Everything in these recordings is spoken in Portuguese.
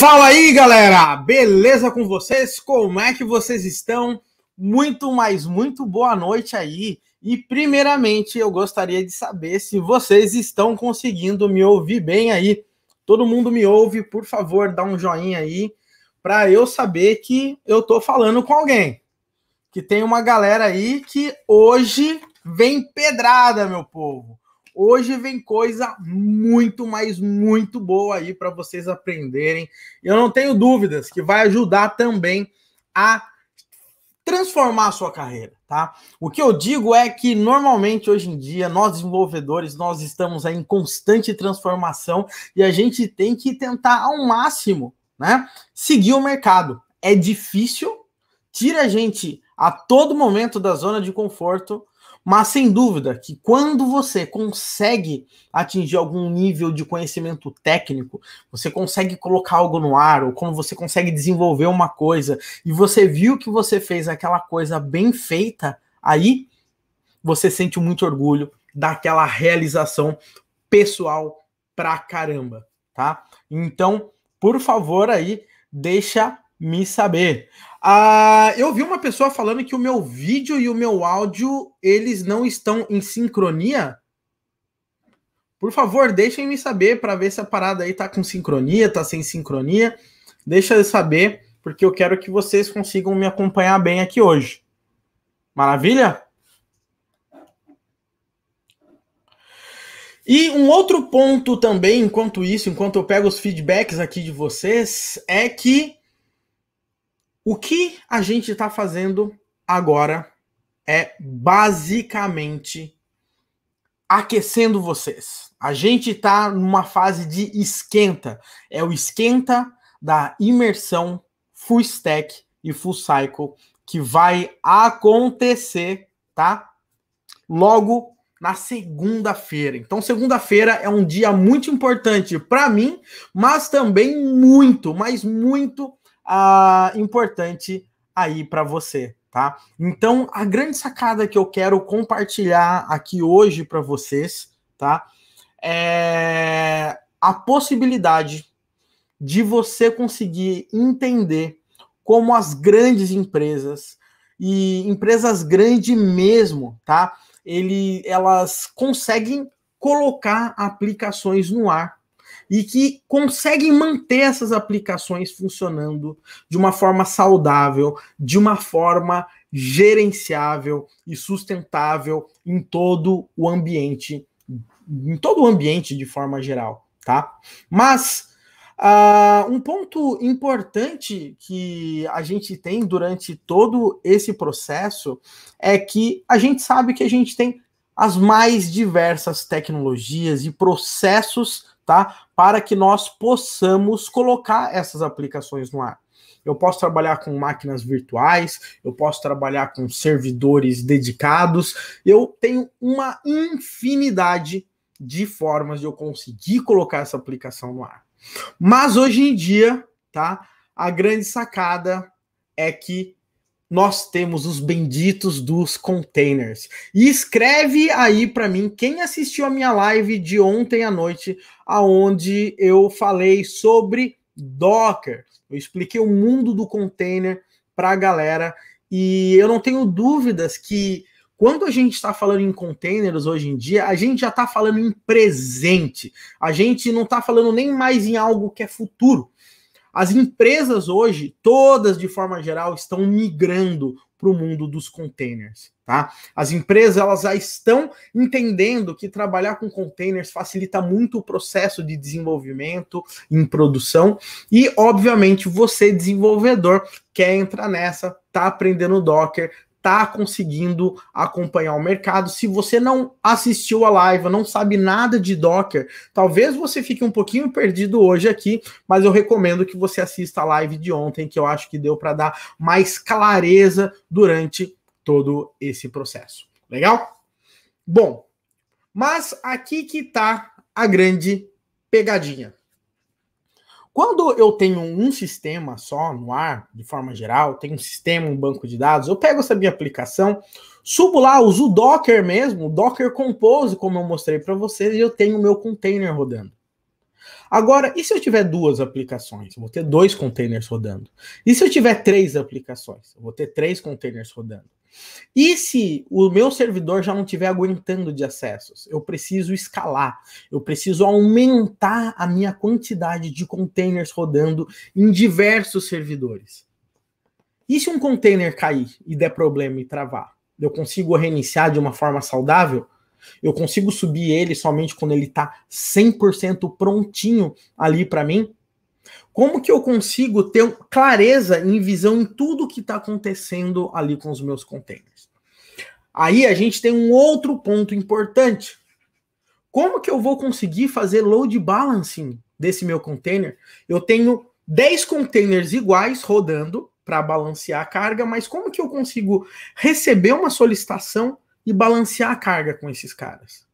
Fala aí, galera! Beleza com vocês? Como é que vocês estão? Muito mais, muito boa noite aí. E primeiramente, eu gostaria de saber se vocês estão conseguindo me ouvir bem aí. Todo mundo me ouve, por favor, dá um joinha aí para eu saber que eu tô falando com alguém. Que tem uma galera aí que hoje vem pedrada, meu povo. Hoje vem coisa muito, mas muito boa aí para vocês aprenderem. Eu não tenho dúvidas que vai ajudar também a transformar a sua carreira, tá? O que eu digo é que normalmente hoje em dia nós desenvolvedores nós estamos em constante transformação e a gente tem que tentar ao máximo, né, seguir o mercado. É difícil, tira a gente a todo momento da zona de conforto, mas sem dúvida que quando você consegue atingir algum nível de conhecimento técnico, você consegue colocar algo no ar, ou quando você consegue desenvolver uma coisa e você viu que você fez aquela coisa bem feita, aí você sente muito orgulho daquela realização pessoal pra caramba, tá? Então, por favor aí, deixa me saber. Ah, eu vi uma pessoa falando que o meu vídeo e o meu áudio eles não estão em sincronia. Por favor, deixem me saber para ver se a parada aí tá com sincronia, tá sem sincronia. Deixa eu saber, porque eu quero que vocês consigam me acompanhar bem aqui hoje. Maravilha? E um outro ponto também, enquanto isso, enquanto eu pego os feedbacks aqui de vocês, é que o que a gente está fazendo agora é basicamente aquecendo vocês. A gente está numa fase de esquenta. É o esquenta da imersão full stack e full cycle que vai acontecer, tá? Logo na segunda-feira. Então, segunda-feira é um dia muito importante para mim, mas também muito, mas muito ah, importante aí para você, tá? Então, a grande sacada que eu quero compartilhar aqui hoje para vocês, tá? É a possibilidade de você conseguir entender como as grandes empresas e empresas grandes mesmo, tá? Ele, elas conseguem colocar aplicações no ar e que conseguem manter essas aplicações funcionando de uma forma saudável, de uma forma gerenciável e sustentável em todo o ambiente, em todo o ambiente de forma geral, tá? Mas uh, um ponto importante que a gente tem durante todo esse processo é que a gente sabe que a gente tem as mais diversas tecnologias e processos tá? Para que nós possamos colocar essas aplicações no ar. Eu posso trabalhar com máquinas virtuais, eu posso trabalhar com servidores dedicados. Eu tenho uma infinidade de formas de eu conseguir colocar essa aplicação no ar. Mas hoje em dia, tá? A grande sacada é que nós temos os benditos dos containers. E escreve aí para mim quem assistiu a minha live de ontem à noite, aonde eu falei sobre Docker. Eu expliquei o mundo do container para a galera e eu não tenho dúvidas que quando a gente está falando em containers hoje em dia, a gente já está falando em presente. A gente não está falando nem mais em algo que é futuro. As empresas hoje, todas de forma geral, estão migrando para o mundo dos containers. Tá? As empresas elas já estão entendendo que trabalhar com containers facilita muito o processo de desenvolvimento em produção e, obviamente, você desenvolvedor quer entrar nessa, tá aprendendo Docker, está conseguindo acompanhar o mercado. Se você não assistiu a live, não sabe nada de Docker, talvez você fique um pouquinho perdido hoje aqui, mas eu recomendo que você assista a live de ontem, que eu acho que deu para dar mais clareza durante todo esse processo. Legal? Bom, mas aqui que está a grande pegadinha. Quando eu tenho um sistema só no ar, de forma geral, tenho um sistema, um banco de dados, eu pego essa minha aplicação, subo lá, uso o Docker mesmo, o Docker Compose, como eu mostrei para vocês, e eu tenho o meu container rodando. Agora, e se eu tiver duas aplicações? Eu vou ter dois containers rodando. E se eu tiver três aplicações? Eu vou ter três containers rodando. E se o meu servidor já não estiver aguentando de acessos? Eu preciso escalar, eu preciso aumentar a minha quantidade de containers rodando em diversos servidores. E se um container cair e der problema e travar? Eu consigo reiniciar de uma forma saudável? Eu consigo subir ele somente quando ele está 100% prontinho ali para mim? Como que eu consigo ter clareza em visão em tudo que está acontecendo ali com os meus containers? Aí a gente tem um outro ponto importante. Como que eu vou conseguir fazer load balancing desse meu container? Eu tenho 10 containers iguais rodando para balancear a carga, mas como que eu consigo receber uma solicitação e balancear a carga com esses caras?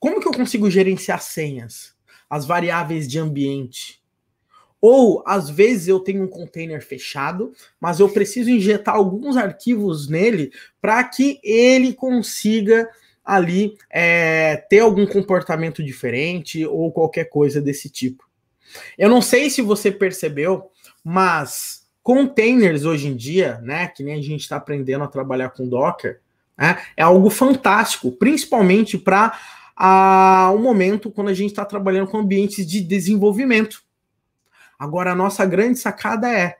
Como que eu consigo gerenciar senhas, as variáveis de ambiente? Ou às vezes eu tenho um container fechado, mas eu preciso injetar alguns arquivos nele para que ele consiga ali é, ter algum comportamento diferente ou qualquer coisa desse tipo. Eu não sei se você percebeu, mas containers hoje em dia, né, que nem a gente está aprendendo a trabalhar com Docker, né, é algo fantástico, principalmente para ah, o um momento quando a gente está trabalhando com ambientes de desenvolvimento. Agora, a nossa grande sacada é: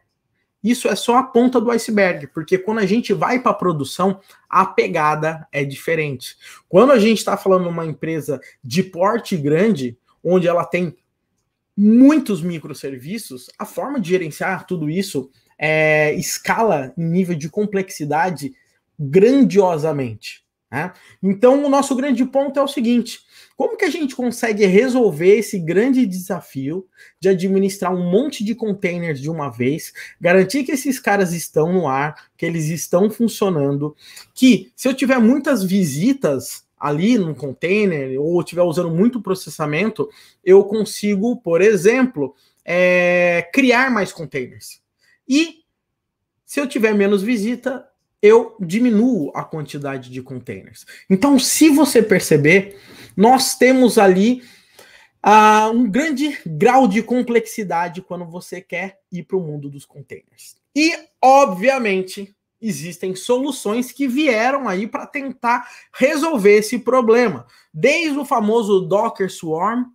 isso é só a ponta do iceberg, porque quando a gente vai para a produção, a pegada é diferente. Quando a gente está falando de uma empresa de porte grande, onde ela tem muitos microserviços, a forma de gerenciar tudo isso é, escala em nível de complexidade grandiosamente. Né? Então, o nosso grande ponto é o seguinte: como que a gente consegue resolver esse grande desafio de administrar um monte de containers de uma vez, garantir que esses caras estão no ar, que eles estão funcionando, que se eu tiver muitas visitas ali no container ou estiver usando muito processamento, eu consigo, por exemplo, é, criar mais containers. E se eu tiver menos visita, eu diminuo a quantidade de containers. Então, se você perceber, nós temos ali uh, um grande grau de complexidade quando você quer ir para o mundo dos containers. E, obviamente, existem soluções que vieram aí para tentar resolver esse problema, desde o famoso Docker Swarm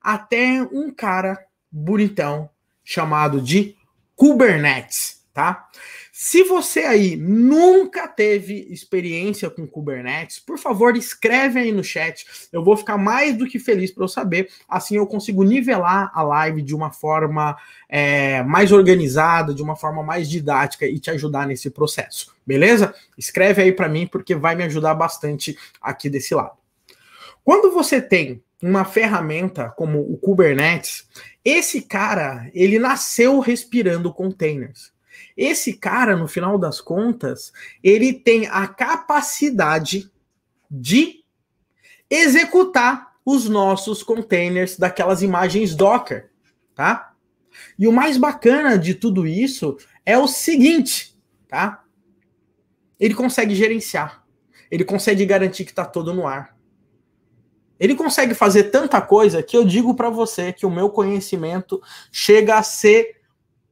até um cara bonitão chamado de Kubernetes, tá? Se você aí nunca teve experiência com Kubernetes, por favor, escreve aí no chat. Eu vou ficar mais do que feliz para eu saber. Assim eu consigo nivelar a live de uma forma é, mais organizada, de uma forma mais didática e te ajudar nesse processo. Beleza? Escreve aí para mim porque vai me ajudar bastante aqui desse lado. Quando você tem uma ferramenta como o Kubernetes, esse cara, ele nasceu respirando containers. Esse cara, no final das contas, ele tem a capacidade de executar os nossos containers daquelas imagens Docker, tá? E o mais bacana de tudo isso é o seguinte, tá? Ele consegue gerenciar. Ele consegue garantir que está todo no ar. Ele consegue fazer tanta coisa que eu digo para você que o meu conhecimento chega a ser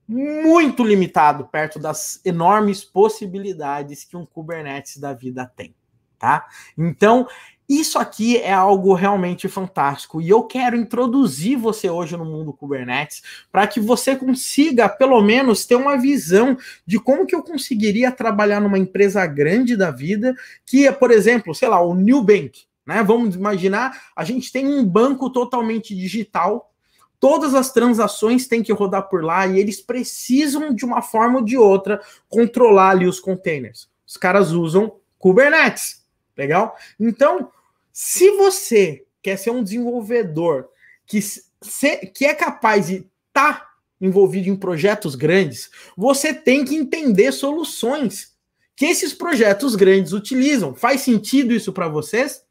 muito limitado perto das enormes possibilidades que um Kubernetes da vida tem, tá? Então, isso aqui é algo realmente fantástico e eu quero introduzir você hoje no mundo Kubernetes para que você consiga, pelo menos, ter uma visão de como que eu conseguiria trabalhar numa empresa grande da vida, que é, por exemplo, sei lá, o Nubank, né? Vamos imaginar, a gente tem um banco totalmente digital todas as transações têm que rodar por lá e eles precisam, de uma forma ou de outra, controlar ali os containers. Os caras usam Kubernetes, legal? Então, se você quer ser um desenvolvedor que, se, que é capaz de estar tá envolvido em projetos grandes, você tem que entender soluções que esses projetos grandes utilizam. Faz sentido isso para vocês?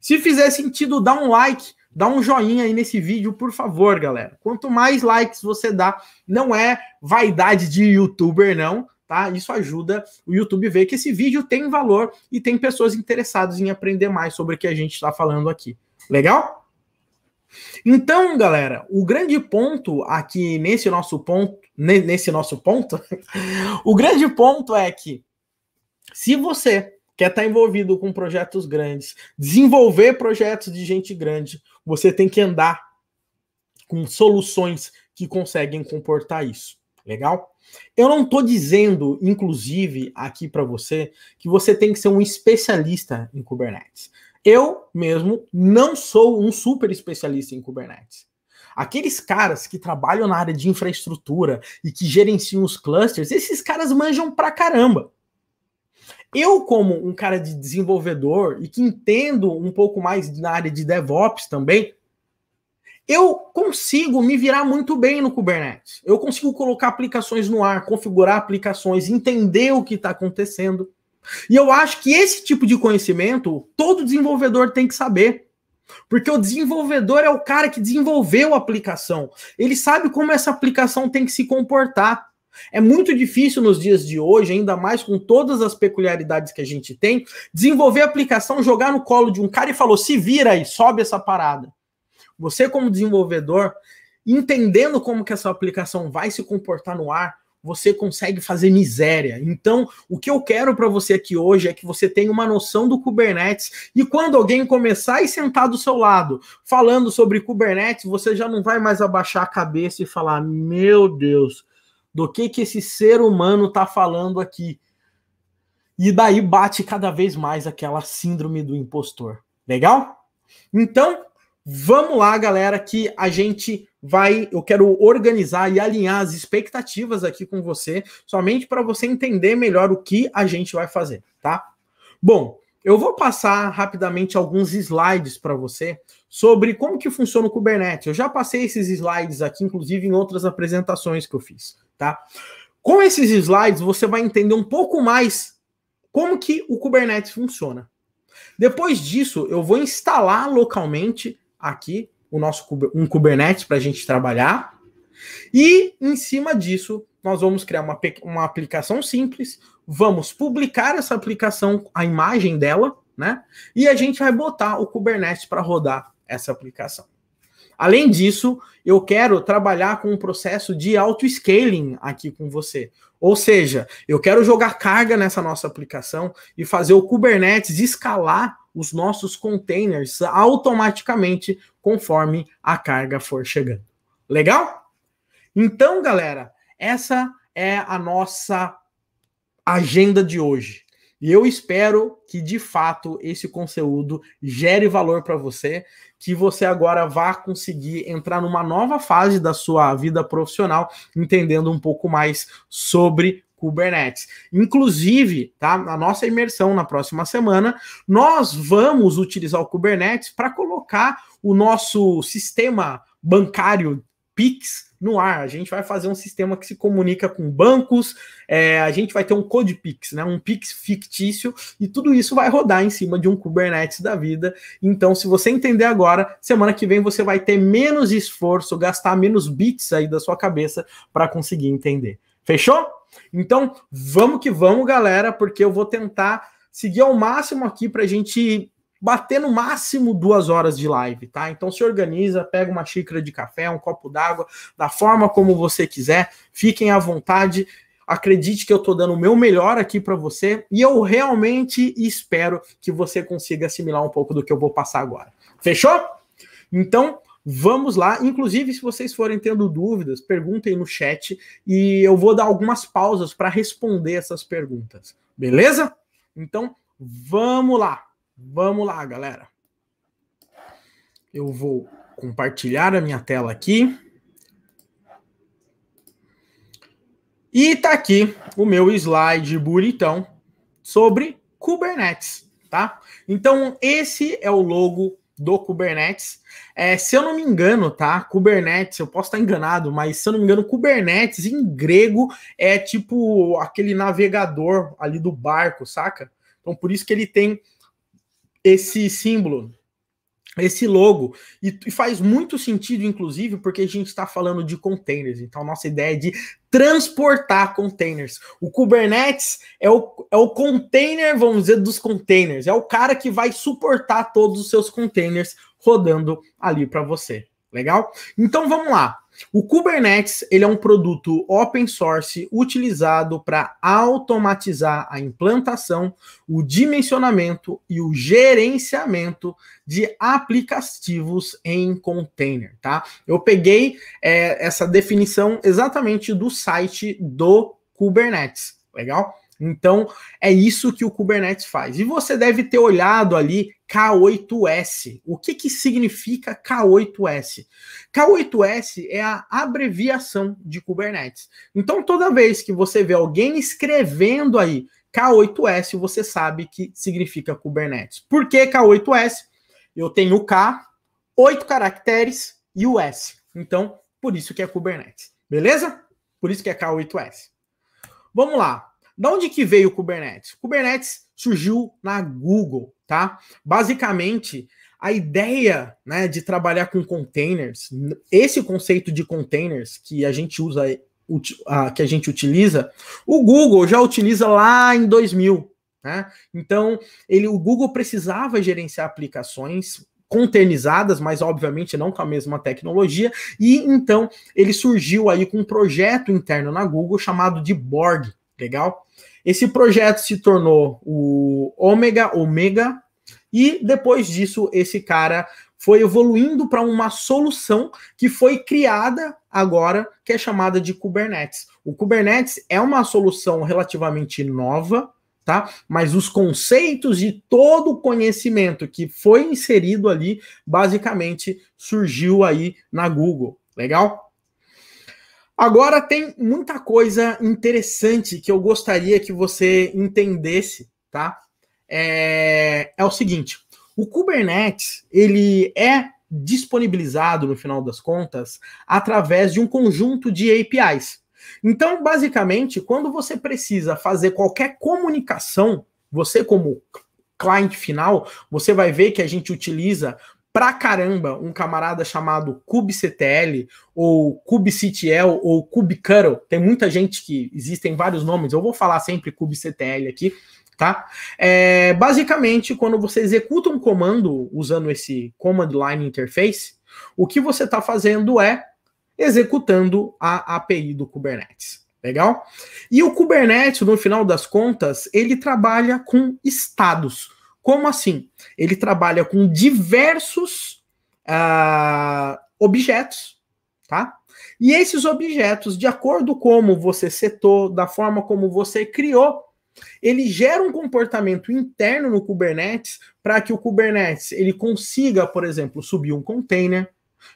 Se fizer sentido, dá um like Dá um joinha aí nesse vídeo, por favor, galera. Quanto mais likes você dá, não é vaidade de youtuber, não, tá? Isso ajuda o YouTube ver que esse vídeo tem valor e tem pessoas interessadas em aprender mais sobre o que a gente está falando aqui. Legal? Então, galera, o grande ponto aqui nesse nosso ponto, nesse nosso ponto, o grande ponto é que se você quer estar tá envolvido com projetos grandes, desenvolver projetos de gente grande, você tem que andar com soluções que conseguem comportar isso. Legal? Eu não estou dizendo, inclusive, aqui para você, que você tem que ser um especialista em Kubernetes. Eu mesmo não sou um super especialista em Kubernetes. Aqueles caras que trabalham na área de infraestrutura e que gerenciam os clusters, esses caras manjam pra caramba. Eu, como um cara de desenvolvedor e que entendo um pouco mais na área de DevOps também, eu consigo me virar muito bem no Kubernetes. Eu consigo colocar aplicações no ar, configurar aplicações, entender o que está acontecendo. E eu acho que esse tipo de conhecimento todo desenvolvedor tem que saber. Porque o desenvolvedor é o cara que desenvolveu a aplicação. Ele sabe como essa aplicação tem que se comportar. É muito difícil nos dias de hoje, ainda mais com todas as peculiaridades que a gente tem, desenvolver aplicação, jogar no colo de um cara e falou: se vira aí, sobe essa parada. Você, como desenvolvedor, entendendo como que essa aplicação vai se comportar no ar, você consegue fazer miséria. Então, o que eu quero para você aqui hoje é que você tenha uma noção do Kubernetes e quando alguém começar e sentar do seu lado falando sobre Kubernetes, você já não vai mais abaixar a cabeça e falar: "Meu Deus, do que que esse ser humano está falando aqui. E daí bate cada vez mais aquela síndrome do impostor. Legal? Então, vamos lá, galera, que a gente vai, eu quero organizar e alinhar as expectativas aqui com você, somente para você entender melhor o que a gente vai fazer, tá? Bom, eu vou passar rapidamente alguns slides para você sobre como que funciona o Kubernetes. Eu já passei esses slides aqui, inclusive em outras apresentações que eu fiz tá? Com esses slides você vai entender um pouco mais como que o Kubernetes funciona. Depois disso, eu vou instalar localmente aqui o nosso um Kubernetes para a gente trabalhar. E em cima disso, nós vamos criar uma, uma aplicação simples, vamos publicar essa aplicação, a imagem dela, né? E a gente vai botar o Kubernetes para rodar essa aplicação. Além disso, eu quero trabalhar com um processo de auto-scaling aqui com você. Ou seja, eu quero jogar carga nessa nossa aplicação e fazer o Kubernetes escalar os nossos containers automaticamente conforme a carga for chegando. Legal? Então, galera, essa é a nossa agenda de hoje. E eu espero que de fato esse conteúdo gere valor para você, que você agora vá conseguir entrar numa nova fase da sua vida profissional, entendendo um pouco mais sobre Kubernetes. Inclusive, tá, na nossa imersão na próxima semana, nós vamos utilizar o Kubernetes para colocar o nosso sistema bancário Pix no ar. A gente vai fazer um sistema que se comunica com bancos, é, a gente vai ter um Code Pix, né? um Pix fictício, e tudo isso vai rodar em cima de um Kubernetes da vida. Então, se você entender agora, semana que vem você vai ter menos esforço, gastar menos bits aí da sua cabeça para conseguir entender. Fechou? Então, vamos que vamos, galera, porque eu vou tentar seguir ao máximo aqui para a gente bater no máximo duas horas de live, tá? Então se organiza, pega uma xícara de café, um copo d'água, da forma como você quiser, fiquem à vontade. Acredite que eu estou dando o meu melhor aqui para você e eu realmente espero que você consiga assimilar um pouco do que eu vou passar agora. Fechou? Então, Vamos lá. Inclusive, se vocês forem tendo dúvidas, perguntem no chat e eu vou dar algumas pausas para responder essas perguntas. Beleza? Então, vamos lá. Vamos lá, galera. Eu vou compartilhar a minha tela aqui. E tá aqui o meu slide bonitão sobre Kubernetes, tá? Então, esse é o logo do Kubernetes. É, se eu não me engano, tá? Kubernetes, eu posso estar enganado, mas se eu não me engano, Kubernetes em grego é tipo aquele navegador ali do barco, saca? Então, por isso que ele tem esse símbolo, esse logo. E, e faz muito sentido, inclusive, porque a gente está falando de containers. Então, nossa ideia é de transportar containers. O Kubernetes é o, é o container, vamos dizer, dos containers. É o cara que vai suportar todos os seus containers rodando ali para você. Legal? Então, vamos lá. O Kubernetes ele é um produto open source utilizado para automatizar a implantação, o dimensionamento e o gerenciamento de aplicativos em container, tá? Eu peguei é, essa definição exatamente do site do Kubernetes, legal? Então, é isso que o Kubernetes faz. E você deve ter olhado ali K8S. O que, que significa K8S? K8S é a abreviação de Kubernetes. Então, toda vez que você vê alguém escrevendo aí K8S, você sabe que significa Kubernetes. Por que K8S? Eu tenho K, oito caracteres e o S. Então, por isso que é Kubernetes. Beleza? Por isso que é K8S. Vamos lá. Da onde que veio o Kubernetes? O Kubernetes surgiu na Google, tá? Basicamente, a ideia né, de trabalhar com containers, esse conceito de containers que a gente usa, que a gente utiliza, o Google já utiliza lá em 2000. Né? Então, ele, o Google precisava gerenciar aplicações containerizadas, mas obviamente não com a mesma tecnologia, e então ele surgiu aí com um projeto interno na Google chamado de Borg, Legal? Esse projeto se tornou o Ômega Omega, e depois disso, esse cara foi evoluindo para uma solução que foi criada agora, que é chamada de Kubernetes. O Kubernetes é uma solução relativamente nova, tá? Mas os conceitos e todo o conhecimento que foi inserido ali, basicamente surgiu aí na Google. Legal? Agora tem muita coisa interessante que eu gostaria que você entendesse, tá? É, é o seguinte: o Kubernetes ele é disponibilizado no final das contas através de um conjunto de APIs. Então, basicamente, quando você precisa fazer qualquer comunicação, você como cliente final, você vai ver que a gente utiliza pra caramba um camarada chamado kubectl ou kubectl ou kubectl. Tem muita gente que existem vários nomes, eu vou falar sempre kubectl aqui, tá? É, basicamente, quando você executa um comando usando esse command line interface, o que você está fazendo é executando a API do Kubernetes. Legal? E o Kubernetes, no final das contas, ele trabalha com estados. Como assim? Ele trabalha com diversos uh, objetos, tá? E esses objetos, de acordo como você setou, da forma como você criou, ele gera um comportamento interno no Kubernetes para que o Kubernetes ele consiga, por exemplo, subir um container,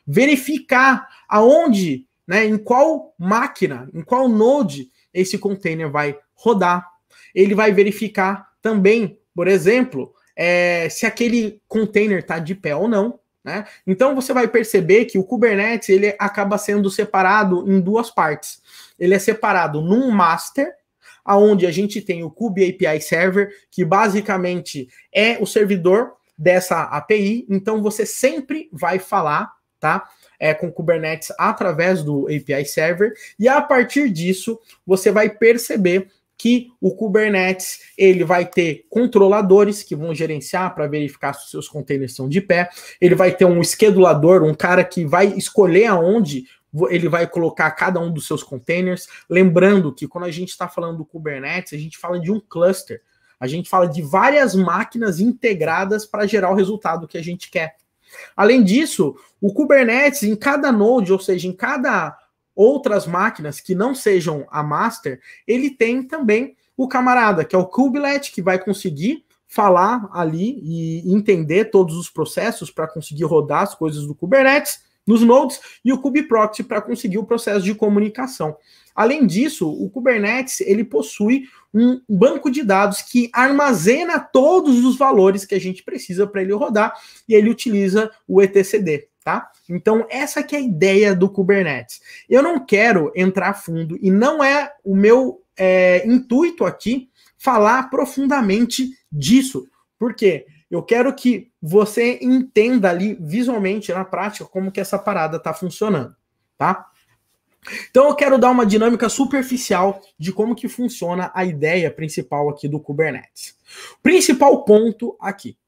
verificar aonde, né, em qual máquina, em qual node esse container vai rodar. Ele vai verificar também, por exemplo, é, se aquele container está de pé ou não. Né? Então você vai perceber que o Kubernetes ele acaba sendo separado em duas partes. Ele é separado num master, aonde a gente tem o Kube API Server, que basicamente é o servidor dessa API. Então você sempre vai falar, tá? É, com Kubernetes através do API Server, e a partir disso você vai perceber que o Kubernetes ele vai ter controladores que vão gerenciar para verificar se os seus containers são de pé. Ele vai ter um esquedulador, um cara que vai escolher aonde ele vai colocar cada um dos seus containers. Lembrando que quando a gente está falando do Kubernetes, a gente fala de um cluster. A gente fala de várias máquinas integradas para gerar o resultado que a gente quer. Além disso, o Kubernetes em cada node, ou seja, em cada outras máquinas que não sejam a master, ele tem também o camarada, que é o Kubelet, que vai conseguir falar ali e entender todos os processos para conseguir rodar as coisas do Kubernetes nos nodes e o kubeproxy para conseguir o processo de comunicação. Além disso, o Kubernetes ele possui um banco de dados que armazena todos os valores que a gente precisa para ele rodar e ele utiliza o etcd, tá? Então, essa que é a ideia do Kubernetes. Eu não quero entrar a fundo, e não é o meu é, intuito aqui falar profundamente disso. Por quê? Eu quero que você entenda ali visualmente, na prática, como que essa parada está funcionando, tá? Então eu quero dar uma dinâmica superficial de como que funciona a ideia principal aqui do Kubernetes. Principal ponto aqui.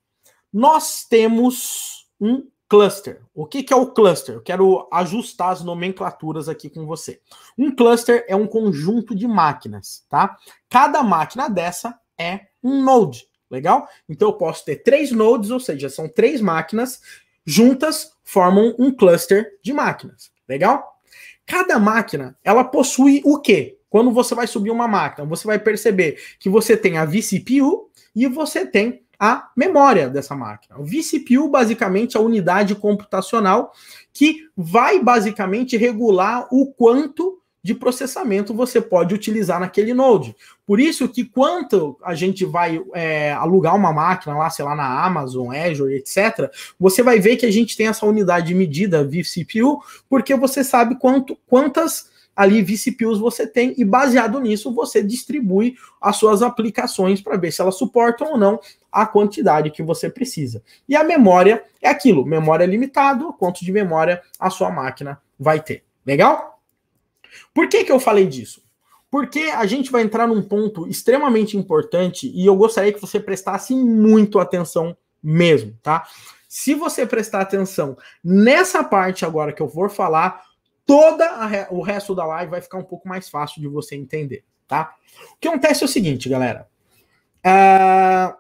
Nós temos um cluster. O que, que é o cluster? Eu quero ajustar as nomenclaturas aqui com você. Um cluster é um conjunto de máquinas, tá? Cada máquina dessa é um node, legal? Então eu posso ter três nodes, ou seja, são três máquinas juntas formam um cluster de máquinas, legal? Cada máquina, ela possui o quê? Quando você vai subir uma máquina, você vai perceber que você tem a vCPU e você tem a memória dessa máquina. O vCPU, basicamente, é a unidade computacional que vai, basicamente, regular o quanto de processamento você pode utilizar naquele node. Por isso que quanto a gente vai é, alugar uma máquina lá, sei lá, na Amazon, Azure, etc., você vai ver que a gente tem essa unidade de medida, vCPU, porque você sabe quanto, quantas ali vCPUs você tem e baseado nisso você distribui as suas aplicações para ver se elas suportam ou não a quantidade que você precisa. E a memória é aquilo, memória limitada, limitado, quanto de memória a sua máquina vai ter. Legal? Por que que eu falei disso? Porque a gente vai entrar num ponto extremamente importante e eu gostaria que você prestasse muito atenção mesmo, tá? Se você prestar atenção nessa parte agora que eu vou falar, toda a, o resto da live vai ficar um pouco mais fácil de você entender, tá? O que acontece é o seguinte, galera. Uh,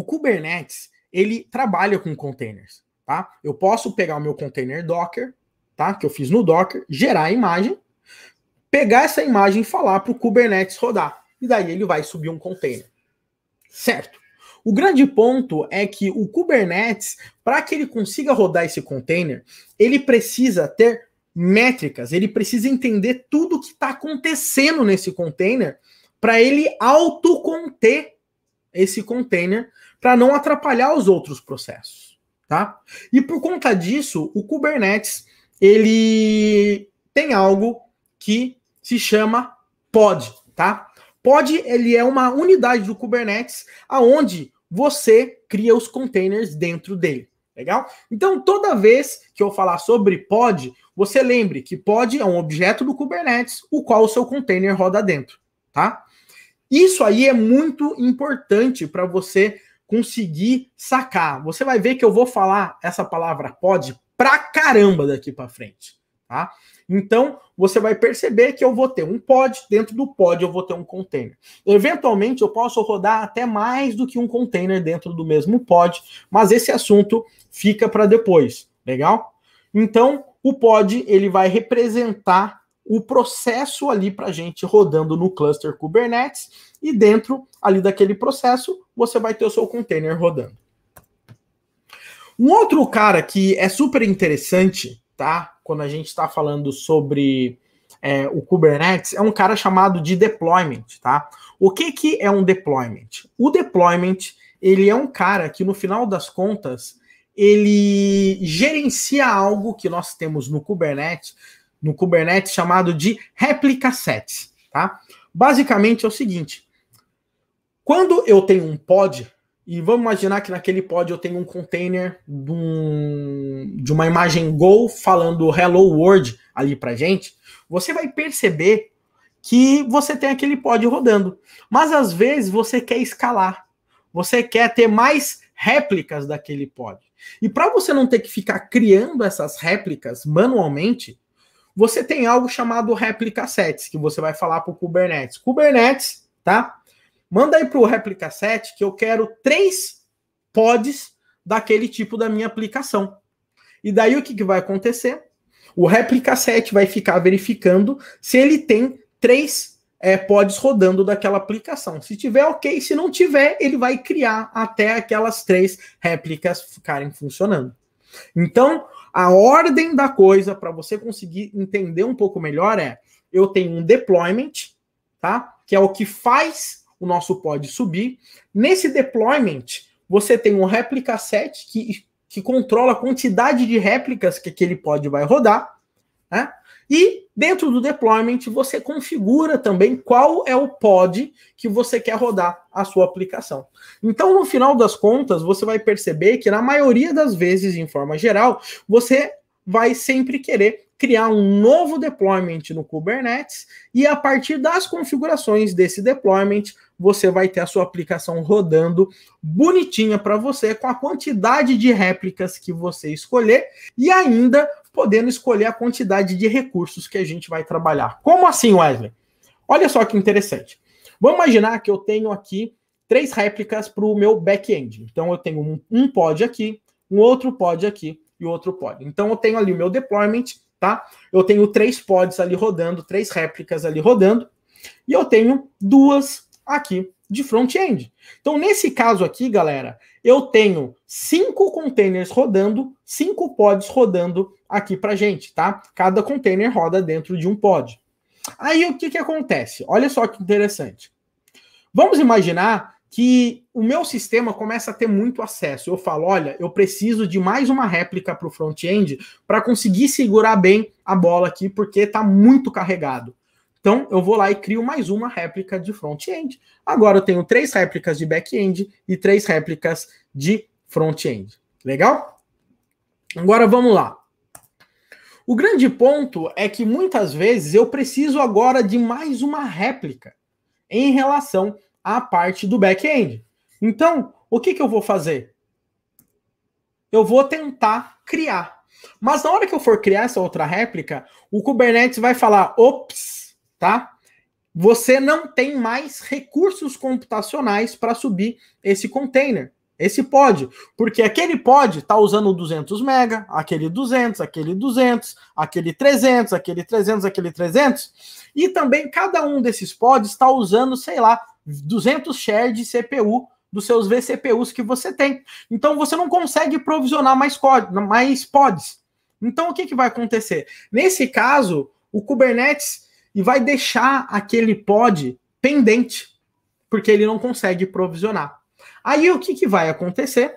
o Kubernetes, ele trabalha com containers, tá? Eu posso pegar o meu container Docker, tá? Que eu fiz no Docker, gerar a imagem, pegar essa imagem e falar para o Kubernetes rodar. E daí ele vai subir um container. Certo. O grande ponto é que o Kubernetes, para que ele consiga rodar esse container, ele precisa ter métricas, ele precisa entender tudo o que está acontecendo nesse container para ele autoconter esse container para não atrapalhar os outros processos, tá? E por conta disso, o Kubernetes ele tem algo que se chama pod, tá? Pod ele é uma unidade do Kubernetes aonde você cria os containers dentro dele, legal? Então toda vez que eu falar sobre pod, você lembre que pod é um objeto do Kubernetes, o qual o seu container roda dentro, tá? Isso aí é muito importante para você conseguir sacar. Você vai ver que eu vou falar essa palavra pod pra caramba daqui para frente, tá? Então, você vai perceber que eu vou ter um pod, dentro do pod eu vou ter um container. Eventualmente, eu posso rodar até mais do que um container dentro do mesmo pod, mas esse assunto fica para depois, legal? Então, o pod ele vai representar o processo ali para gente rodando no cluster Kubernetes e dentro ali daquele processo você vai ter o seu container rodando. Um outro cara que é super interessante, tá? Quando a gente está falando sobre é, o Kubernetes, é um cara chamado de deployment, tá? O que, que é um deployment? O deployment ele é um cara que no final das contas ele gerencia algo que nós temos no Kubernetes, no Kubernetes chamado de replica sets, tá? Basicamente é o seguinte, quando eu tenho um pod, e vamos imaginar que naquele pod eu tenho um container de, um, de uma imagem Go falando Hello World ali para gente, você vai perceber que você tem aquele pod rodando. Mas às vezes você quer escalar, você quer ter mais réplicas daquele pod. E para você não ter que ficar criando essas réplicas manualmente, você tem algo chamado réplica sets, que você vai falar para o Kubernetes. Kubernetes, tá? Manda aí para o réplica set que eu quero três pods daquele tipo da minha aplicação. E daí o que, que vai acontecer? O réplica set vai ficar verificando se ele tem três é, pods rodando daquela aplicação. Se tiver ok, se não tiver, ele vai criar até aquelas três réplicas ficarem funcionando. Então, a ordem da coisa para você conseguir entender um pouco melhor é: eu tenho um deployment, tá? Que é o que faz o nosso pod subir. Nesse deployment, você tem um replica set que, que controla a quantidade de réplicas que aquele pod vai rodar, né? E dentro do deployment você configura também qual é o pod que você quer rodar a sua aplicação. Então, no final das contas, você vai perceber que na maioria das vezes, em forma geral, você vai sempre querer criar um novo deployment no Kubernetes e a partir das configurações desse deployment, você vai ter a sua aplicação rodando bonitinha para você com a quantidade de réplicas que você escolher e ainda podendo escolher a quantidade de recursos que a gente vai trabalhar. Como assim, Wesley? Olha só que interessante. Vamos imaginar que eu tenho aqui três réplicas para o meu back-end. Então eu tenho um, um pod aqui, um outro pod aqui e outro pod. Então eu tenho ali o meu deployment, tá? Eu tenho três pods ali rodando, três réplicas ali rodando, e eu tenho duas aqui de front-end. Então, nesse caso aqui, galera, eu tenho cinco containers rodando, cinco pods rodando aqui para gente, tá? Cada container roda dentro de um pod. Aí, o que, que acontece? Olha só que interessante. Vamos imaginar que o meu sistema começa a ter muito acesso. Eu falo, olha, eu preciso de mais uma réplica para o front-end para conseguir segurar bem a bola aqui, porque está muito carregado. Então, eu vou lá e crio mais uma réplica de front-end. Agora eu tenho três réplicas de back-end e três réplicas de front-end. Legal? Agora vamos lá. O grande ponto é que muitas vezes eu preciso agora de mais uma réplica em relação à parte do back-end. Então, o que, que eu vou fazer? Eu vou tentar criar. Mas na hora que eu for criar essa outra réplica, o Kubernetes vai falar: ops, tá? Você não tem mais recursos computacionais para subir esse container, esse pod, porque aquele pod está usando 200 mega, aquele 200, aquele 200, aquele 300, aquele 300, aquele 300, e também cada um desses pods está usando, sei lá, 200 share de CPU dos seus vCPUs que você tem. Então você não consegue provisionar mais, mais pods. Então o que, que vai acontecer? Nesse caso, o Kubernetes e vai deixar aquele pod pendente, porque ele não consegue provisionar. Aí o que, que vai acontecer?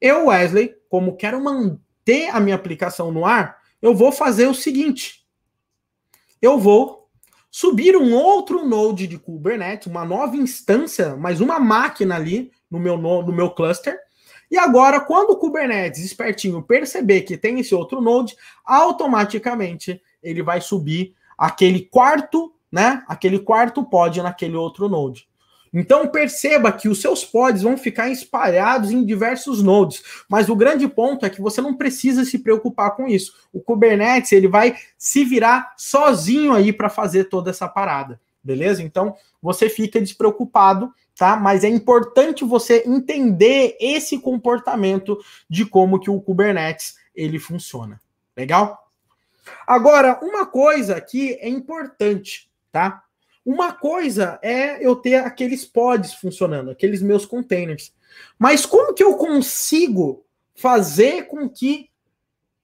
Eu, Wesley, como quero manter a minha aplicação no ar, eu vou fazer o seguinte: eu vou subir um outro node de Kubernetes, uma nova instância, mais uma máquina ali no meu, no, no meu cluster. E agora, quando o Kubernetes espertinho perceber que tem esse outro node, automaticamente ele vai subir aquele quarto, né? Aquele quarto pod naquele outro node. Então perceba que os seus pods vão ficar espalhados em diversos nodes, mas o grande ponto é que você não precisa se preocupar com isso. O Kubernetes ele vai se virar sozinho aí para fazer toda essa parada, beleza? Então você fica despreocupado, tá? Mas é importante você entender esse comportamento de como que o Kubernetes ele funciona. Legal? Agora, uma coisa aqui é importante, tá? Uma coisa é eu ter aqueles pods funcionando, aqueles meus containers. Mas como que eu consigo fazer com que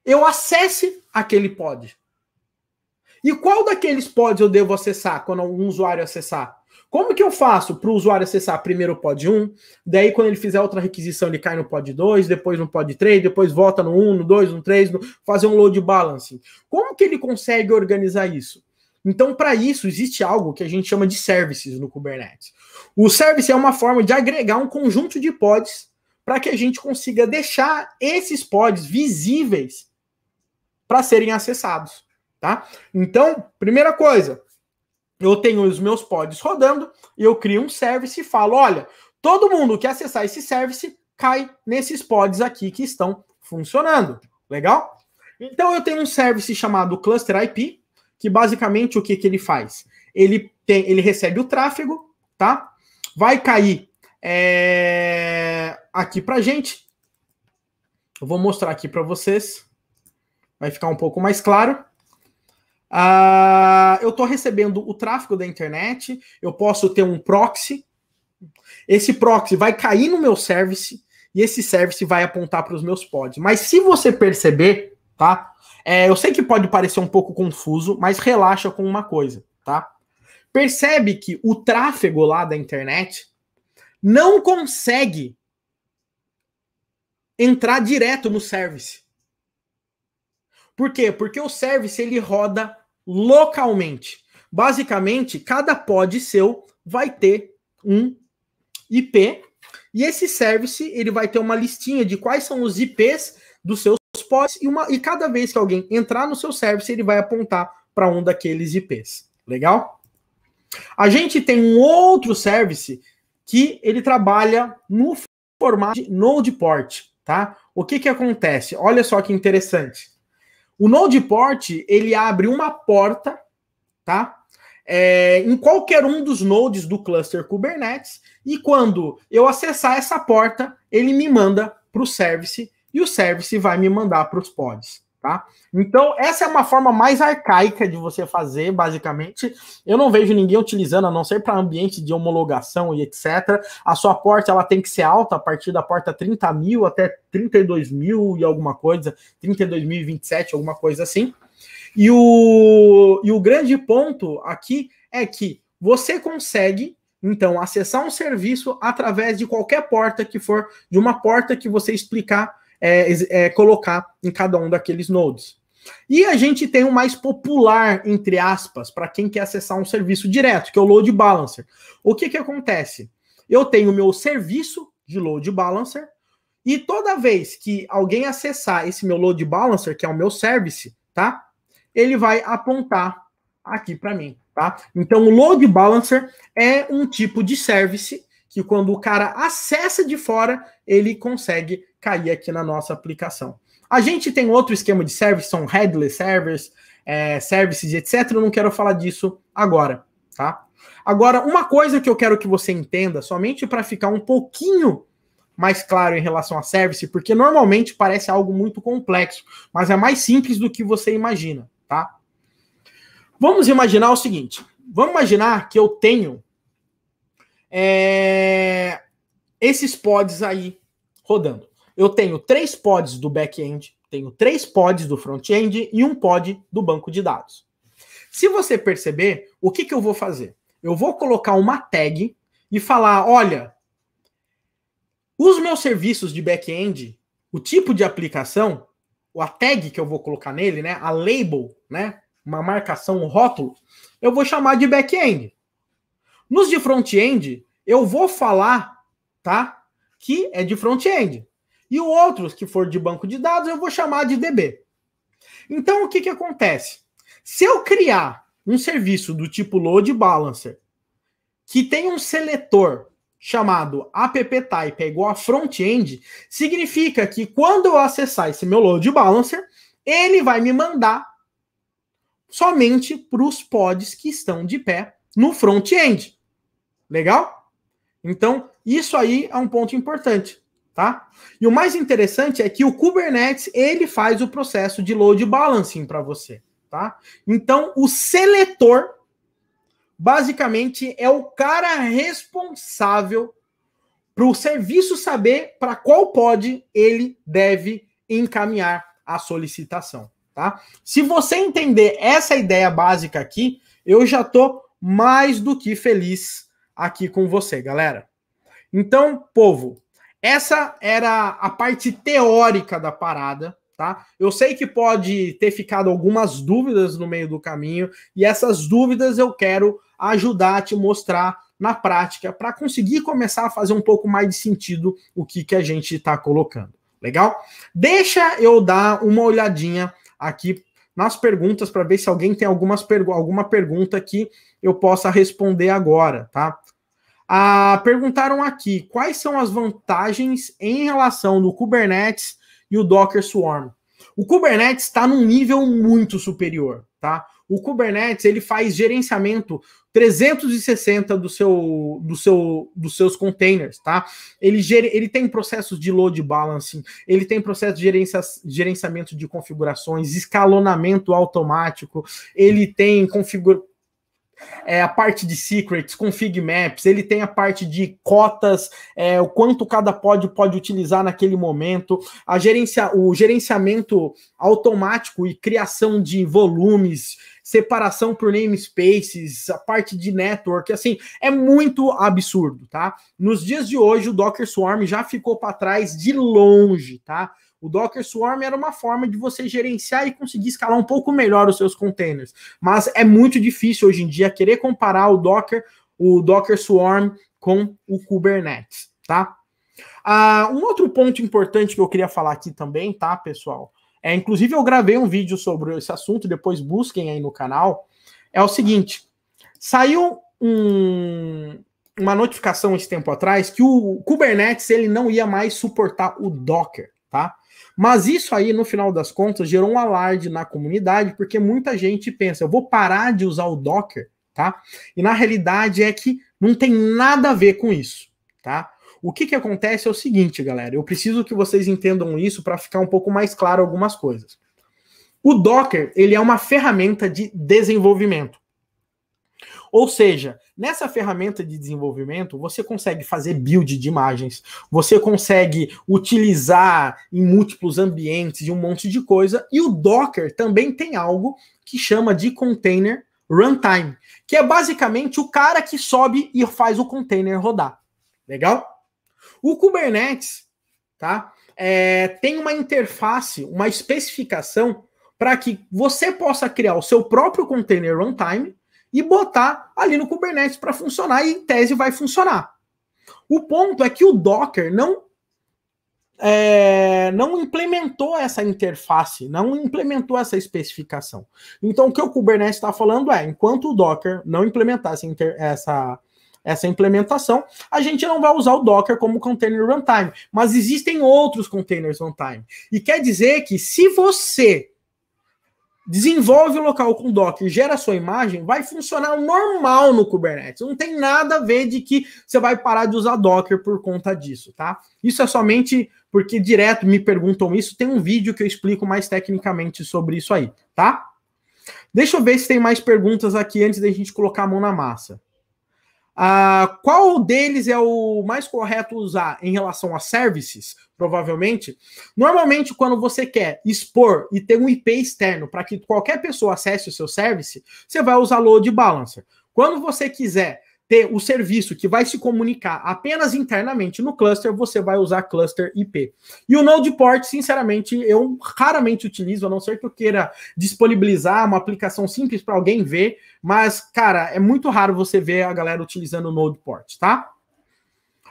eu acesse aquele pod? E qual daqueles pods eu devo acessar quando um usuário acessar? Como que eu faço para o usuário acessar primeiro o pod 1, daí quando ele fizer outra requisição ele cai no pod 2, depois no pod 3, depois volta no 1, no 2, no 3, no... fazer um load balancing? Como que ele consegue organizar isso? Então, para isso, existe algo que a gente chama de services no Kubernetes. O service é uma forma de agregar um conjunto de pods para que a gente consiga deixar esses pods visíveis para serem acessados, tá? Então, primeira coisa, eu tenho os meus pods rodando e eu crio um service e falo, olha, todo mundo que acessar esse service cai nesses pods aqui que estão funcionando. Legal? Então eu tenho um service chamado Cluster IP, que basicamente o que, que ele faz? Ele tem, ele recebe o tráfego, tá? Vai cair é, aqui pra gente. Eu vou mostrar aqui para vocês. Vai ficar um pouco mais claro. Ah, eu estou recebendo o tráfego da internet, eu posso ter um proxy. Esse proxy vai cair no meu service e esse service vai apontar para os meus pods. Mas se você perceber, tá? É, eu sei que pode parecer um pouco confuso, mas relaxa com uma coisa, tá? Percebe que o tráfego lá da internet não consegue entrar direto no service. Por quê? Porque o service ele roda localmente. Basicamente, cada pod seu vai ter um IP e esse service ele vai ter uma listinha de quais são os IPs dos seus pods e, uma, e cada vez que alguém entrar no seu service ele vai apontar para um daqueles IPs. Legal? A gente tem um outro service que ele trabalha no formato de Node port, tá? O que que acontece? Olha só que interessante. O node port, ele abre uma porta, tá? É, em qualquer um dos nodes do cluster Kubernetes, e quando eu acessar essa porta, ele me manda para o service e o service vai me mandar para os pods. Tá? Então, essa é uma forma mais arcaica de você fazer, basicamente. Eu não vejo ninguém utilizando, a não ser para ambiente de homologação e etc. A sua porta ela tem que ser alta, a partir da porta 30 mil até 32 mil e alguma coisa, 32.027, alguma coisa assim. E o, e o grande ponto aqui é que você consegue então, acessar um serviço através de qualquer porta que for, de uma porta que você explicar é, é, colocar em cada um daqueles nodes. E a gente tem o mais popular, entre aspas, para quem quer acessar um serviço direto, que é o load balancer. O que, que acontece? Eu tenho o meu serviço de load balancer, e toda vez que alguém acessar esse meu load balancer, que é o meu service, tá? Ele vai apontar aqui para mim, tá? Então o load balancer é um tipo de service que quando o cara acessa de fora, ele consegue cair aqui na nossa aplicação. A gente tem outro esquema de service, são headless servers, é, services, etc. Eu não quero falar disso agora, tá? Agora, uma coisa que eu quero que você entenda, somente para ficar um pouquinho mais claro em relação a service, porque normalmente parece algo muito complexo, mas é mais simples do que você imagina, tá? Vamos imaginar o seguinte: vamos imaginar que eu tenho é, esses pods aí rodando eu tenho três pods do back-end, tenho três pods do front-end e um pod do banco de dados. Se você perceber, o que, que eu vou fazer? Eu vou colocar uma tag e falar: olha, os meus serviços de back-end, o tipo de aplicação, a tag que eu vou colocar nele, né? A label, né? Uma marcação, um rótulo, eu vou chamar de back-end. Nos de front-end, eu vou falar, tá? Que é de front-end. E o outro, que for de banco de dados, eu vou chamar de DB. Então, o que, que acontece? Se eu criar um serviço do tipo load balancer, que tem um seletor chamado app-type é igual a front-end, significa que quando eu acessar esse meu load balancer, ele vai me mandar somente para os pods que estão de pé no front-end. Legal? Então, isso aí é um ponto importante tá? E o mais interessante é que o Kubernetes, ele faz o processo de load balancing para você, tá? Então, o seletor basicamente é o cara responsável para o serviço saber para qual pod ele deve encaminhar a solicitação, tá? Se você entender essa ideia básica aqui, eu já tô mais do que feliz aqui com você, galera. Então, povo, essa era a parte teórica da parada, tá? Eu sei que pode ter ficado algumas dúvidas no meio do caminho, e essas dúvidas eu quero ajudar a te mostrar na prática para conseguir começar a fazer um pouco mais de sentido o que, que a gente está colocando. Legal? Deixa eu dar uma olhadinha aqui nas perguntas para ver se alguém tem algumas pergu alguma pergunta que eu possa responder agora, tá? Ah, perguntaram aqui quais são as vantagens em relação do Kubernetes e o Docker Swarm. O Kubernetes está num nível muito superior, tá? O Kubernetes ele faz gerenciamento 360 do seu, do seu, dos seus containers, tá? Ele, gere, ele tem processos de load balancing, ele tem processo de gerencia, gerenciamento de configurações, escalonamento automático, ele tem configura, é, a parte de secrets, config maps, ele tem a parte de cotas, é, o quanto cada pod pode utilizar naquele momento, a gerencia, o gerenciamento automático e criação de volumes, separação por namespaces, a parte de network, assim, é muito absurdo, tá? Nos dias de hoje, o Docker Swarm já ficou para trás de longe, tá? O Docker Swarm era uma forma de você gerenciar e conseguir escalar um pouco melhor os seus containers. Mas é muito difícil hoje em dia querer comparar o Docker, o Docker Swarm com o Kubernetes, tá? Ah, um outro ponto importante que eu queria falar aqui também, tá, pessoal? É, inclusive eu gravei um vídeo sobre esse assunto, depois busquem aí no canal. É o seguinte, saiu um, uma notificação esse tempo atrás que o Kubernetes ele não ia mais suportar o Docker, tá? Mas isso aí, no final das contas, gerou um alarde na comunidade, porque muita gente pensa, eu vou parar de usar o Docker, tá? E na realidade é que não tem nada a ver com isso, tá? O que, que acontece é o seguinte, galera, eu preciso que vocês entendam isso para ficar um pouco mais claro algumas coisas. O Docker, ele é uma ferramenta de desenvolvimento. Ou seja, nessa ferramenta de desenvolvimento, você consegue fazer build de imagens, você consegue utilizar em múltiplos ambientes e um monte de coisa, e o Docker também tem algo que chama de container runtime, que é basicamente o cara que sobe e faz o container rodar. Legal? O Kubernetes, tá? É, tem uma interface, uma especificação para que você possa criar o seu próprio container runtime e botar ali no Kubernetes para funcionar e em tese vai funcionar. O ponto é que o Docker não é, não implementou essa interface, não implementou essa especificação. Então, o que o Kubernetes está falando é, enquanto o Docker não implementar essa, essa, essa implementação, a gente não vai usar o Docker como container runtime, mas existem outros containers runtime. E quer dizer que se você desenvolve o local com Docker, gera a sua imagem, vai funcionar normal no Kubernetes. Não tem nada a ver de que você vai parar de usar Docker por conta disso, tá? Isso é somente porque direto me perguntam isso, tem um vídeo que eu explico mais tecnicamente sobre isso aí, tá? Deixa eu ver se tem mais perguntas aqui antes da gente colocar a mão na massa. Ah, qual deles é o mais correto usar em relação a services? Provavelmente. Normalmente, quando você quer expor e ter um IP externo para que qualquer pessoa acesse o seu service, você vai usar load balancer. Quando você quiser ter o serviço que vai se comunicar apenas internamente no cluster, você vai usar cluster IP. E o Node Port, sinceramente, eu raramente utilizo, a não ser que eu queira disponibilizar uma aplicação simples para alguém ver, mas, cara, é muito raro você ver a galera utilizando o Node Port, tá?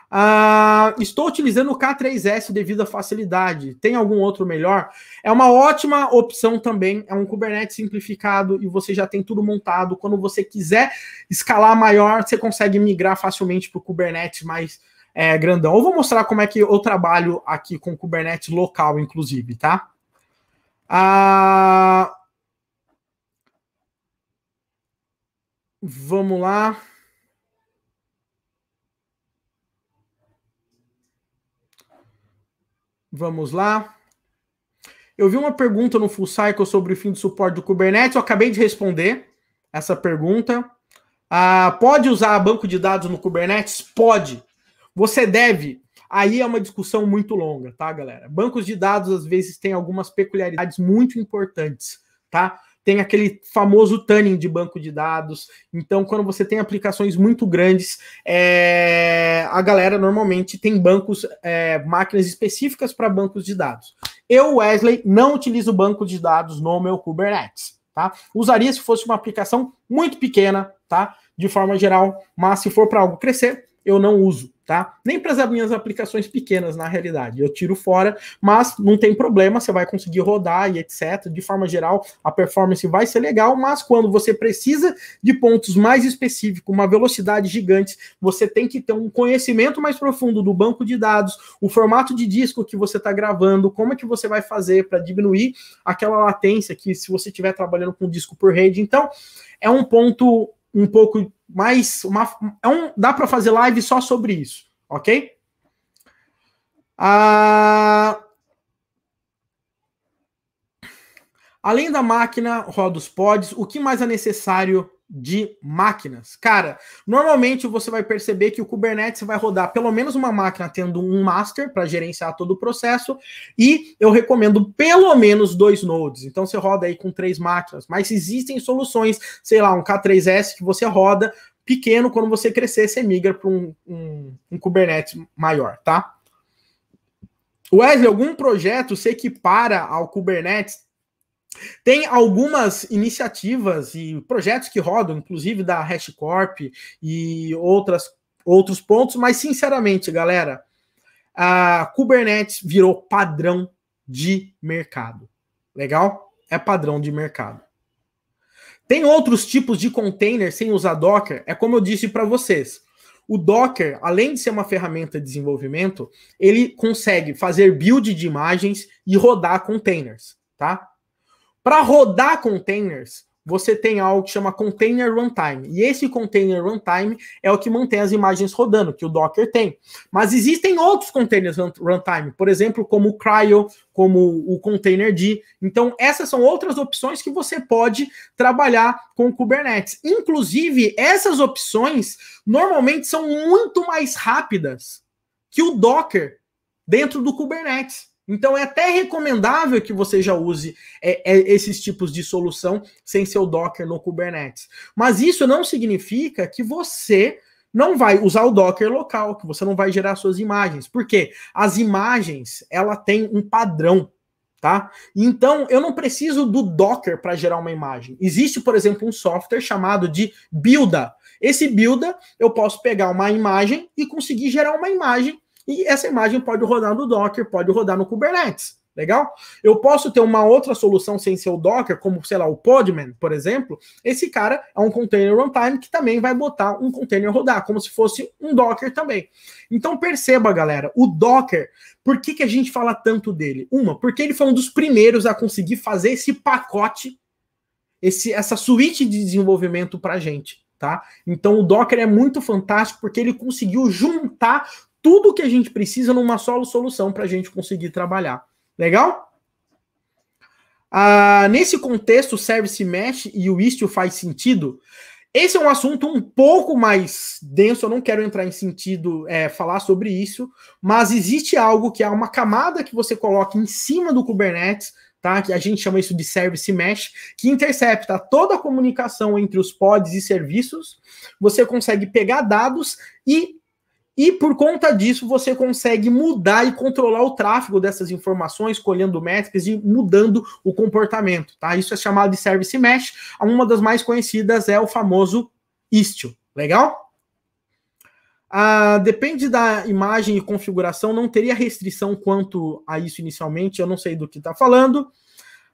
Ah, estou utilizando o K3S devido à facilidade. Tem algum outro melhor? É uma ótima opção também. É um Kubernetes simplificado e você já tem tudo montado. Quando você quiser escalar maior, você consegue migrar facilmente para o Kubernetes mais é, grandão. Eu vou mostrar como é que eu trabalho aqui com Kubernetes local, inclusive, tá? Ah, vamos lá. Vamos lá. Eu vi uma pergunta no Full Cycle sobre o fim do suporte do Kubernetes. Eu acabei de responder essa pergunta. Ah, pode usar banco de dados no Kubernetes? Pode. Você deve. Aí é uma discussão muito longa, tá, galera? Bancos de dados às vezes têm algumas peculiaridades muito importantes, tá? tem aquele famoso tanning de banco de dados. Então, quando você tem aplicações muito grandes, é, a galera normalmente tem bancos, é, máquinas específicas para bancos de dados. Eu, Wesley, não utilizo banco de dados no meu Kubernetes. Tá? Usaria se fosse uma aplicação muito pequena, tá? De forma geral, mas se for para algo crescer, eu não uso, tá? Nem para as minhas aplicações pequenas, na realidade. Eu tiro fora, mas não tem problema, você vai conseguir rodar e etc. De forma geral, a performance vai ser legal, mas quando você precisa de pontos mais específicos, uma velocidade gigante, você tem que ter um conhecimento mais profundo do banco de dados, o formato de disco que você está gravando, como é que você vai fazer para diminuir aquela latência que se você estiver trabalhando com disco por rede. Então, é um ponto um pouco mais. Uma, é um, dá para fazer live só sobre isso, ok? Ah, além da máquina roda os pods, o que mais é necessário de máquinas. Cara, normalmente você vai perceber que o Kubernetes vai rodar pelo menos uma máquina tendo um master para gerenciar todo o processo e eu recomendo pelo menos dois nodes. Então você roda aí com três máquinas, mas existem soluções, sei lá, um K3S que você roda pequeno, quando você crescer, você migra para um, um, um Kubernetes maior, tá? Wesley, algum projeto se equipara ao Kubernetes tem algumas iniciativas e projetos que rodam, inclusive da HashCorp e outras, outros pontos, mas sinceramente, galera, a Kubernetes virou padrão de mercado. Legal? É padrão de mercado. Tem outros tipos de container sem usar Docker? É como eu disse para vocês. O Docker, além de ser uma ferramenta de desenvolvimento, ele consegue fazer build de imagens e rodar containers, tá? Para rodar containers, você tem algo que chama container runtime. E esse container runtime é o que mantém as imagens rodando, que o Docker tem. Mas existem outros containers runtime, por exemplo, como o Cryo, como o containerd. Então, essas são outras opções que você pode trabalhar com o Kubernetes. Inclusive, essas opções normalmente são muito mais rápidas que o Docker dentro do Kubernetes. Então é até recomendável que você já use é, é, esses tipos de solução sem seu Docker no Kubernetes. Mas isso não significa que você não vai usar o Docker local, que você não vai gerar suas imagens, porque as imagens ela tem um padrão, tá? Então eu não preciso do Docker para gerar uma imagem. Existe, por exemplo, um software chamado de Builda. Esse Builda eu posso pegar uma imagem e conseguir gerar uma imagem e essa imagem pode rodar no Docker, pode rodar no Kubernetes. Legal? Eu posso ter uma outra solução sem ser o Docker, como, sei lá, o Podman, por exemplo. Esse cara é um container runtime que também vai botar um container rodar, como se fosse um Docker também. Então perceba, galera, o Docker, por que, que a gente fala tanto dele? Uma, porque ele foi um dos primeiros a conseguir fazer esse pacote, esse, essa suíte de desenvolvimento para gente. Tá? Então o Docker é muito fantástico porque ele conseguiu juntar tudo que a gente precisa numa só solução para a gente conseguir trabalhar. Legal? Ah, nesse contexto, o Service Mesh e o Istio faz sentido? Esse é um assunto um pouco mais denso, eu não quero entrar em sentido é, falar sobre isso, mas existe algo que é uma camada que você coloca em cima do Kubernetes, tá? Que a gente chama isso de Service Mesh, que intercepta toda a comunicação entre os pods e serviços. Você consegue pegar dados e e por conta disso, você consegue mudar e controlar o tráfego dessas informações, colhendo métricas e mudando o comportamento, tá? Isso é chamado de Service Mesh. Uma das mais conhecidas é o famoso Istio. Legal? Ah, depende da imagem e configuração, não teria restrição quanto a isso inicialmente, eu não sei do que está falando.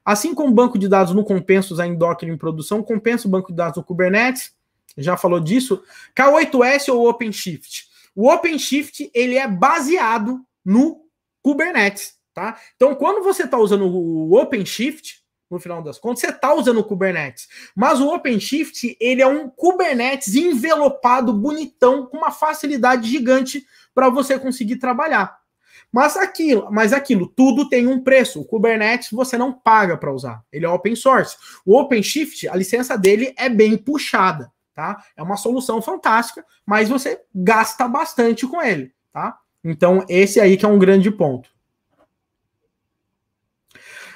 Assim como banco de dados no compensa usar Docker em produção, compensa o banco de dados no Kubernetes, já falou disso. K8S ou OpenShift? O OpenShift ele é baseado no Kubernetes, tá? Então, quando você está usando o OpenShift, no final das contas, você está usando o Kubernetes. Mas o OpenShift, ele é um Kubernetes envelopado, bonitão, com uma facilidade gigante para você conseguir trabalhar. Mas aquilo, mas aquilo, tudo tem um preço. O Kubernetes você não paga para usar. Ele é open source. O OpenShift, a licença dele é bem puxada tá? É uma solução fantástica, mas você gasta bastante com ele, tá? Então, esse aí que é um grande ponto.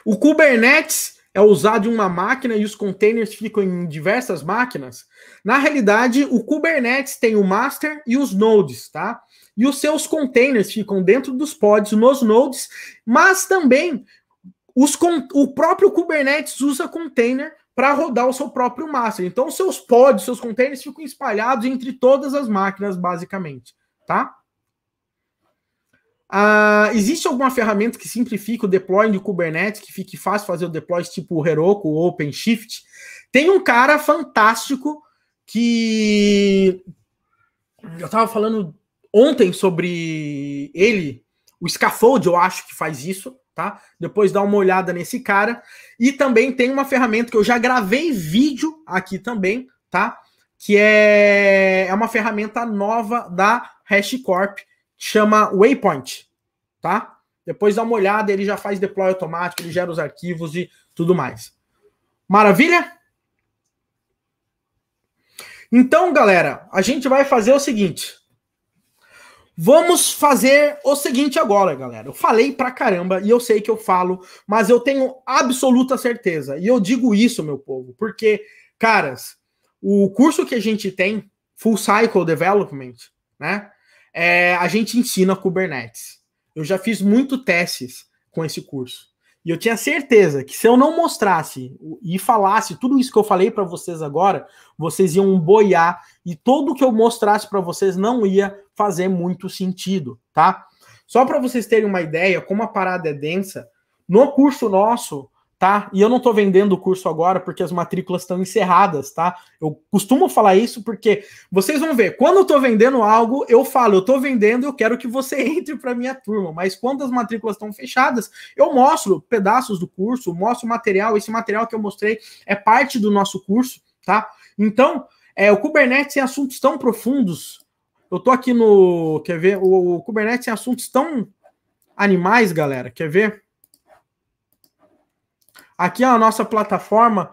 O Kubernetes é usado em uma máquina e os containers ficam em diversas máquinas. Na realidade, o Kubernetes tem o master e os nodes, tá? E os seus containers ficam dentro dos pods nos nodes, mas também os, o próprio Kubernetes usa container para rodar o seu próprio master. Então, seus pods, seus containers ficam espalhados entre todas as máquinas, basicamente, tá? Ah, existe alguma ferramenta que simplifica o deploy de Kubernetes, que fique fácil fazer o deploy, tipo o Heroku ou OpenShift? Tem um cara fantástico que... Eu estava falando ontem sobre ele, o Scaffold, eu acho que faz isso, tá? Depois dá uma olhada nesse cara. E também tem uma ferramenta que eu já gravei vídeo aqui também, tá? Que é, é uma ferramenta nova da HashCorp, chama Waypoint, tá? Depois dá uma olhada, ele já faz deploy automático, ele gera os arquivos e tudo mais. Maravilha? Então, galera, a gente vai fazer o seguinte. Vamos fazer o seguinte agora, galera. Eu falei pra caramba e eu sei que eu falo, mas eu tenho absoluta certeza. E eu digo isso, meu povo, porque, caras, o curso que a gente tem, Full Cycle Development, né? É, a gente ensina Kubernetes. Eu já fiz muito testes com esse curso. E eu tinha certeza que se eu não mostrasse e falasse tudo isso que eu falei para vocês agora, vocês iam boiar e todo que eu mostrasse para vocês não ia fazer muito sentido, tá? Só para vocês terem uma ideia como a parada é densa, no curso nosso, tá? E eu não estou vendendo o curso agora porque as matrículas estão encerradas, tá? Eu costumo falar isso porque vocês vão ver, quando eu estou vendendo algo, eu falo, eu estou vendendo, eu quero que você entre para minha turma, mas quando as matrículas estão fechadas, eu mostro pedaços do curso, mostro material, esse material que eu mostrei é parte do nosso curso, tá? Então, é, o Kubernetes tem assuntos tão profundos. Eu tô aqui no, quer ver, o, o Kubernetes tem assuntos tão animais, galera, quer ver? Aqui a nossa plataforma,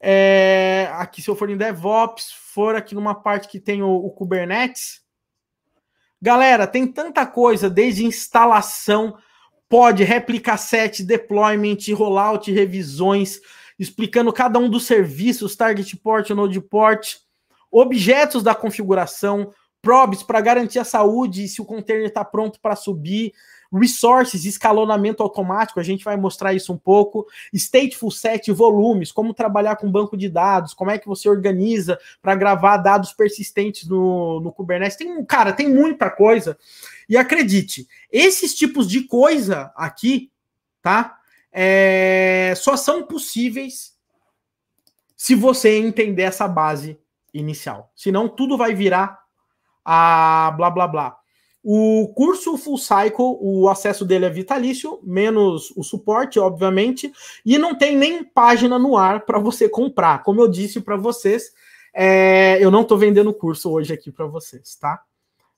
é, aqui se eu for em DevOps, for aqui numa parte que tem o, o Kubernetes, Galera, tem tanta coisa, desde instalação, pod, replica set, deployment, rollout, revisões, explicando cada um dos serviços, target port, node port, objetos da configuração, probes para garantir a saúde, se o container está pronto para subir, resources, escalonamento automático, a gente vai mostrar isso um pouco, stateful set, volumes, como trabalhar com banco de dados, como é que você organiza para gravar dados persistentes no, no Kubernetes. Tem, cara, tem muita coisa. E acredite, esses tipos de coisa aqui, tá? É, só são possíveis se você entender essa base inicial. Senão tudo vai virar a blá blá blá. O curso Full Cycle, o acesso dele é vitalício, menos o suporte, obviamente, e não tem nem página no ar para você comprar. Como eu disse para vocês, é, eu não estou vendendo o curso hoje aqui para vocês, tá?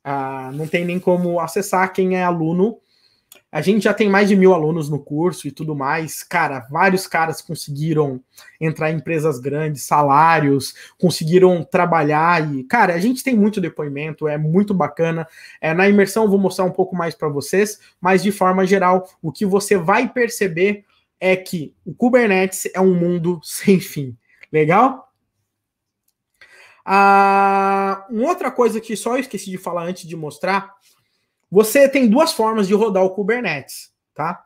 Ah, não tem nem como acessar quem é aluno a gente já tem mais de mil alunos no curso e tudo mais. Cara, vários caras conseguiram entrar em empresas grandes, salários, conseguiram trabalhar. E, cara, a gente tem muito depoimento, é muito bacana. É, na imersão eu vou mostrar um pouco mais para vocês, mas de forma geral, o que você vai perceber é que o Kubernetes é um mundo sem fim. Legal? Ah, uma outra coisa que só eu esqueci de falar antes de mostrar você tem duas formas de rodar o Kubernetes, tá?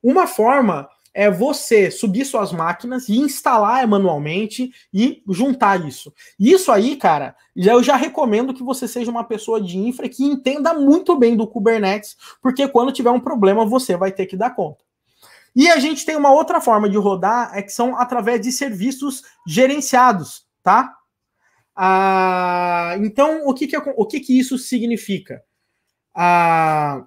Uma forma é você subir suas máquinas e instalar manualmente e juntar isso. Isso aí, cara, eu já recomendo que você seja uma pessoa de infra que entenda muito bem do Kubernetes, porque quando tiver um problema você vai ter que dar conta. E a gente tem uma outra forma de rodar, é que são através de serviços gerenciados, tá? Ah, então, o que que, o que que isso significa? a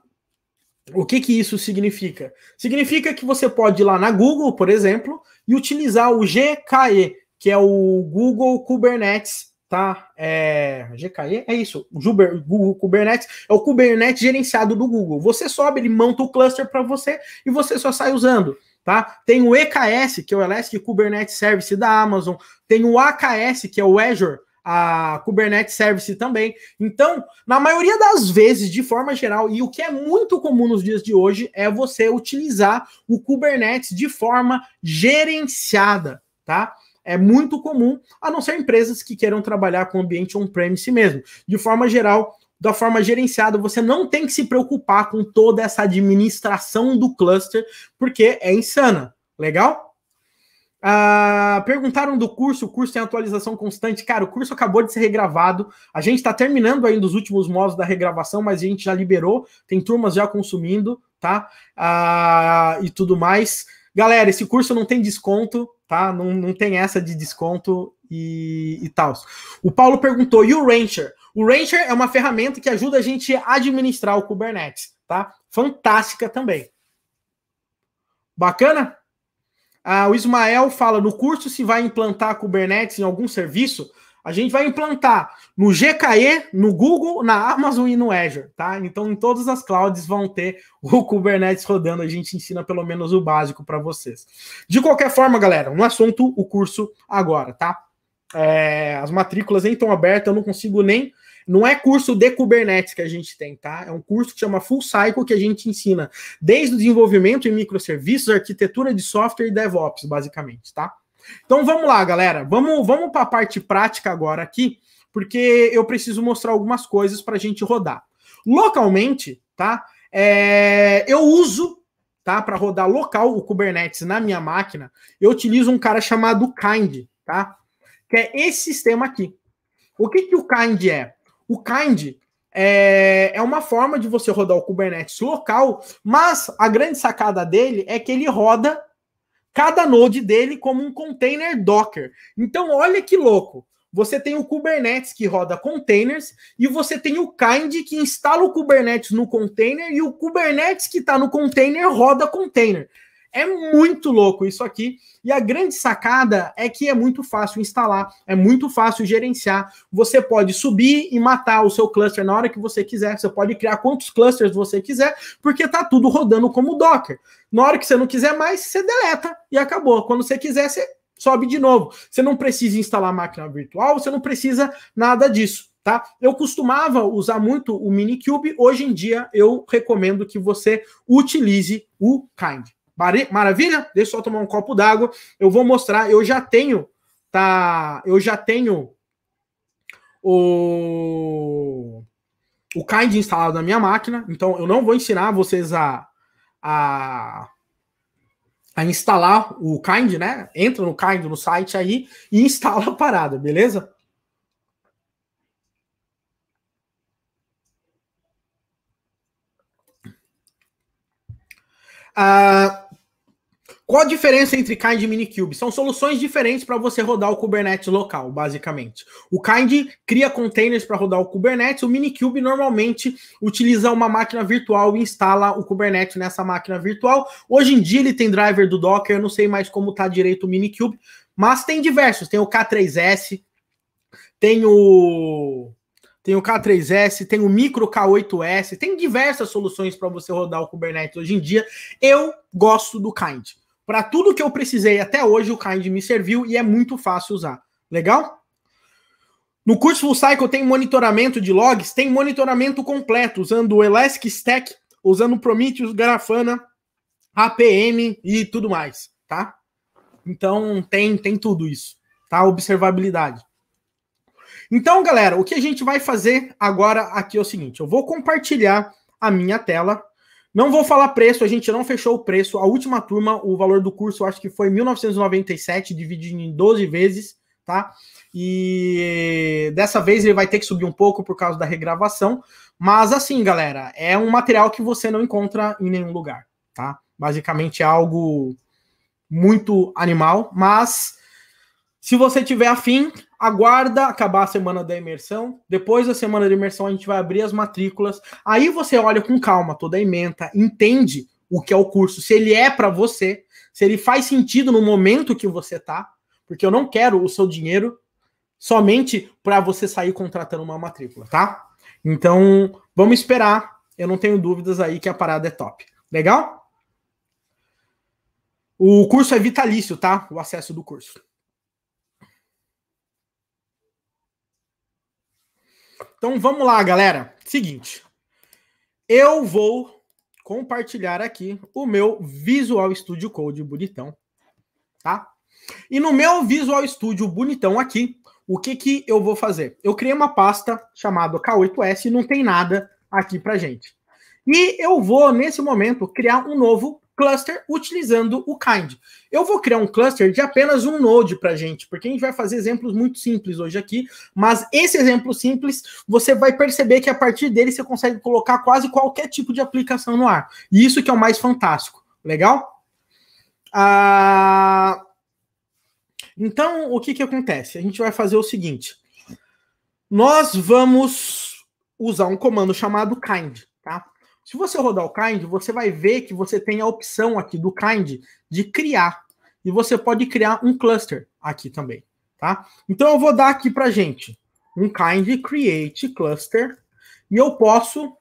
o que, que isso significa? Significa que você pode ir lá na Google, por exemplo, e utilizar o GKE, que é o Google Kubernetes, tá? É, GKE é isso, Google Kubernetes é o Kubernetes gerenciado do Google. Você sobe, ele monta o cluster para você e você só sai usando. Tá? Tem o EKS, que é o Elastic Kubernetes Service da Amazon, tem o AKS, que é o Azure a Kubernetes Service também. Então, na maioria das vezes, de forma geral, e o que é muito comum nos dias de hoje, é você utilizar o Kubernetes de forma gerenciada, tá? É muito comum, a não ser empresas que queiram trabalhar com ambiente on-premise mesmo. De forma geral, da forma gerenciada, você não tem que se preocupar com toda essa administração do cluster, porque é insana. Legal? Ah, perguntaram do curso, o curso tem atualização constante. Cara, o curso acabou de ser regravado. A gente está terminando ainda os últimos modos da regravação, mas a gente já liberou, tem turmas já consumindo, tá? Ah, e tudo mais. Galera, esse curso não tem desconto, tá? Não, não tem essa de desconto e, e tal. O Paulo perguntou: e o Rancher? O Rancher é uma ferramenta que ajuda a gente a administrar o Kubernetes, tá? Fantástica também. Bacana? Ah, o Ismael fala no curso se vai implantar Kubernetes em algum serviço. A gente vai implantar no GKE, no Google, na Amazon e no Azure, tá? Então, em todas as clouds vão ter o Kubernetes rodando. A gente ensina pelo menos o básico para vocês. De qualquer forma, galera, no assunto, o curso agora, tá? É, as matrículas nem estão abertas, eu não consigo nem não é curso de Kubernetes que a gente tem, tá? É um curso que chama Full Cycle que a gente ensina desde o desenvolvimento em microserviços, arquitetura de software e DevOps, basicamente, tá? Então vamos lá, galera. Vamos, vamos para a parte prática agora aqui, porque eu preciso mostrar algumas coisas para a gente rodar. Localmente, tá? É, eu uso, tá? Para rodar local o Kubernetes na minha máquina, eu utilizo um cara chamado Kind, tá? Que é esse sistema aqui. O que, que o Kind é? O Kind é, é uma forma de você rodar o Kubernetes local, mas a grande sacada dele é que ele roda cada node dele como um container Docker. Então, olha que louco. Você tem o Kubernetes que roda containers e você tem o Kind que instala o Kubernetes no container e o Kubernetes que está no container roda container. É muito louco isso aqui. E a grande sacada é que é muito fácil instalar, é muito fácil gerenciar. Você pode subir e matar o seu cluster na hora que você quiser. Você pode criar quantos clusters você quiser, porque tá tudo rodando como Docker. Na hora que você não quiser mais, você deleta e acabou. Quando você quiser, você sobe de novo. Você não precisa instalar máquina virtual, você não precisa nada disso. Tá? Eu costumava usar muito o Minikube, hoje em dia eu recomendo que você utilize o Kind. Maravilha? Deixa eu só tomar um copo d'água. Eu vou mostrar. Eu já tenho, tá? Eu já tenho o o Kind instalado na minha máquina. Então eu não vou ensinar vocês a a, a instalar o Kind, né? Entra no Kind no site aí e instala a parada, beleza? Uh, qual a diferença entre Kind e Minikube? São soluções diferentes para você rodar o Kubernetes local, basicamente. O Kind cria containers para rodar o Kubernetes, o Minikube normalmente utiliza uma máquina virtual e instala o Kubernetes nessa máquina virtual. Hoje em dia ele tem driver do Docker, eu não sei mais como está direito o Minikube, mas tem diversos, tem o K3S, tem o tem o K3S, tem o Micro K8S, tem diversas soluções para você rodar o Kubernetes hoje em dia. Eu gosto do Kind. Para tudo que eu precisei até hoje, o Kind me serviu e é muito fácil usar. Legal? No curso Full Cycle tem monitoramento de logs, tem monitoramento completo, usando o Elasticsearch, usando Prometheus, Grafana, APM e tudo mais, tá? Então tem tem tudo isso, tá? Observabilidade. Então, galera, o que a gente vai fazer agora aqui é o seguinte, eu vou compartilhar a minha tela não vou falar preço, a gente não fechou o preço. A última turma, o valor do curso, eu acho que foi 1997, dividido em 12 vezes, tá? E dessa vez ele vai ter que subir um pouco por causa da regravação, mas assim, galera, é um material que você não encontra em nenhum lugar, tá? Basicamente é algo muito animal, mas se você tiver afim, aguarda acabar a semana da imersão. Depois da semana de imersão, a gente vai abrir as matrículas. Aí você olha com calma toda a ementa, entende o que é o curso, se ele é para você, se ele faz sentido no momento que você tá, porque eu não quero o seu dinheiro somente para você sair contratando uma matrícula, tá? Então, vamos esperar. Eu não tenho dúvidas aí que a parada é top. Legal? O curso é vitalício, tá? O acesso do curso. Então vamos lá, galera. Seguinte. Eu vou compartilhar aqui o meu Visual Studio Code bonitão, tá? E no meu Visual Studio bonitão aqui, o que que eu vou fazer? Eu criei uma pasta chamada K8S e não tem nada aqui pra gente. E eu vou, nesse momento, criar um novo cluster utilizando o kind. Eu vou criar um cluster de apenas um node para gente, porque a gente vai fazer exemplos muito simples hoje aqui, mas esse exemplo simples, você vai perceber que a partir dele você consegue colocar quase qualquer tipo de aplicação no ar. E isso que é o mais fantástico. Legal? Ah... Então, o que, que acontece? A gente vai fazer o seguinte. Nós vamos usar um comando chamado kind. Se você rodar o Kind, você vai ver que você tem a opção aqui do Kind de criar. E você pode criar um cluster aqui também, tá? Então eu vou dar aqui pra gente um Kind Create Cluster e eu posso,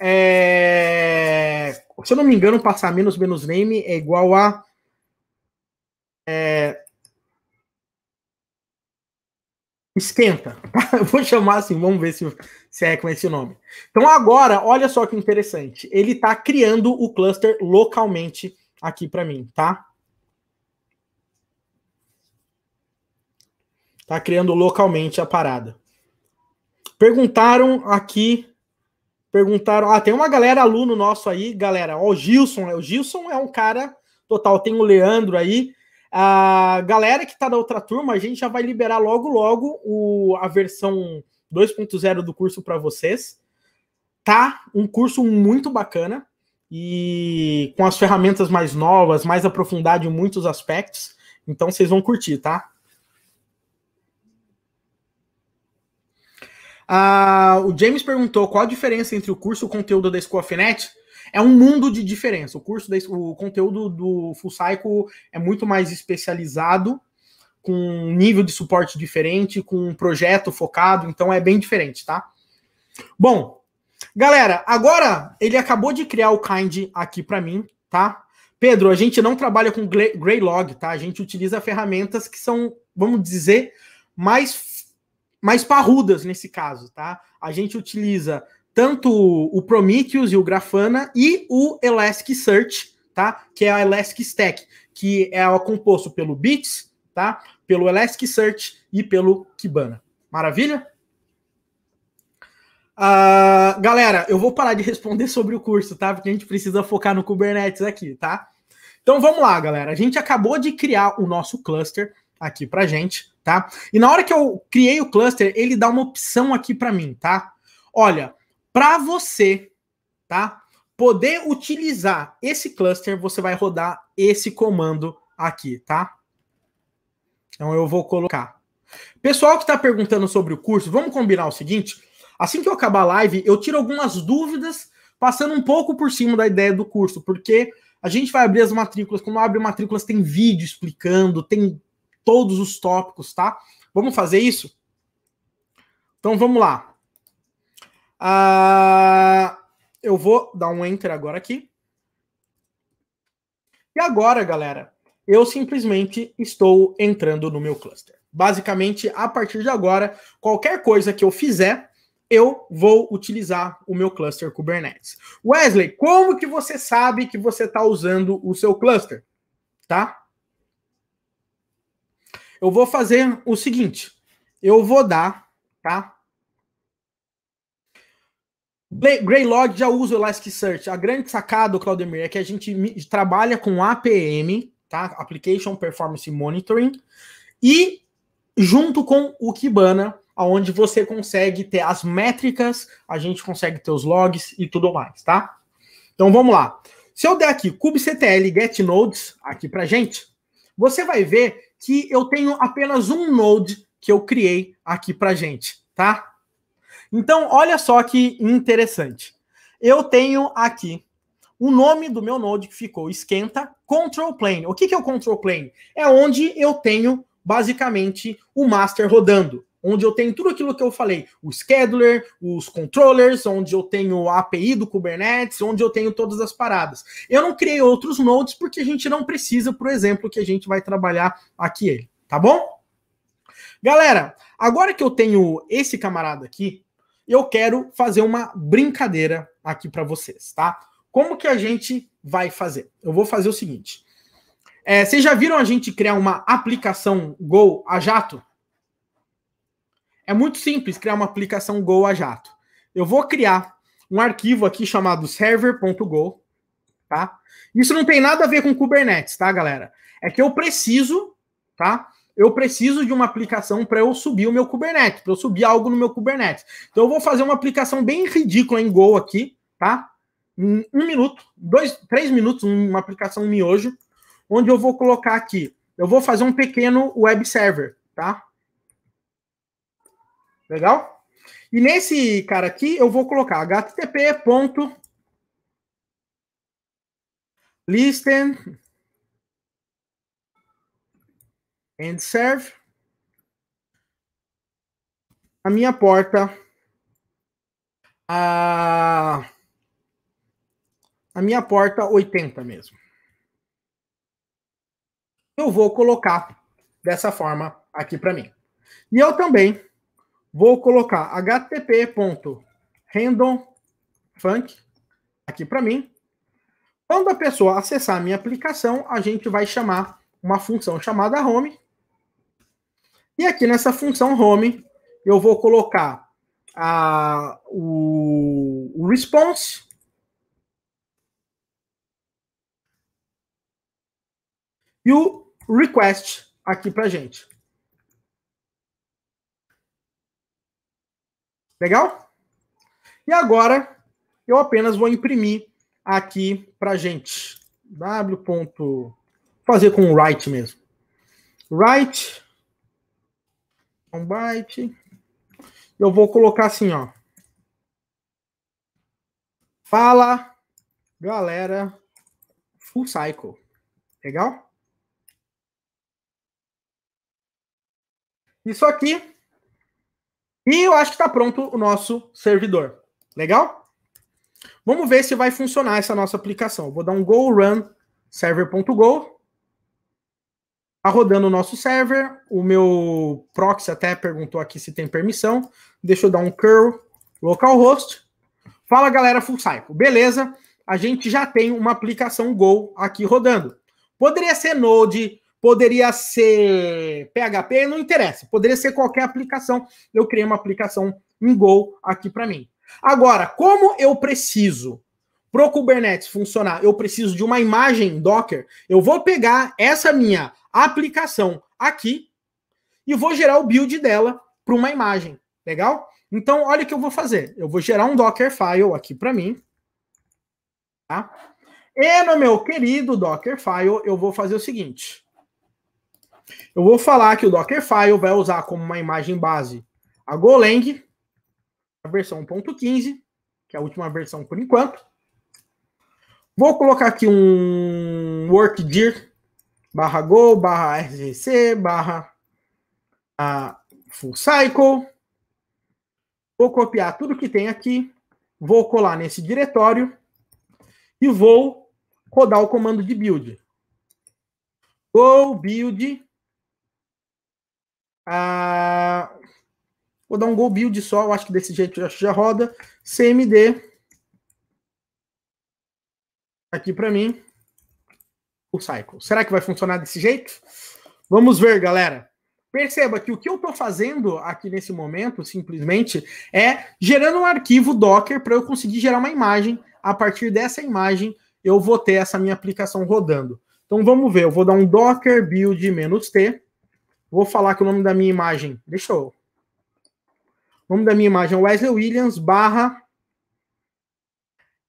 é... se eu não me engano, passar menos menos name é igual a é, esquenta. Eu vou chamar assim, vamos ver se, se é com esse nome. Então agora, olha só que interessante. Ele está criando o cluster localmente aqui para mim, tá? Está criando localmente a parada. Perguntaram aqui, perguntaram, ah, tem uma galera aluno nosso aí, galera, ó, o Gilson, né? o Gilson é um cara total, tem o Leandro aí, a galera que está da outra turma, a gente já vai liberar logo, logo o, a versão 2.0 do curso para vocês. Tá um curso muito bacana e com as ferramentas mais novas, mais aprofundado em muitos aspectos. Então vocês vão curtir, tá? Ah, o James perguntou qual a diferença entre o curso e o conteúdo da Escola Finete é um mundo de diferença. O curso, da, o conteúdo do Full Cycle é muito mais especializado, com um nível de suporte diferente, com um projeto focado, então é bem diferente, tá? Bom, galera, agora ele acabou de criar o Kind aqui para mim, tá? Pedro, a gente não trabalha com Greylog, tá? A gente utiliza ferramentas que são, vamos dizer, mais mais parrudas nesse caso, tá? A gente utiliza tanto o Prometheus e o Grafana e o Elasticsearch, tá? Que é a Elasticsearch que é, é composto pelo Bits, tá? Pelo Elasticsearch e pelo Kibana. Maravilha? Uh, galera, eu vou parar de responder sobre o curso, tá? Porque a gente precisa focar no Kubernetes aqui, tá? Então vamos lá, galera. A gente acabou de criar o nosso cluster aqui pra gente, tá? E na hora que eu criei o cluster, ele dá uma opção aqui para mim, tá? Olha, para você, tá? Poder utilizar esse cluster, você vai rodar esse comando aqui, tá? Então eu vou colocar. Pessoal que está perguntando sobre o curso, vamos combinar o seguinte: assim que eu acabar a live, eu tiro algumas dúvidas, passando um pouco por cima da ideia do curso, porque a gente vai abrir as matrículas. Quando abre matrículas, tem vídeo explicando, tem todos os tópicos, tá? Vamos fazer isso? Então vamos lá. Ah, eu vou dar um enter agora aqui. E agora, galera, eu simplesmente estou entrando no meu cluster. Basicamente, a partir de agora, qualquer coisa que eu fizer, eu vou utilizar o meu cluster Kubernetes. Wesley, como que você sabe que você está usando o seu cluster? Tá? Eu vou fazer o seguinte, eu vou dar, tá? Greylog já usa o Elasticsearch. A grande sacada, Claudemir, é que a gente trabalha com APM, tá? Application Performance Monitoring, e junto com o Kibana, aonde você consegue ter as métricas, a gente consegue ter os logs e tudo mais, tá? Então vamos lá. Se eu der aqui kubectl get nodes aqui pra gente, você vai ver que eu tenho apenas um node que eu criei aqui pra gente, tá? Então, olha só que interessante. Eu tenho aqui o nome do meu node que ficou esquenta control plane. O que, que é o control plane? É onde eu tenho basicamente o master rodando, onde eu tenho tudo aquilo que eu falei, o scheduler, os controllers, onde eu tenho a API do Kubernetes, onde eu tenho todas as paradas. Eu não criei outros nodes porque a gente não precisa, por exemplo, que a gente vai trabalhar aqui ele, tá bom? Galera, agora que eu tenho esse camarada aqui, eu quero fazer uma brincadeira aqui para vocês, tá? Como que a gente vai fazer? Eu vou fazer o seguinte. É, vocês já viram a gente criar uma aplicação Go a jato? É muito simples criar uma aplicação Go a jato. Eu vou criar um arquivo aqui chamado server.go, tá? Isso não tem nada a ver com Kubernetes, tá, galera? É que eu preciso, tá? eu preciso de uma aplicação para eu subir o meu Kubernetes, para eu subir algo no meu Kubernetes. Então eu vou fazer uma aplicação bem ridícula em Go aqui, tá? Em um minuto, dois, três minutos, uma aplicação miojo, onde eu vou colocar aqui, eu vou fazer um pequeno web server, tá? Legal? E nesse cara aqui, eu vou colocar http. Listen and serve. A minha porta. A, a minha porta 80 mesmo. Eu vou colocar dessa forma aqui para mim. E eu também vou colocar http.randomfunk aqui para mim. Quando a pessoa acessar a minha aplicação, a gente vai chamar uma função chamada home e aqui nessa função home, eu vou colocar a, o, o response. E o request aqui para gente. Legal? E agora eu apenas vou imprimir aqui para gente. W. Fazer com write mesmo. Write um byte. Eu vou colocar assim, ó. Fala, galera, full cycle. Legal? Isso aqui. E eu acho que está pronto o nosso servidor. Legal? Vamos ver se vai funcionar essa nossa aplicação. vou dar um go run server.go Está rodando o nosso server. O meu proxy até perguntou aqui se tem permissão. Deixa eu dar um curl localhost. Fala galera full cycle. Beleza? A gente já tem uma aplicação Go aqui rodando. Poderia ser Node, poderia ser PHP, não interessa. Poderia ser qualquer aplicação. Eu criei uma aplicação em Go aqui para mim. Agora, como eu preciso Pro Kubernetes funcionar, eu preciso de uma imagem Docker. Eu vou pegar essa minha aplicação aqui e vou gerar o build dela para uma imagem. Legal? Então, olha o que eu vou fazer. Eu vou gerar um Dockerfile aqui para mim. Tá? E no meu querido Dockerfile, eu vou fazer o seguinte. Eu vou falar que o Dockerfile vai usar como uma imagem base a Golang, a versão 1.15, que é a última versão por enquanto Vou colocar aqui um workdir barra go, barra rgc, barra a full cycle. Vou copiar tudo que tem aqui, vou colar nesse diretório e vou rodar o comando de build. Go build. Ah, vou dar um go build só, eu acho que desse jeito já, já roda. cmd aqui para mim o cycle. Será que vai funcionar desse jeito? Vamos ver, galera. Perceba que o que eu estou fazendo aqui nesse momento, simplesmente, é gerando um arquivo Docker para eu conseguir gerar uma imagem. A partir dessa imagem, eu vou ter essa minha aplicação rodando. Então vamos ver, eu vou dar um docker build-t, vou falar que o nome da minha imagem, deixa eu... O nome da minha imagem é Wesley Williams barra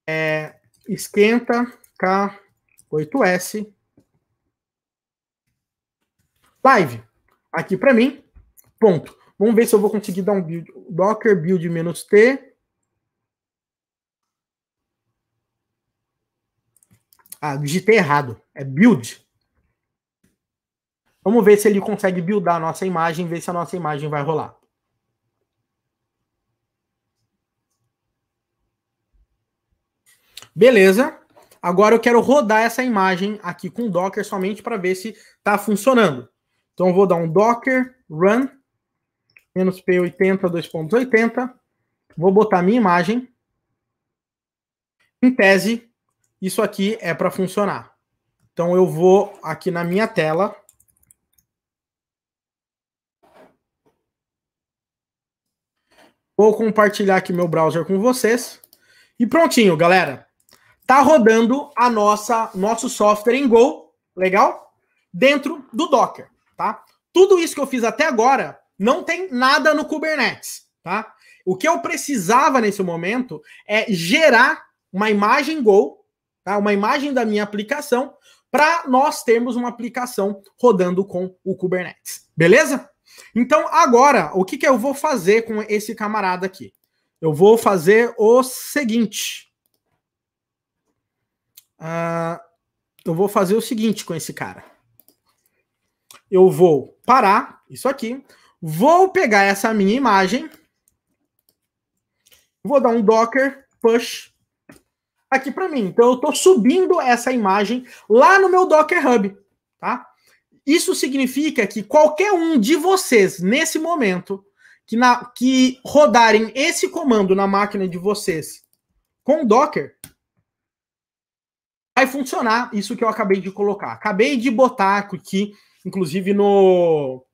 é, esquenta K8S live aqui para mim. Ponto. Vamos ver se eu vou conseguir dar um build. Docker build menos T. Ah, digitei errado. É build. Vamos ver se ele consegue buildar a nossa imagem, ver se a nossa imagem vai rolar. Beleza. Agora eu quero rodar essa imagem aqui com Docker somente para ver se está funcionando. Então eu vou dar um docker run menos p80 2.80. Vou botar minha imagem. Em tese, isso aqui é para funcionar. Então eu vou aqui na minha tela. Vou compartilhar aqui meu browser com vocês. E prontinho, galera tá rodando a nossa nosso software em Go, legal? Dentro do Docker, tá? Tudo isso que eu fiz até agora não tem nada no Kubernetes, tá? O que eu precisava nesse momento é gerar uma imagem Go, tá? Uma imagem da minha aplicação para nós termos uma aplicação rodando com o Kubernetes, beleza? Então agora, o que que eu vou fazer com esse camarada aqui? Eu vou fazer o seguinte, ah, eu vou fazer o seguinte com esse cara. Eu vou parar isso aqui, vou pegar essa minha imagem, vou dar um docker push aqui para mim. Então eu estou subindo essa imagem lá no meu Docker Hub, tá? Isso significa que qualquer um de vocês nesse momento que, na, que rodarem esse comando na máquina de vocês com Docker vai funcionar isso que eu acabei de colocar. Acabei de botar aqui, inclusive no,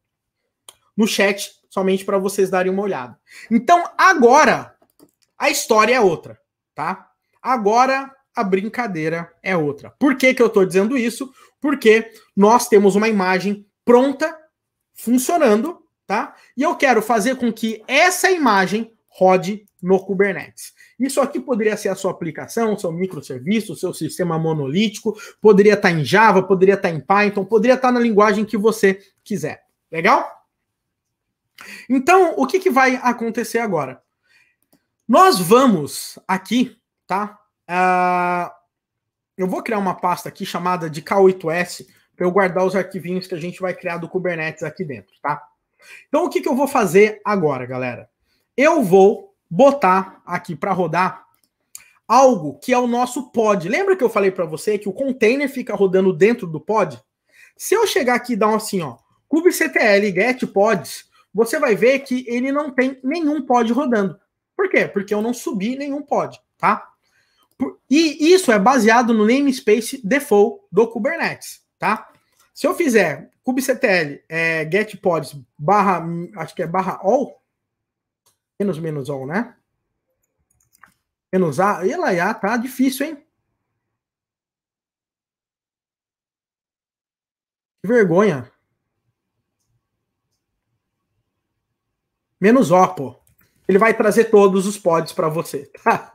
no chat, somente para vocês darem uma olhada. Então, agora, a história é outra, tá? Agora, a brincadeira é outra. Por que, que eu estou dizendo isso? Porque nós temos uma imagem pronta, funcionando, tá? E eu quero fazer com que essa imagem rode no Kubernetes. Isso aqui poderia ser a sua aplicação, seu microserviço, seu sistema monolítico, poderia estar tá em Java, poderia estar tá em Python, poderia estar tá na linguagem que você quiser. Legal? Então, o que, que vai acontecer agora? Nós vamos aqui, tá? Uh, eu vou criar uma pasta aqui chamada de K8S para eu guardar os arquivinhos que a gente vai criar do Kubernetes aqui dentro, tá? Então, o que, que eu vou fazer agora, galera? eu vou botar aqui para rodar algo que é o nosso pod. Lembra que eu falei para você que o container fica rodando dentro do pod? Se eu chegar aqui e dar um assim, ó, kubectl get pods, você vai ver que ele não tem nenhum pod rodando. Por quê? Porque eu não subi nenhum pod, tá? E isso é baseado no namespace default do Kubernetes, tá? Se eu fizer kubectl é, get pods barra, acho que é barra all, Menos menos on, né? Menos A. E lá, já tá difícil, hein? Que vergonha. Menos O, pô. Ele vai trazer todos os pods para você, tá?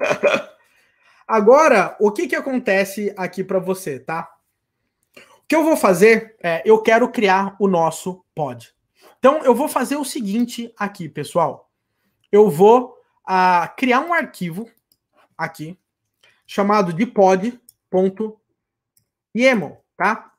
Agora, o que que acontece aqui para você, tá? O que eu vou fazer é, eu quero criar o nosso pod. Então, eu vou fazer o seguinte aqui, pessoal eu vou uh, criar um arquivo aqui chamado de pod.yaml, tá?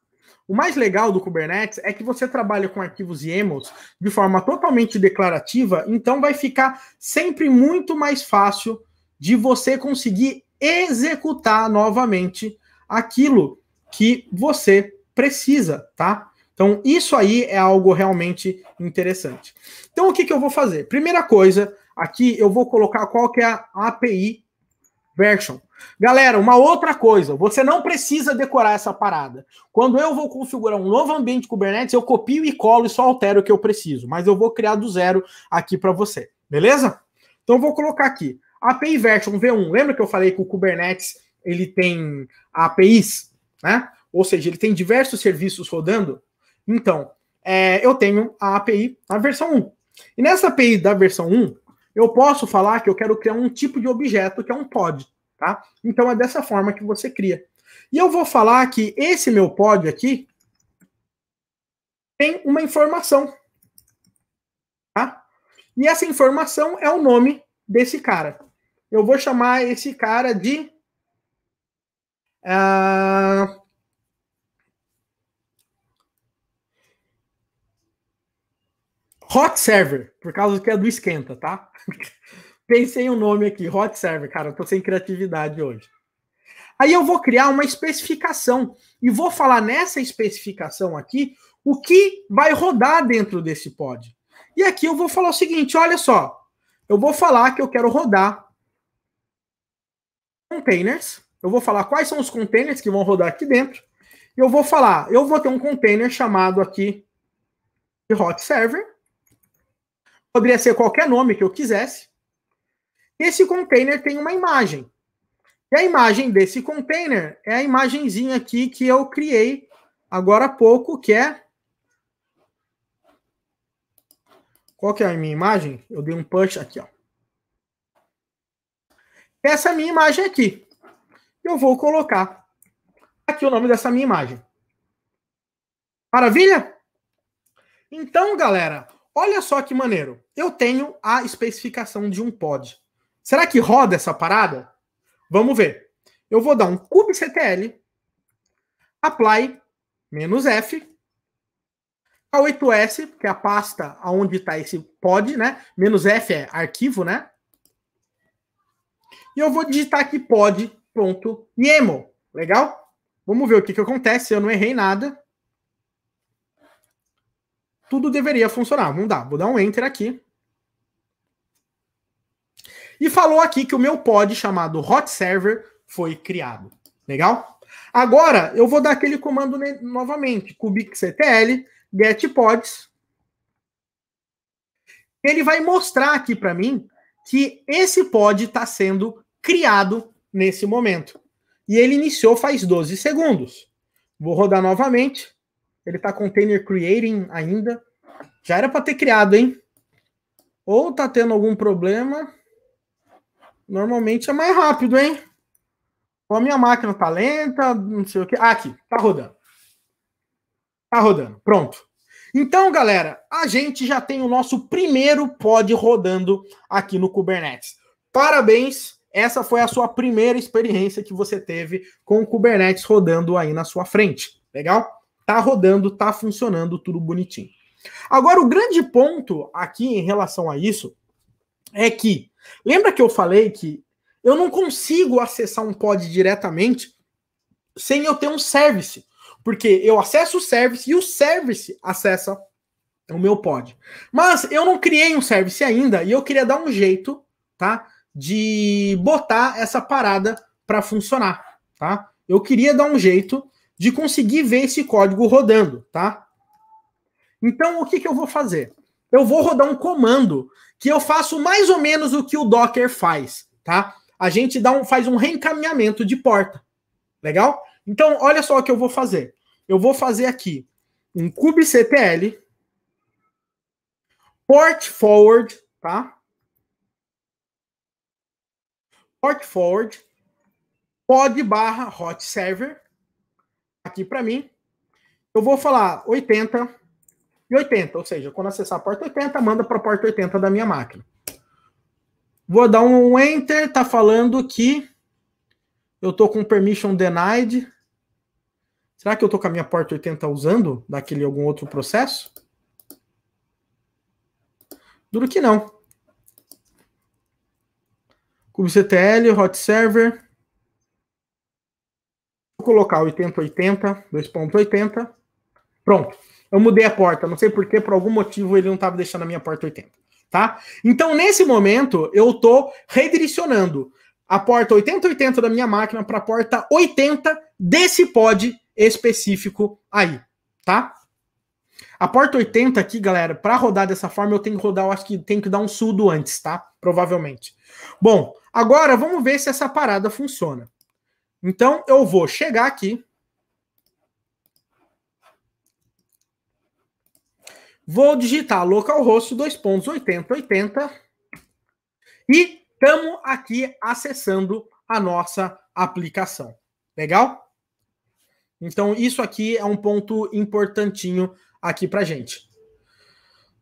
O mais legal do Kubernetes é que você trabalha com arquivos YAMLs de forma totalmente declarativa, então vai ficar sempre muito mais fácil de você conseguir executar novamente aquilo que você precisa, tá? Então, isso aí é algo realmente interessante. Então, o que, que eu vou fazer? Primeira coisa, aqui eu vou colocar qual que é a API version. Galera, uma outra coisa, você não precisa decorar essa parada. Quando eu vou configurar um novo ambiente Kubernetes, eu copio e colo e só altero o que eu preciso, mas eu vou criar do zero aqui para você, beleza? Então vou colocar aqui, API version V1. Lembra que eu falei que o Kubernetes, ele tem APIs, né? Ou seja, ele tem diversos serviços rodando. Então, é, eu tenho a API na versão 1. E nessa API da versão 1, eu posso falar que eu quero criar um tipo de objeto que é um pod, tá? Então é dessa forma que você cria. E eu vou falar que esse meu pod aqui tem uma informação, tá? E essa informação é o nome desse cara. Eu vou chamar esse cara de uh, Hot Server, por causa que é do esquenta, tá? Pensei um nome aqui, Hot Server, cara, eu tô sem criatividade hoje. Aí eu vou criar uma especificação e vou falar nessa especificação aqui o que vai rodar dentro desse pod. E aqui eu vou falar o seguinte, olha só, eu vou falar que eu quero rodar containers, eu vou falar quais são os containers que vão rodar aqui dentro, e eu vou falar, eu vou ter um container chamado aqui de hot server, Poderia ser qualquer nome que eu quisesse. Esse container tem uma imagem. E a imagem desse container é a imagenzinha aqui que eu criei agora há pouco, que é. Qual que é a minha imagem? Eu dei um push aqui, ó. Essa minha imagem aqui. Eu vou colocar aqui o nome dessa minha imagem. Maravilha? Então, galera, Olha só que maneiro. Eu tenho a especificação de um pod. Será que roda essa parada? Vamos ver. Eu vou dar um kubectl, apply, menos F, K8S, que é a pasta onde está esse pod, né? Menos F é arquivo, né? E eu vou digitar aqui pod.yaml. Legal? Vamos ver o que, que acontece. Eu não errei nada tudo deveria funcionar. Vamos dar, vou dar um enter aqui. E falou aqui que o meu pod chamado hot server foi criado. Legal? Agora eu vou dar aquele comando novamente, kubectl getPods. Ele vai mostrar aqui para mim que esse pod está sendo criado nesse momento. E ele iniciou faz 12 segundos. Vou rodar novamente. Ele tá container creating ainda. Já era para ter criado, hein? Ou tá tendo algum problema. Normalmente é mais rápido, hein? Ou a minha máquina tá lenta, não sei o que. Ah, aqui, tá rodando. Tá rodando, pronto. Então, galera, a gente já tem o nosso primeiro pod rodando aqui no Kubernetes. Parabéns! Essa foi a sua primeira experiência que você teve com o Kubernetes rodando aí na sua frente. Legal? Tá rodando, tá funcionando, tudo bonitinho. Agora, o grande ponto aqui em relação a isso é que, lembra que eu falei que eu não consigo acessar um pod diretamente sem eu ter um service, porque eu acesso o service e o service acessa o meu pod. Mas eu não criei um service ainda e eu queria dar um jeito, tá, de botar essa parada para funcionar, tá? Eu queria dar um jeito de conseguir ver esse código rodando, tá? Então, o que, que eu vou fazer? Eu vou rodar um comando que eu faço mais ou menos o que o Docker faz, tá? A gente dá um, faz um reencaminhamento de porta, legal? Então, olha só o que eu vou fazer. Eu vou fazer aqui um kubectl port forward, tá? Port forward pod barra hot server aqui para mim, eu vou falar 80 e 80, ou seja, quando acessar a porta 80, manda para a porta 80 da minha máquina. Vou dar um enter, tá falando que eu tô com permission denied. Será que eu tô com a minha porta 80 usando daquele algum outro processo? Duro que não. kubectl, hot server, Vou colocar 8080, 2.80. Pronto. Eu mudei a porta, não sei porquê, por algum motivo ele não estava deixando a minha porta 80, tá? Então, nesse momento, eu estou redirecionando a porta 8080 da minha máquina para a porta 80 desse pod específico aí, tá? A porta 80 aqui, galera, para rodar dessa forma, eu tenho que rodar, eu acho que tem que dar um sudo antes, tá? Provavelmente. Bom, agora vamos ver se essa parada funciona. Então, eu vou chegar aqui. Vou digitar localhost 2.8080 e estamos aqui acessando a nossa aplicação. Legal? Então, isso aqui é um ponto importantinho aqui para gente.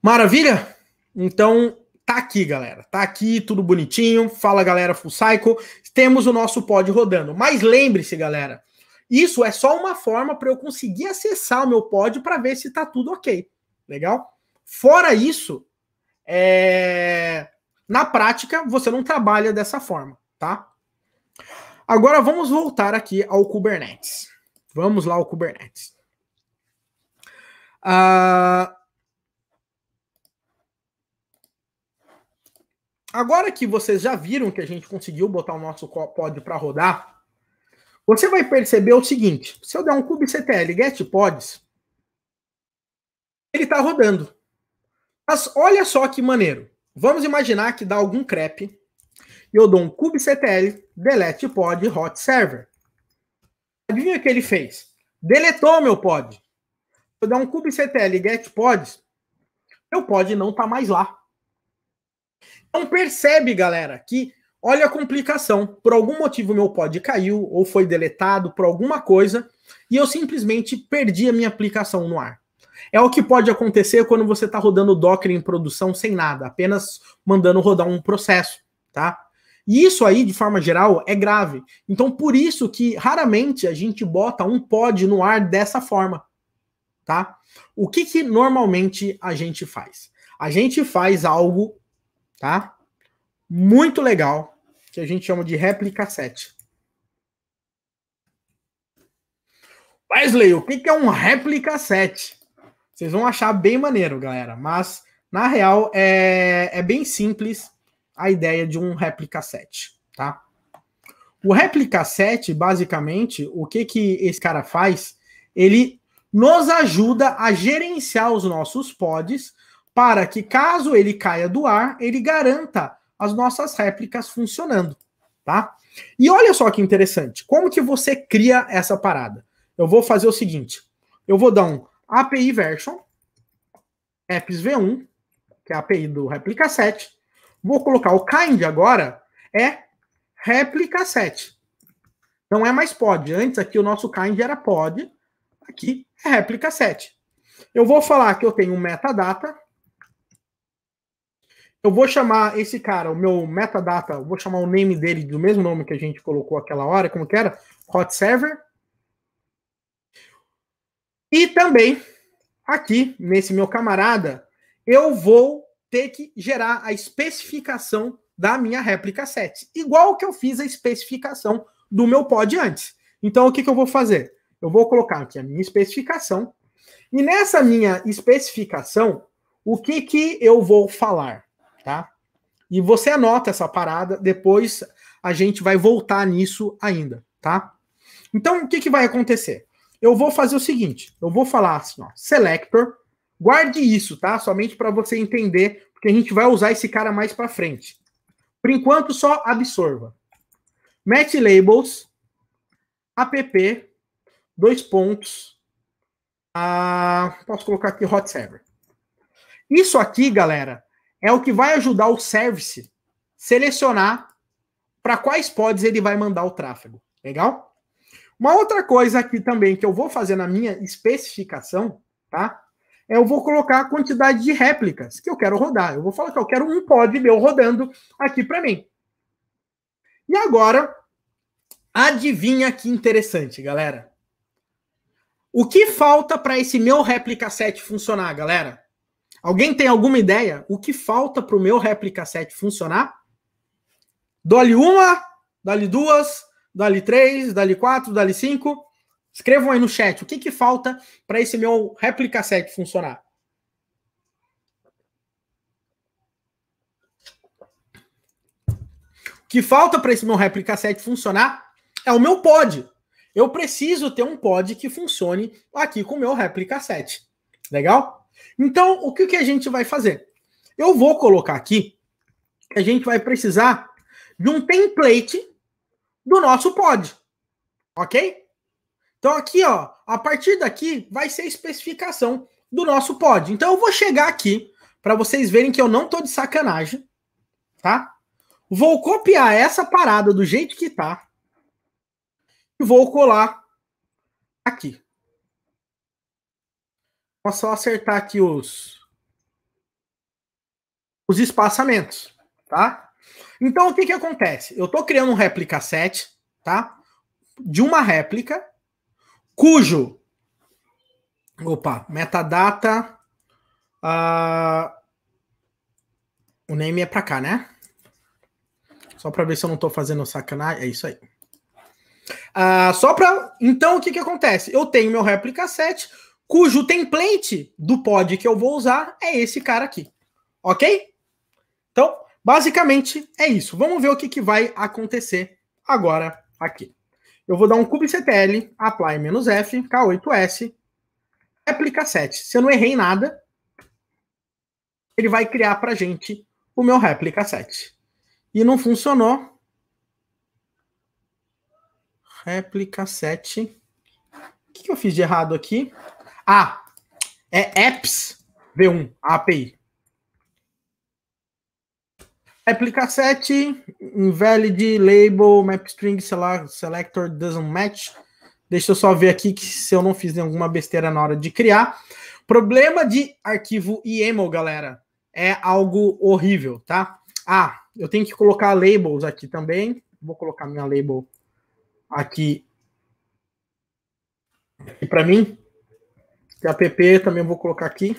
Maravilha? Então, tá aqui, galera. Tá aqui, tudo bonitinho. Fala, galera Full Cycle temos o nosso pod rodando. Mas lembre-se, galera, isso é só uma forma para eu conseguir acessar o meu pod para ver se está tudo ok. Legal? Fora isso, é... na prática, você não trabalha dessa forma, tá? Agora vamos voltar aqui ao Kubernetes. Vamos lá ao Kubernetes. Uh, Agora que vocês já viram que a gente conseguiu botar o nosso pod para rodar, você vai perceber o seguinte: se eu der um kubectl get pods, ele está rodando. Mas olha só que maneiro. Vamos imaginar que dá algum crepe e eu dou um kubectl delete pod hot server. Adivinha o que ele fez? Deletou meu pod. Se eu der um kubectl get pods, meu pod não está mais lá. Não percebe, galera, que olha a complicação. Por algum motivo meu pod caiu ou foi deletado por alguma coisa e eu simplesmente perdi a minha aplicação no ar. É o que pode acontecer quando você está rodando Docker em produção sem nada, apenas mandando rodar um processo, tá? E isso aí, de forma geral, é grave. Então, por isso que raramente a gente bota um pod no ar dessa forma, tá? O que, que normalmente a gente faz? A gente faz algo tá? Muito legal, que a gente chama de réplica 7. Wesley, o que é um réplica 7? Vocês vão achar bem maneiro, galera, mas na real é, é bem simples a ideia de um réplica 7, tá? O réplica 7, basicamente, o que, que esse cara faz? Ele nos ajuda a gerenciar os nossos pods para que caso ele caia do ar, ele garanta as nossas réplicas funcionando, tá? E olha só que interessante, como que você cria essa parada? Eu vou fazer o seguinte, eu vou dar um API version apps v1, que é a API do réplica 7, vou colocar o kind agora é réplica 7. Não é mais pod, antes aqui o nosso kind era pod, aqui é réplica 7. Eu vou falar que eu tenho um metadata eu vou chamar esse cara, o meu metadata, vou chamar o name dele do mesmo nome que a gente colocou aquela hora, como que era? Hot server. E também, aqui, nesse meu camarada, eu vou ter que gerar a especificação da minha réplica 7, igual que eu fiz a especificação do meu pod antes. Então, o que, que eu vou fazer? Eu vou colocar aqui a minha especificação, e nessa minha especificação, o que, que eu vou falar? tá? E você anota essa parada, depois a gente vai voltar nisso ainda, tá? Então, o que, que vai acontecer? Eu vou fazer o seguinte, eu vou falar assim, ó, selector, guarde isso, tá? Somente para você entender, porque a gente vai usar esse cara mais para frente. Por enquanto, só absorva. Match labels, app, dois pontos, a, ah, posso colocar aqui hot server. Isso aqui, galera, é o que vai ajudar o service selecionar para quais pods ele vai mandar o tráfego. Legal? Uma outra coisa aqui também que eu vou fazer na minha especificação, tá? eu vou colocar a quantidade de réplicas que eu quero rodar. Eu vou falar que eu quero um pod meu rodando aqui para mim. E agora, adivinha que interessante, galera. O que falta para esse meu réplica 7 funcionar, galera? Alguém tem alguma ideia? O que falta para o meu réplica 7 funcionar? Dole uma, dali duas, dali três, dali quatro, dali cinco. Escrevam aí no chat o que, que falta para esse meu réplica 7 funcionar. O que falta para esse meu réplica 7 funcionar é o meu pod. Eu preciso ter um pod que funcione aqui com o meu réplica 7. Legal? Então, o que, que a gente vai fazer? Eu vou colocar aqui que a gente vai precisar de um template do nosso pod. Ok? Então, aqui, ó, a partir daqui vai ser a especificação do nosso pod. Então, eu vou chegar aqui para vocês verem que eu não tô de sacanagem, tá? Vou copiar essa parada do jeito que tá e vou colar aqui. Posso só acertar aqui os, os espaçamentos, tá? Então, o que, que acontece? Eu estou criando um réplica set, tá? De uma réplica, cujo... Opa, metadata... Uh, o name é para cá, né? Só para ver se eu não estou fazendo sacanagem. É isso aí. Uh, só para... Então, o que, que acontece? Eu tenho meu réplica set cujo template do pod que eu vou usar é esse cara aqui. Ok? Então, basicamente é isso. Vamos ver o que, que vai acontecer agora aqui. Eu vou dar um kubectl, apply "-f", k8s, replica 7. Se eu não errei nada, ele vai criar para gente o meu réplica 7. E não funcionou. replica 7. O que eu fiz de errado aqui? Ah, é apps V1, API. Aplicar set, invalid, label, map lá selector doesn't match. Deixa eu só ver aqui que se eu não fiz nenhuma besteira na hora de criar. Problema de arquivo YAML, galera, é algo horrível, tá? Ah, eu tenho que colocar labels aqui também. Vou colocar minha label aqui, aqui para mim app também vou colocar aqui.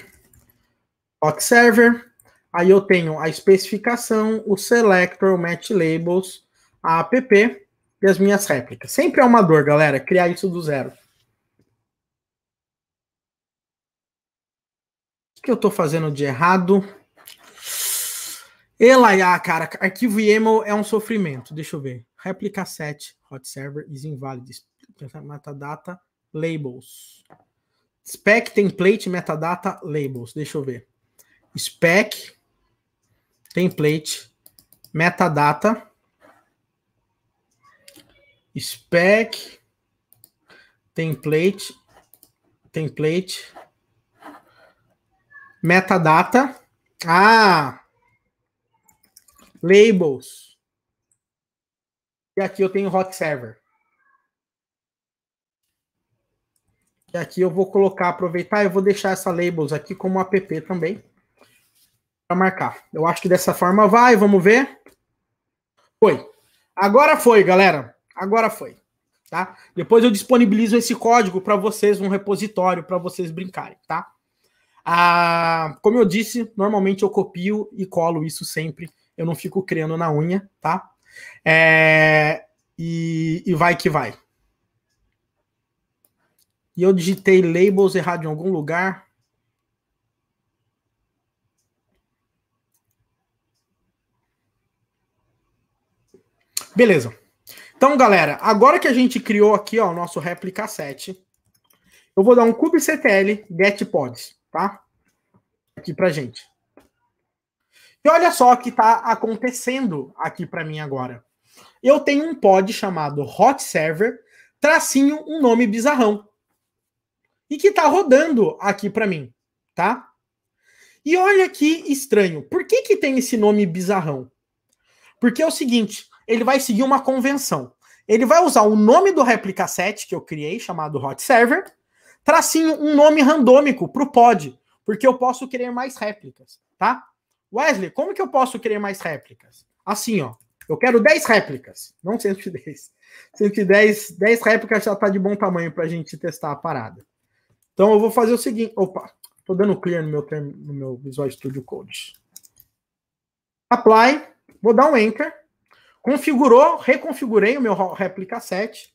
Hot Server. Aí eu tenho a especificação, o selector, o match labels, a app e as minhas réplicas. Sempre é uma dor, galera, criar isso do zero. O que eu estou fazendo de errado? Elaiá, ah, cara, arquivo YAML é um sofrimento. Deixa eu ver. Replica set hot server is invalid. Metadata labels. Spec template metadata labels. Deixa eu ver. Spec template metadata spec template template metadata ah labels e aqui eu tenho hot server E aqui eu vou colocar, aproveitar, eu vou deixar essa labels aqui como app também. Para marcar. Eu acho que dessa forma vai, vamos ver. Foi. Agora foi, galera. Agora foi. Tá? Depois eu disponibilizo esse código para vocês num repositório para vocês brincarem, tá? Ah, como eu disse, normalmente eu copio e colo isso sempre. Eu não fico criando na unha, tá? É, e, e vai que vai e eu digitei labels errado em algum lugar. Beleza. Então, galera, agora que a gente criou aqui ó, o nosso réplica set, eu vou dar um kubectl get pods, tá? Aqui pra gente. E olha só o que está acontecendo aqui para mim agora. Eu tenho um pod chamado hot server, tracinho um nome bizarrão e que está rodando aqui para mim, tá? E olha que estranho. Por que que tem esse nome bizarrão? Porque é o seguinte, ele vai seguir uma convenção. Ele vai usar o nome do réplica set que eu criei, chamado hot server, tracinho um nome randômico para o pod, porque eu posso querer mais réplicas, tá? Wesley, como que eu posso querer mais réplicas? Assim, ó. Eu quero 10 réplicas, não 110. 110, 10 réplicas já está de bom tamanho para a gente testar a parada. Então eu vou fazer o seguinte. Opa, estou dando clear no meu, term, no meu Visual Studio Code. Apply, vou dar um Enter. Configurou, reconfigurei o meu replica set.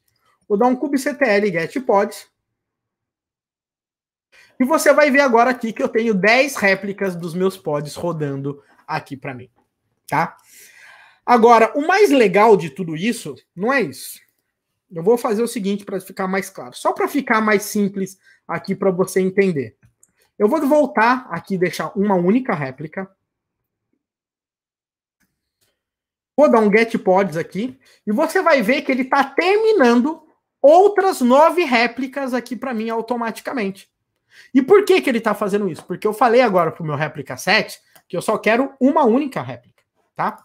Vou dar um kubectl get pods. E você vai ver agora aqui que eu tenho 10 réplicas dos meus pods rodando aqui para mim, tá? Agora, o mais legal de tudo isso não é isso. Eu vou fazer o seguinte para ficar mais claro. Só para ficar mais simples aqui para você entender. Eu vou voltar aqui e deixar uma única réplica. Vou dar um get pods aqui e você vai ver que ele está terminando outras nove réplicas aqui para mim automaticamente. E por que que ele está fazendo isso? Porque eu falei agora para o meu réplica 7 que eu só quero uma única réplica, tá?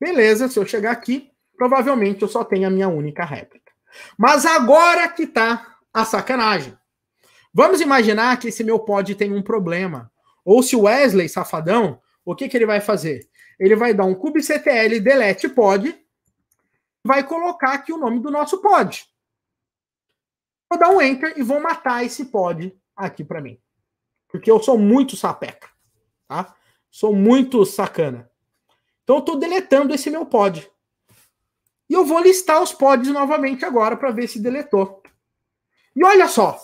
Beleza, se eu chegar aqui, provavelmente eu só tenho a minha única réplica. Mas agora que está a sacanagem. Vamos imaginar que esse meu pod tem um problema. Ou se o Wesley, safadão, o que, que ele vai fazer? Ele vai dar um kubectl delete pod, vai colocar aqui o nome do nosso pod. Vou dar um enter e vou matar esse pod aqui para mim. Porque eu sou muito sapeca, tá? Sou muito sacana. Então eu estou deletando esse meu pod. E eu vou listar os pods novamente agora para ver se deletou. E olha só.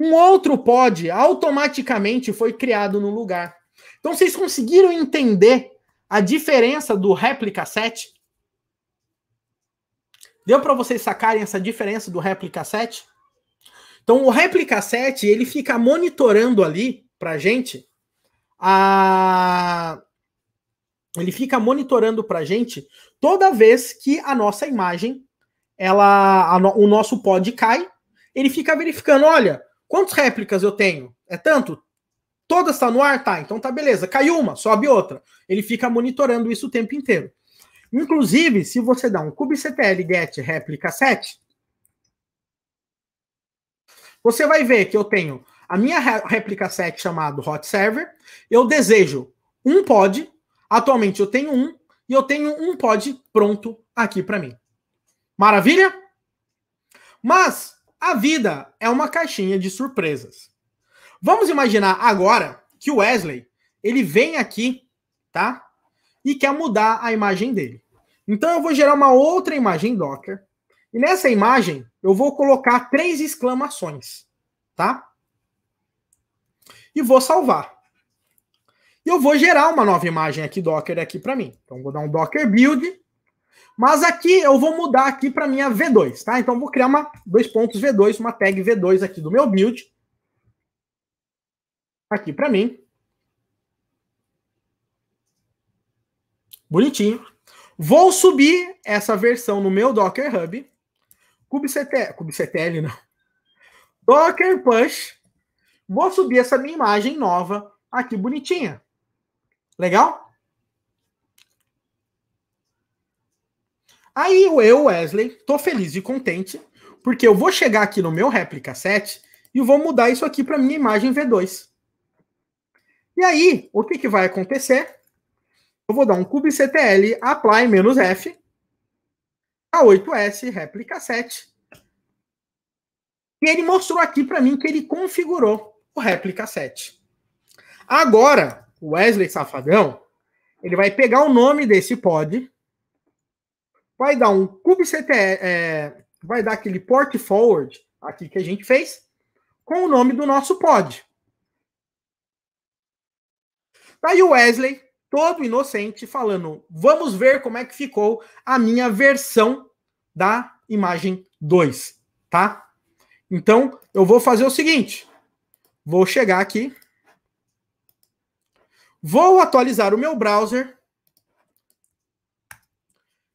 Um outro pod automaticamente foi criado no lugar. Então vocês conseguiram entender a diferença do réplica 7? Deu para vocês sacarem essa diferença do réplica 7? Então o réplica 7, ele fica monitorando ali pra gente a ele fica monitorando pra gente toda vez que a nossa imagem ela a, o nosso pod cai, ele fica verificando, olha, quantas réplicas eu tenho? É tanto? Todas estão tá no ar? Tá, então tá beleza. Caiu uma, sobe outra. Ele fica monitorando isso o tempo inteiro. Inclusive, se você dá um kubectl get réplica 7, você vai ver que eu tenho a minha réplica 7 chamado hot server, eu desejo um pod, atualmente eu tenho um, e eu tenho um pod pronto aqui para mim. Maravilha? Mas a vida é uma caixinha de surpresas. Vamos imaginar agora que o Wesley, ele vem aqui, tá? E quer mudar a imagem dele. Então eu vou gerar uma outra imagem Docker. E nessa imagem eu vou colocar três exclamações, tá? E vou salvar. E eu vou gerar uma nova imagem aqui Docker aqui para mim. Então vou dar um Docker build mas aqui eu vou mudar aqui para minha V2, tá? Então vou criar uma dois pontos V2, uma tag V2 aqui do meu build. Aqui para mim. Bonitinho. Vou subir essa versão no meu Docker Hub. kubectl, kubectl não. Docker push. Vou subir essa minha imagem nova aqui bonitinha. Legal? Aí eu, Wesley, tô feliz e contente, porque eu vou chegar aqui no meu réplica 7 e vou mudar isso aqui para minha imagem V2. E aí, o que, que vai acontecer? Eu vou dar um kubectl apply menos F a 8S réplica 7. E ele mostrou aqui para mim que ele configurou o réplica 7. Agora, o Wesley Safadão, ele vai pegar o nome desse pod vai dar um kubectl, é, vai dar aquele port forward aqui que a gente fez, com o nome do nosso pod. Tá aí o Wesley, todo inocente, falando: vamos ver como é que ficou a minha versão da imagem 2, tá? Então, eu vou fazer o seguinte: vou chegar aqui, vou atualizar o meu browser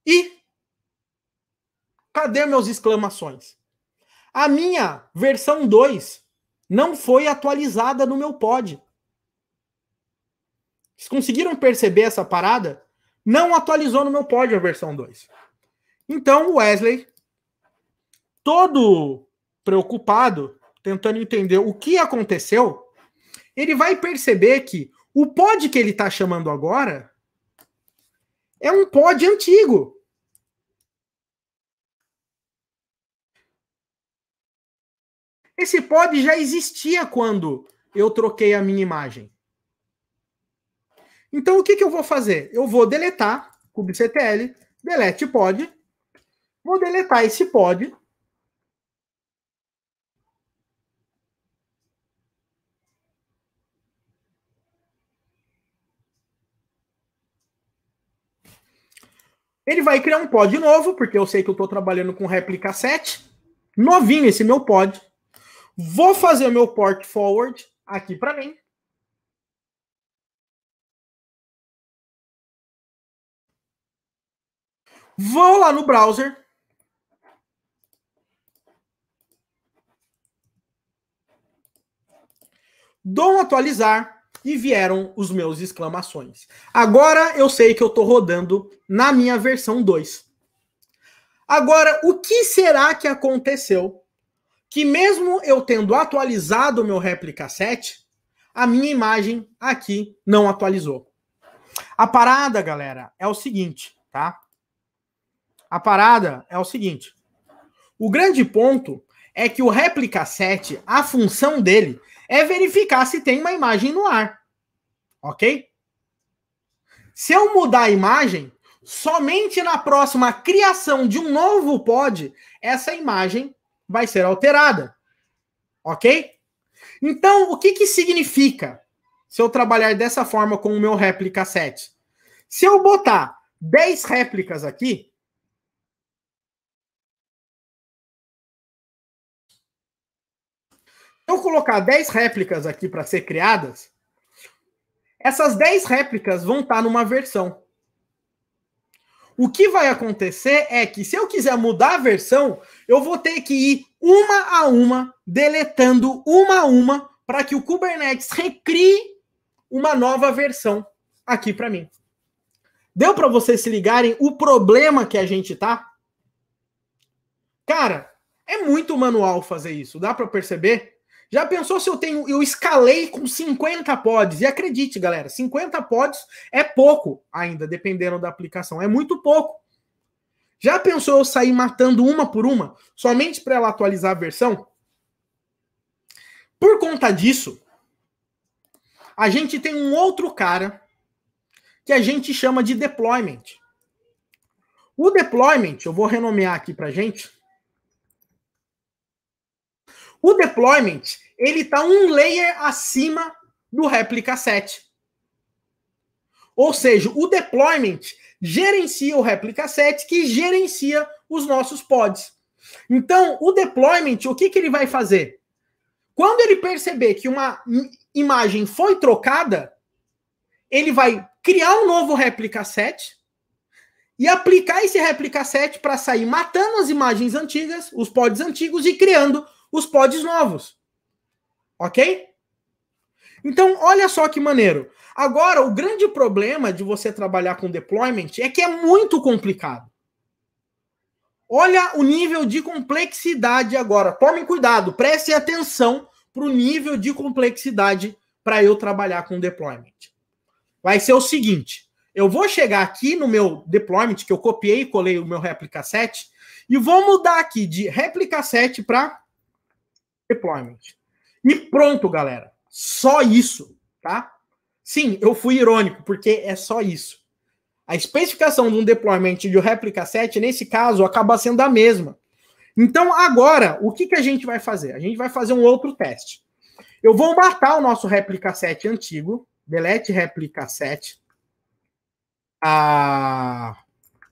e Cadê meus exclamações? A minha versão 2 não foi atualizada no meu pod. Vocês conseguiram perceber essa parada? Não atualizou no meu pod a versão 2. Então Wesley, todo preocupado, tentando entender o que aconteceu, ele vai perceber que o pod que ele está chamando agora é um pod antigo. Esse pod já existia quando eu troquei a minha imagem. Então, o que, que eu vou fazer? Eu vou deletar kubectl, delete pod, vou deletar esse pod. Ele vai criar um pod novo, porque eu sei que eu estou trabalhando com réplica 7. Novinho esse meu pod. Vou fazer o meu port forward aqui para mim. Vou lá no browser. Dou um atualizar e vieram os meus exclamações. Agora eu sei que eu estou rodando na minha versão 2. Agora, o que será que aconteceu que mesmo eu tendo atualizado o meu réplica 7, a minha imagem aqui não atualizou. A parada, galera, é o seguinte, tá? A parada é o seguinte. O grande ponto é que o réplica 7, a função dele é verificar se tem uma imagem no ar. OK? Se eu mudar a imagem, somente na próxima criação de um novo pod, essa imagem vai ser alterada. Ok? Então, o que, que significa se eu trabalhar dessa forma com o meu réplica set? Se eu botar 10 réplicas aqui, eu colocar 10 réplicas aqui para ser criadas, essas 10 réplicas vão estar tá numa versão. O que vai acontecer é que se eu quiser mudar a versão, eu vou ter que ir uma a uma, deletando uma a uma, para que o Kubernetes recrie uma nova versão aqui para mim. Deu para vocês se ligarem o problema que a gente tá? Cara, é muito manual fazer isso, dá para perceber? Já pensou se eu tenho, eu escalei com 50 pods? E acredite, galera, 50 pods é pouco ainda, dependendo da aplicação, é muito pouco. Já pensou eu sair matando uma por uma, somente para ela atualizar a versão? Por conta disso, a gente tem um outro cara que a gente chama de deployment. O deployment, eu vou renomear aqui para gente. O deployment, ele está um layer acima do replica set. Ou seja, o deployment gerencia o replica set que gerencia os nossos pods. Então, o deployment, o que, que ele vai fazer? Quando ele perceber que uma imagem foi trocada, ele vai criar um novo replica set e aplicar esse replica set para sair matando as imagens antigas, os pods antigos e criando os pods novos. Ok? Então, olha só que maneiro. Agora, o grande problema de você trabalhar com deployment é que é muito complicado. Olha o nível de complexidade agora. Tomem cuidado, prestem atenção para o nível de complexidade para eu trabalhar com deployment. Vai ser o seguinte: eu vou chegar aqui no meu deployment, que eu copiei e colei o meu réplica set e vou mudar aqui de réplica set para deployment. E pronto, galera. Só isso, tá? Sim, eu fui irônico, porque é só isso. A especificação de um deployment de um replica set nesse caso, acaba sendo a mesma. Então, agora, o que, que a gente vai fazer? A gente vai fazer um outro teste. Eu vou matar o nosso replica set antigo, delete replica set, a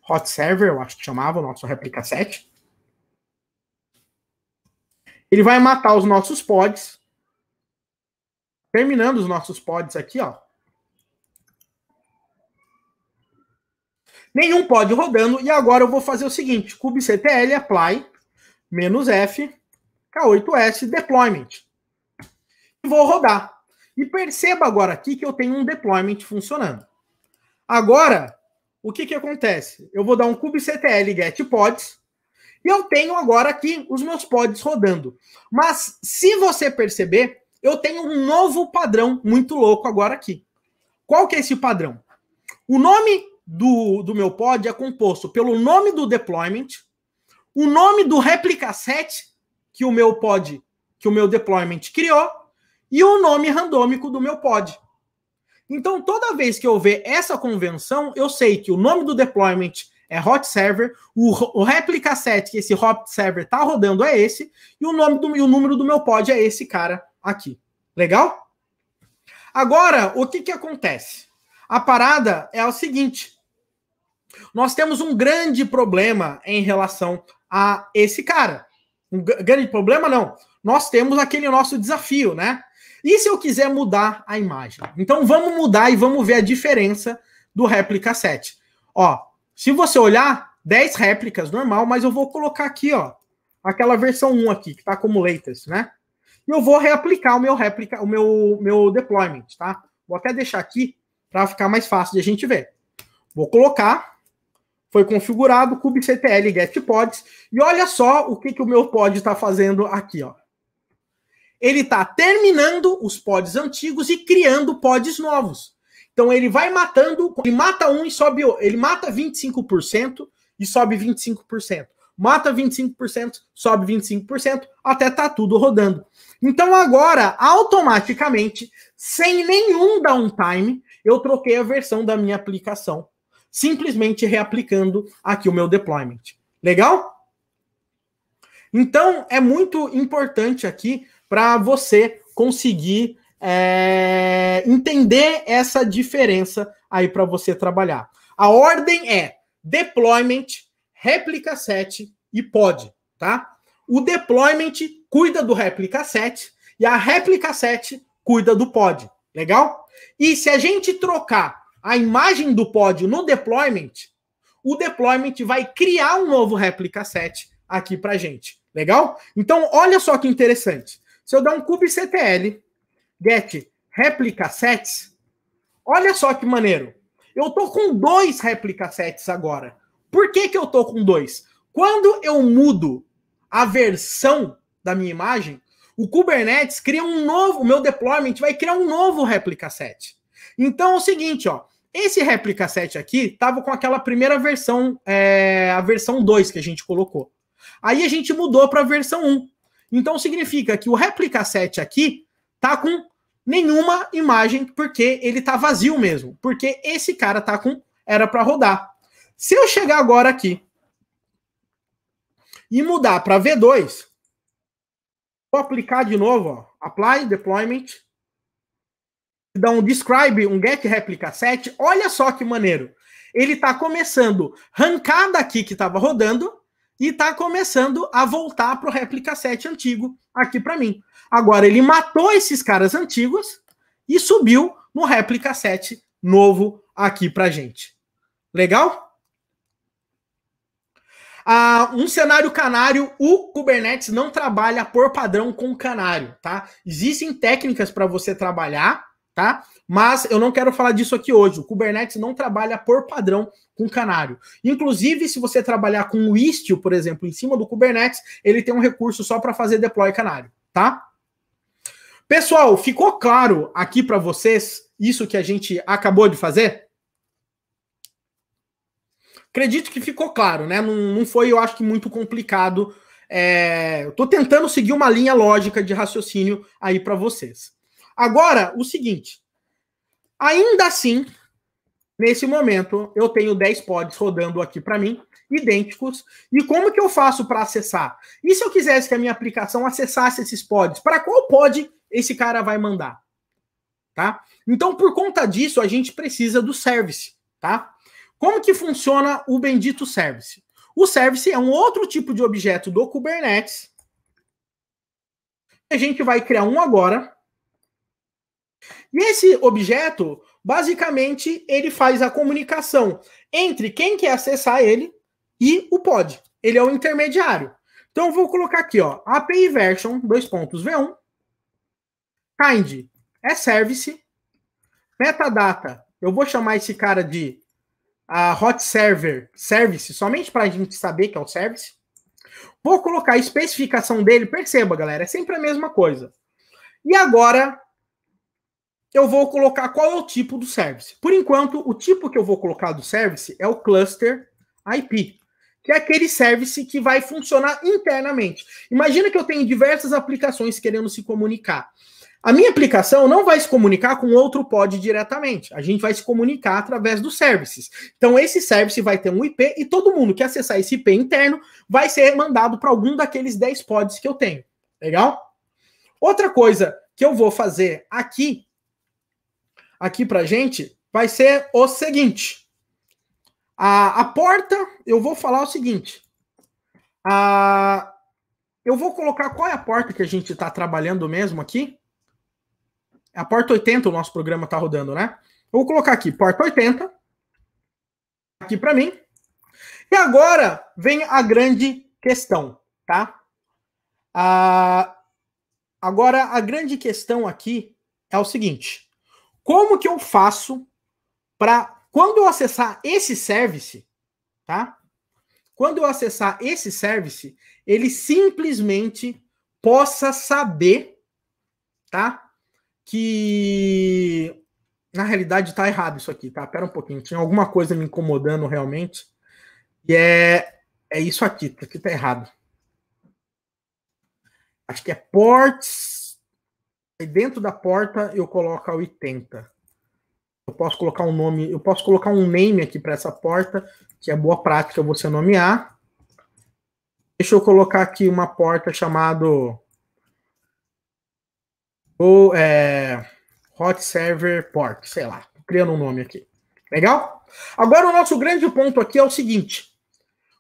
hot server, eu acho que chamava o nosso replica set. Ele vai matar os nossos pods. Terminando os nossos pods aqui, ó. Nenhum pod rodando. E agora eu vou fazer o seguinte: kubectl apply menos F K8S deployment. E vou rodar. E perceba agora aqui que eu tenho um deployment funcionando. Agora, o que, que acontece? Eu vou dar um kubectl get pods e eu tenho agora aqui os meus pods rodando. Mas se você perceber, eu tenho um novo padrão muito louco agora aqui. Qual que é esse padrão? O nome do, do meu pod é composto pelo nome do deployment, o nome do replica set que o meu pod, que o meu deployment criou, e o nome randômico do meu pod. Então, toda vez que eu ver essa convenção, eu sei que o nome do deployment é hot server, o, o replica set que esse hot server tá rodando é esse, e o nome do e o número do meu pod é esse cara aqui. Legal? Agora, o que que acontece? A parada é o seguinte: nós temos um grande problema em relação a esse cara. Um grande problema não. Nós temos aquele nosso desafio, né? E se eu quiser mudar a imagem? Então vamos mudar e vamos ver a diferença do replica 7. Ó, se você olhar, 10 réplicas, normal, mas eu vou colocar aqui, ó, aquela versão 1 aqui, que tá como latest, né? E eu vou reaplicar o meu réplica, o meu, meu deployment, tá? Vou até deixar aqui para ficar mais fácil de a gente ver. Vou colocar, foi configurado, kubectl get pods, e olha só o que, que o meu pod está fazendo aqui, ó. Ele está terminando os pods antigos e criando pods novos. Então ele vai matando, ele mata um e sobe, ele mata 25% e sobe 25%. Mata 25%, sobe 25%, até tá tudo rodando. Então agora, automaticamente, sem nenhum downtime, eu troquei a versão da minha aplicação, simplesmente reaplicando aqui o meu deployment. Legal? Então é muito importante aqui para você conseguir é, entender essa diferença aí para você trabalhar. A ordem é deployment, réplica set e pod, tá? O deployment cuida do réplica set e a réplica set cuida do pod, legal? E se a gente trocar a imagem do pod no deployment, o deployment vai criar um novo réplica set aqui para gente, legal? Então olha só que interessante. Se eu dar um kubectl get replica sets. Olha só que maneiro. Eu tô com dois replica sets agora. Por que, que eu tô com dois? Quando eu mudo a versão da minha imagem, o Kubernetes cria um novo, o meu deployment vai criar um novo replica set. Então é o seguinte, ó, esse replica set aqui estava com aquela primeira versão, é, a versão 2 que a gente colocou. Aí a gente mudou para a versão 1. Então significa que o replica set aqui tá com nenhuma imagem porque ele tá vazio mesmo, porque esse cara tá com era para rodar. Se eu chegar agora aqui e mudar para V2, vou aplicar de novo, ó, apply deployment, dá um describe, um get replica set, olha só que maneiro. Ele tá começando arrancar daqui que estava rodando e está começando a voltar para o réplica 7 antigo aqui para mim. Agora ele matou esses caras antigos e subiu no réplica 7 novo aqui para gente. Legal? Ah, um cenário canário, o Kubernetes não trabalha por padrão com canário, tá? Existem técnicas para você trabalhar, tá? Mas eu não quero falar disso aqui hoje. O Kubernetes não trabalha por padrão com canário. Inclusive, se você trabalhar com o Istio, por exemplo, em cima do Kubernetes, ele tem um recurso só para fazer deploy canário, tá? Pessoal, ficou claro aqui para vocês isso que a gente acabou de fazer? Acredito que ficou claro, né? Não, não foi, eu acho que, muito complicado. É, eu tentando seguir uma linha lógica de raciocínio aí para vocês. Agora, o seguinte. Ainda assim, nesse momento, eu tenho 10 pods rodando aqui para mim, idênticos. E como que eu faço para acessar? E se eu quisesse que a minha aplicação acessasse esses pods? Para qual pod esse cara vai mandar? Tá? Então, por conta disso, a gente precisa do service, tá? Como que funciona o bendito service? O service é um outro tipo de objeto do Kubernetes. A gente vai criar um agora, e esse objeto, basicamente, ele faz a comunicação entre quem quer acessar ele e o pod. Ele é o intermediário. Então eu vou colocar aqui, ó, API version, dois pontos, V1, kind é service, metadata, eu vou chamar esse cara de a hot server service, somente para a gente saber que é o service. Vou colocar a especificação dele, perceba, galera, é sempre a mesma coisa. E agora eu vou colocar qual é o tipo do service. Por enquanto, o tipo que eu vou colocar do service é o cluster IP, que é aquele service que vai funcionar internamente. Imagina que eu tenho diversas aplicações querendo se comunicar. A minha aplicação não vai se comunicar com outro pod diretamente. A gente vai se comunicar através dos services. Então, esse service vai ter um IP e todo mundo que acessar esse IP interno vai ser mandado para algum daqueles 10 pods que eu tenho. Legal? Outra coisa que eu vou fazer aqui aqui para gente vai ser o seguinte. A, a porta, eu vou falar o seguinte. A, eu vou colocar qual é a porta que a gente está trabalhando mesmo aqui. É a porta 80 o nosso programa está rodando, né? Eu vou colocar aqui, porta 80. Aqui para mim. E agora vem a grande questão, tá? A, agora, a grande questão aqui é o seguinte. Como que eu faço para quando eu acessar esse service, tá? Quando eu acessar esse service, ele simplesmente possa saber, tá? Que na realidade tá errado isso aqui, tá? Pera um pouquinho, tinha alguma coisa me incomodando realmente. E é é isso aqui, isso aqui tá errado. Acho que é ports Aí dentro da porta eu coloco a 80. Eu posso colocar um nome, eu posso colocar um name aqui para essa porta, que é boa prática você nomear. Deixa eu colocar aqui uma porta chamado ou é, Hot Server Port, sei lá, criando um nome aqui. Legal? Agora o nosso grande ponto aqui é o seguinte: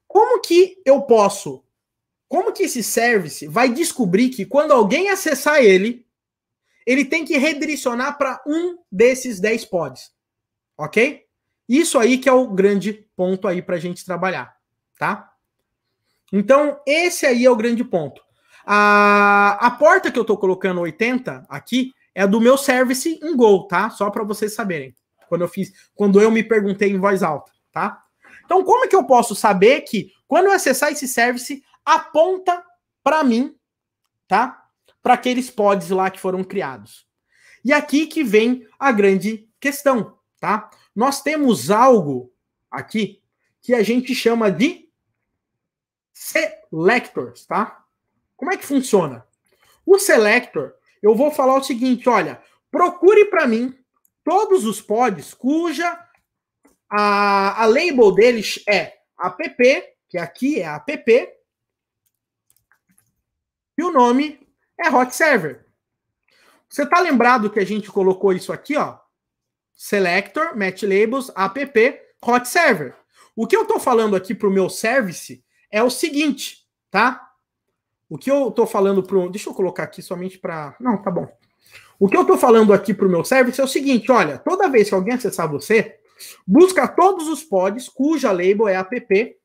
como que eu posso, como que esse service vai descobrir que quando alguém acessar ele, ele tem que redirecionar para um desses 10 pods. Ok? Isso aí que é o grande ponto aí para a gente trabalhar, tá? Então, esse aí é o grande ponto. A, a porta que eu estou colocando 80 aqui é do meu service em Go, tá? Só para vocês saberem. Quando eu fiz, quando eu me perguntei em voz alta, tá? Então, como é que eu posso saber que quando eu acessar esse service aponta para mim, tá? para aqueles pods lá que foram criados. E aqui que vem a grande questão, tá? Nós temos algo aqui que a gente chama de selectors, tá? Como é que funciona? O selector, eu vou falar o seguinte, olha, procure para mim todos os pods cuja a, a label deles é app, que aqui é app, e o nome é hot server. Você tá lembrado que a gente colocou isso aqui, ó? Selector, Match Labels, app, hot server. O que eu tô falando aqui pro meu service é o seguinte, tá? O que eu tô falando pro, deixa eu colocar aqui somente para, não, tá bom. O que eu tô falando aqui pro meu service é o seguinte, olha, toda vez que alguém acessar você, busca todos os pods cuja label é app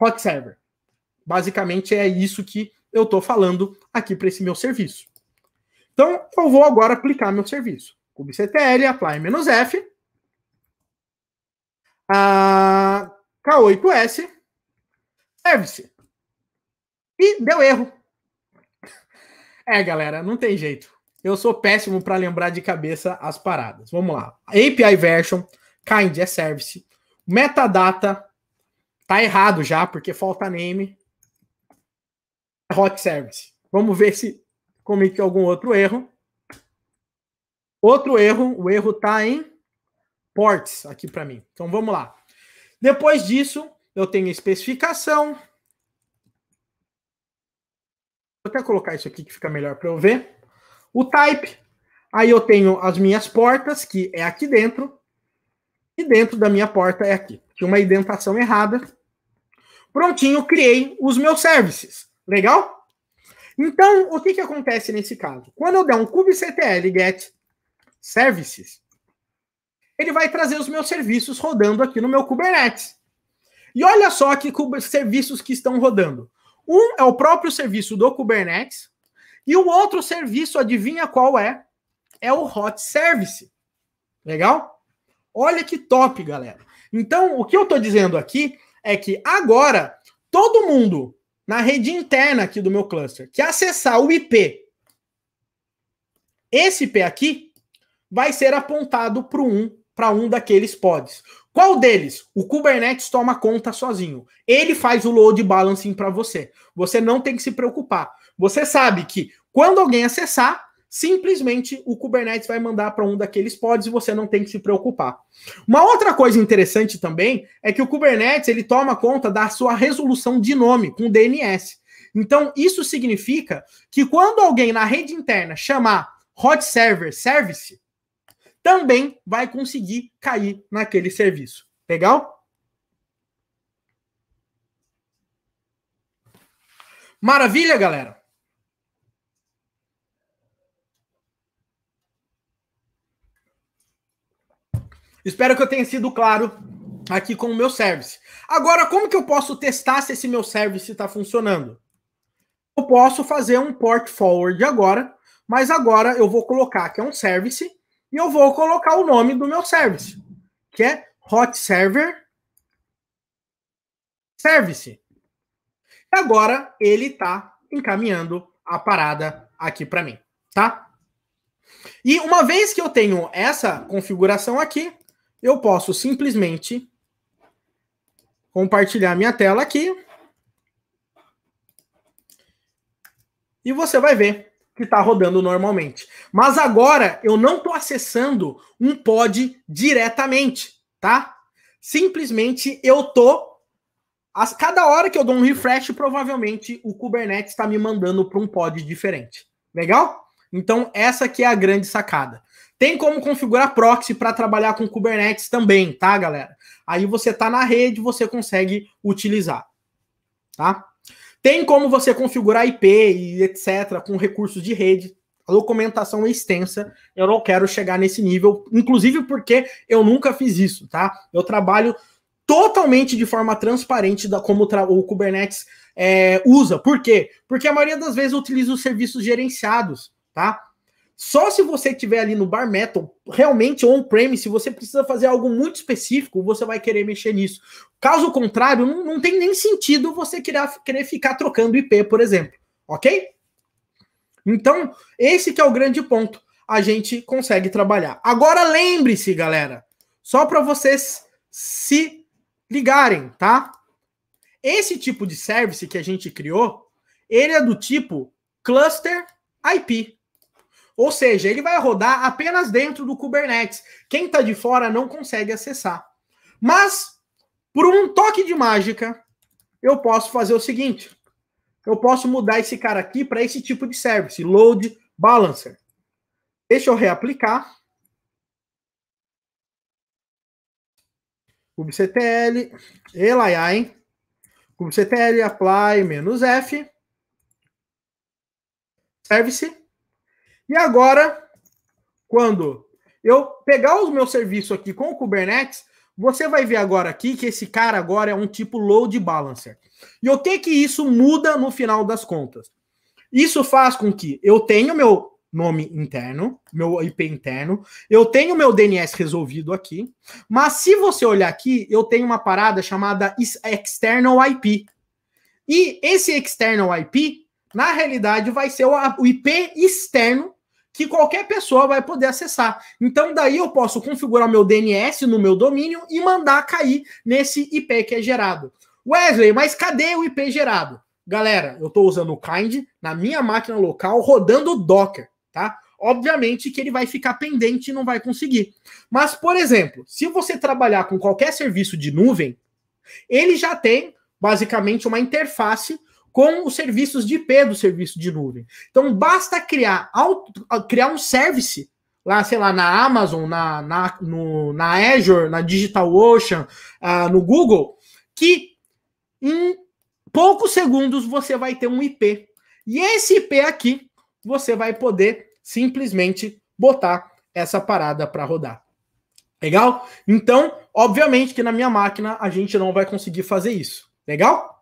hot server. Basicamente é isso que eu estou falando aqui para esse meu serviço. Então, eu vou agora aplicar meu serviço. kubectl, apply menos F. A K8S, service. E deu erro. É, galera, não tem jeito. Eu sou péssimo para lembrar de cabeça as paradas. Vamos lá. API version, kind é service. Metadata, tá errado já, porque falta name hot service. Vamos ver se comete algum outro erro. Outro erro, o erro está em ports aqui para mim. Então vamos lá. Depois disso, eu tenho especificação. Vou até colocar isso aqui que fica melhor para eu ver. O type. Aí eu tenho as minhas portas, que é aqui dentro. E dentro da minha porta é aqui. Tinha uma indentação errada. Prontinho, criei os meus services. Legal? Então, o que, que acontece nesse caso? Quando eu der um kubectl get services, ele vai trazer os meus serviços rodando aqui no meu Kubernetes. E olha só que serviços que estão rodando. Um é o próprio serviço do Kubernetes, e o outro serviço, adivinha qual é? É o Hot Service. Legal? Olha que top, galera. Então, o que eu estou dizendo aqui é que agora todo mundo na rede interna aqui do meu cluster, que é acessar o IP, esse IP aqui vai ser apontado para um, para um daqueles pods. Qual deles? O Kubernetes toma conta sozinho. Ele faz o load balancing para você. Você não tem que se preocupar. Você sabe que quando alguém acessar, simplesmente o Kubernetes vai mandar para um daqueles pods e você não tem que se preocupar. Uma outra coisa interessante também é que o Kubernetes ele toma conta da sua resolução de nome com DNS. Então, isso significa que quando alguém na rede interna chamar hot server service, também vai conseguir cair naquele serviço. Legal? Maravilha, galera? Espero que eu tenha sido claro aqui com o meu service. Agora, como que eu posso testar se esse meu service está funcionando? Eu posso fazer um port forward agora, mas agora eu vou colocar que é um service e eu vou colocar o nome do meu service, que é hot server service. E agora ele está encaminhando a parada aqui para mim, tá? E uma vez que eu tenho essa configuração aqui, eu posso simplesmente compartilhar minha tela aqui. E você vai ver que está rodando normalmente. Mas agora eu não estou acessando um pod diretamente, tá? Simplesmente eu tô cada hora que eu dou um refresh, provavelmente o Kubernetes está me mandando para um pod diferente. Legal? Então essa aqui é a grande sacada. Tem como configurar proxy para trabalhar com Kubernetes também, tá, galera? Aí você tá na rede, você consegue utilizar, tá? Tem como você configurar IP e etc com recursos de rede. A documentação é extensa. Eu não quero chegar nesse nível, inclusive porque eu nunca fiz isso, tá? Eu trabalho totalmente de forma transparente da como o Kubernetes é, usa. Por quê? Porque a maioria das vezes eu utilizo serviços gerenciados, tá? Só se você tiver ali no bar metal, realmente on-premise, você precisa fazer algo muito específico, você vai querer mexer nisso. Caso contrário, não, não tem nem sentido você querer, querer ficar trocando IP, por exemplo. Ok? Então, esse que é o grande ponto. A gente consegue trabalhar. Agora lembre-se, galera, só para vocês se ligarem, tá? Esse tipo de service que a gente criou, ele é do tipo cluster IP. Ou seja, ele vai rodar apenas dentro do Kubernetes. Quem está de fora não consegue acessar. Mas, por um toque de mágica, eu posso fazer o seguinte: eu posso mudar esse cara aqui para esse tipo de service, load balancer. Deixa eu reaplicar. kubectl, hein? kubectl apply f, service, e agora, quando eu pegar os meus serviços aqui com o Kubernetes, você vai ver agora aqui que esse cara agora é um tipo load balancer. E o que que isso muda no final das contas? Isso faz com que eu tenha meu nome interno, meu IP interno, eu tenho meu DNS resolvido aqui, mas se você olhar aqui, eu tenho uma parada chamada external IP. E esse external IP, na realidade, vai ser o IP externo que qualquer pessoa vai poder acessar. Então, daí eu posso configurar meu DNS no meu domínio e mandar cair nesse IP que é gerado. Wesley, mas cadê o IP gerado? Galera, eu estou usando o Kind na minha máquina local rodando o Docker, tá? Obviamente que ele vai ficar pendente e não vai conseguir. Mas, por exemplo, se você trabalhar com qualquer serviço de nuvem, ele já tem basicamente uma interface com os serviços de IP do serviço de nuvem. Então basta criar, criar um service lá, sei lá, na Amazon, na, na, no, na Azure, na DigitalOcean, uh, no Google, que em poucos segundos você vai ter um IP. E esse IP aqui você vai poder simplesmente botar essa parada para rodar. Legal? Então, obviamente que na minha máquina a gente não vai conseguir fazer isso. Legal?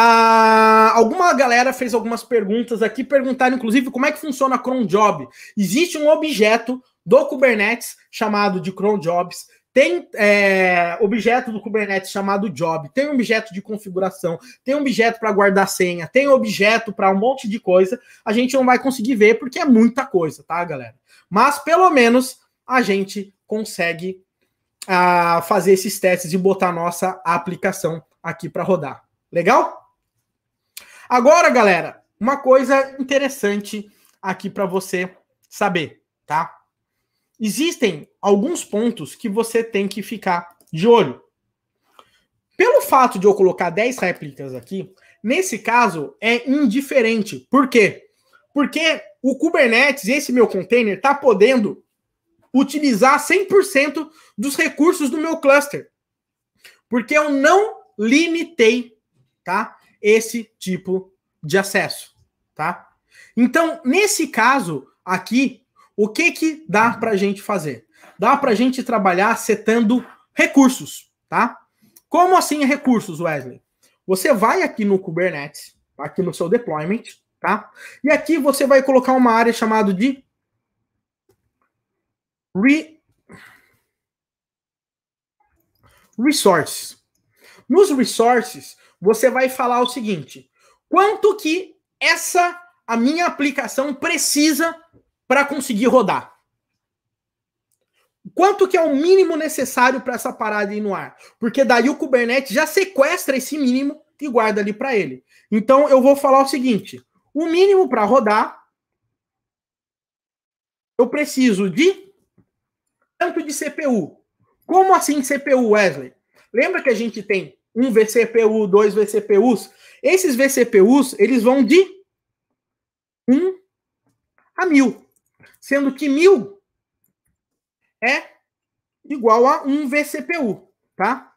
Ah, alguma galera fez algumas perguntas aqui, perguntaram inclusive como é que funciona a cron job. Existe um objeto do Kubernetes chamado de cron jobs. Tem é, objeto do Kubernetes chamado job, tem objeto de configuração, tem objeto para guardar senha, tem objeto para um monte de coisa. A gente não vai conseguir ver porque é muita coisa, tá, galera? Mas pelo menos a gente consegue ah, fazer esses testes e botar nossa aplicação aqui para rodar. Legal? Agora, galera, uma coisa interessante aqui para você saber, tá? Existem alguns pontos que você tem que ficar de olho. Pelo fato de eu colocar 10 réplicas aqui, nesse caso é indiferente. Por quê? Porque o Kubernetes, esse meu container, está podendo utilizar 100% dos recursos do meu cluster. Porque eu não limitei, tá? esse tipo de acesso, tá? Então, nesse caso aqui, o que que dá para a gente fazer? Dá para a gente trabalhar setando recursos, tá? Como assim recursos, Wesley? Você vai aqui no Kubernetes, aqui no seu deployment, tá? E aqui você vai colocar uma área chamada de re... resources, nos resources, você vai falar o seguinte: quanto que essa a minha aplicação precisa para conseguir rodar? Quanto que é o mínimo necessário para essa parada ir no ar? Porque daí o Kubernetes já sequestra esse mínimo e guarda ali para ele. Então eu vou falar o seguinte: o mínimo para rodar eu preciso de tanto de CPU. Como assim CPU, Wesley? Lembra que a gente tem um vCPU, dois vCPUs. Esses vCPUs, eles vão de 1 a 1000, sendo que 1000 é igual a 1 vCPU, tá?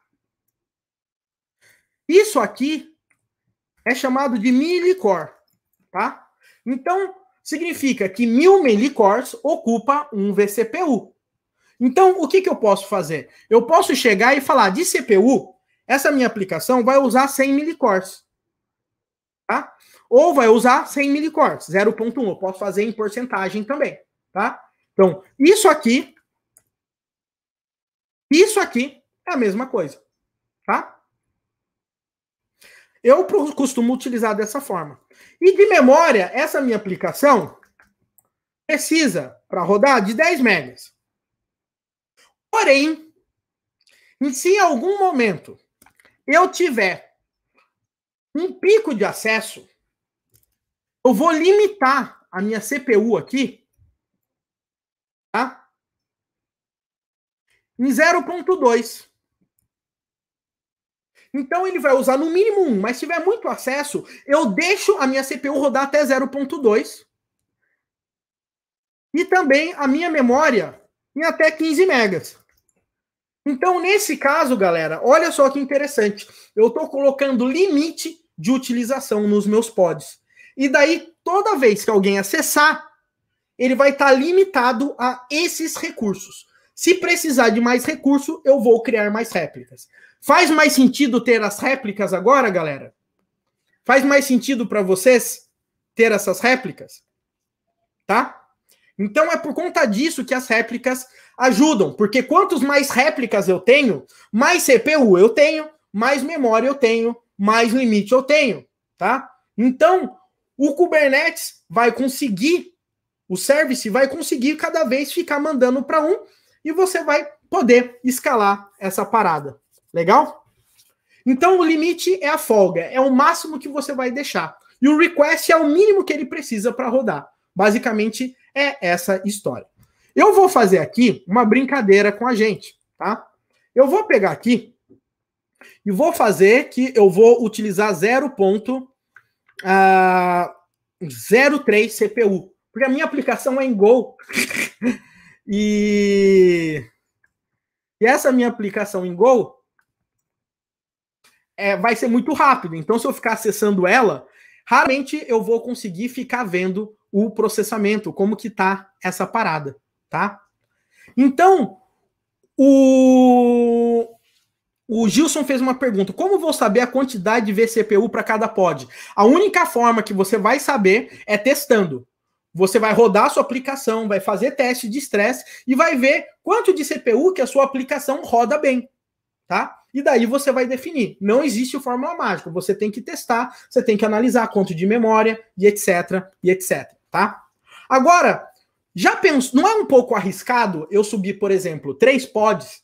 Isso aqui é chamado de milicore, tá? Então, significa que 1000 milicores ocupa 1 vCPU. Então, o que, que eu posso fazer? Eu posso chegar e falar de CPU, essa minha aplicação vai usar 100 milicores, Tá? Ou vai usar 100 milicores, 0.1. Eu posso fazer em porcentagem também. Tá? Então, isso aqui. Isso aqui é a mesma coisa. Tá? Eu costumo utilizar dessa forma. E de memória, essa minha aplicação precisa, para rodar, de 10 megas. Porém, se em algum momento eu tiver um pico de acesso, eu vou limitar a minha CPU aqui, tá? Em 0.2. Então ele vai usar no mínimo 1, mas se tiver muito acesso, eu deixo a minha CPU rodar até 0.2. E também a minha memória em até 15 megas. Então, nesse caso, galera, olha só que interessante. Eu estou colocando limite de utilização nos meus pods. E daí, toda vez que alguém acessar, ele vai estar tá limitado a esses recursos. Se precisar de mais recurso, eu vou criar mais réplicas. Faz mais sentido ter as réplicas agora, galera? Faz mais sentido para vocês ter essas réplicas? Tá? Então é por conta disso que as réplicas ajudam, porque quantos mais réplicas eu tenho, mais CPU eu tenho, mais memória eu tenho, mais limite eu tenho, tá? Então, o Kubernetes vai conseguir, o service vai conseguir cada vez ficar mandando para um e você vai poder escalar essa parada. Legal? Então, o limite é a folga, é o máximo que você vai deixar. E o request é o mínimo que ele precisa para rodar. Basicamente, é essa história. Eu vou fazer aqui uma brincadeira com a gente, tá? Eu vou pegar aqui e vou fazer que eu vou utilizar 0.03 ah, CPU, porque a minha aplicação é em Go. e, e essa minha aplicação em Go é, vai ser muito rápido. Então, se eu ficar acessando ela, raramente eu vou conseguir ficar vendo o processamento, como que tá essa parada tá? Então, o, o Gilson fez uma pergunta: como vou saber a quantidade de VCPU para cada pod? A única forma que você vai saber é testando. Você vai rodar a sua aplicação, vai fazer teste de estresse e vai ver quanto de CPU que a sua aplicação roda bem, tá? E daí você vai definir. Não existe fórmula mágica. Você tem que testar, você tem que analisar quanto de memória e etc, e etc, tá? Agora, já penso, não é um pouco arriscado eu subir, por exemplo, três pods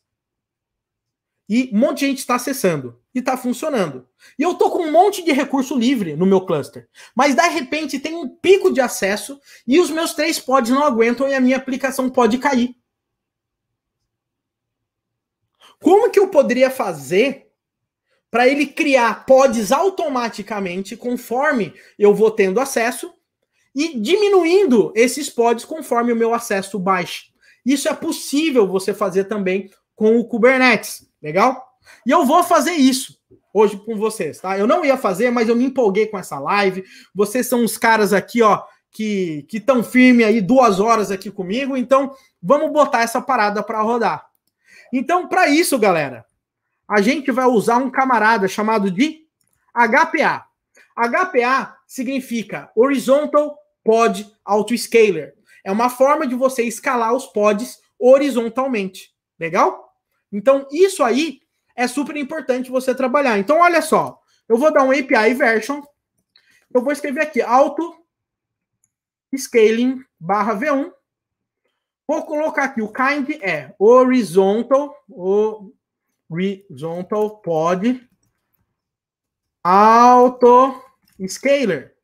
e um monte de gente está acessando e está funcionando. E eu tô com um monte de recurso livre no meu cluster, mas de repente tem um pico de acesso e os meus três pods não aguentam e a minha aplicação pode cair. Como que eu poderia fazer para ele criar pods automaticamente conforme eu vou tendo acesso e diminuindo esses pods conforme o meu acesso baixa. Isso é possível você fazer também com o Kubernetes, legal? E eu vou fazer isso hoje com vocês, tá? Eu não ia fazer, mas eu me empolguei com essa live. Vocês são os caras aqui, ó, que que tão firme aí duas horas aqui comigo. Então, vamos botar essa parada para rodar. Então, para isso, galera, a gente vai usar um camarada chamado de HPA. HPA significa Horizontal pod autoscaler. É uma forma de você escalar os pods horizontalmente. Legal? Então, isso aí é super importante você trabalhar. Então, olha só. Eu vou dar um API version. Eu vou escrever aqui auto scaling barra V1. Vou colocar aqui o kind é horizontal, horizontal pod auto scaler.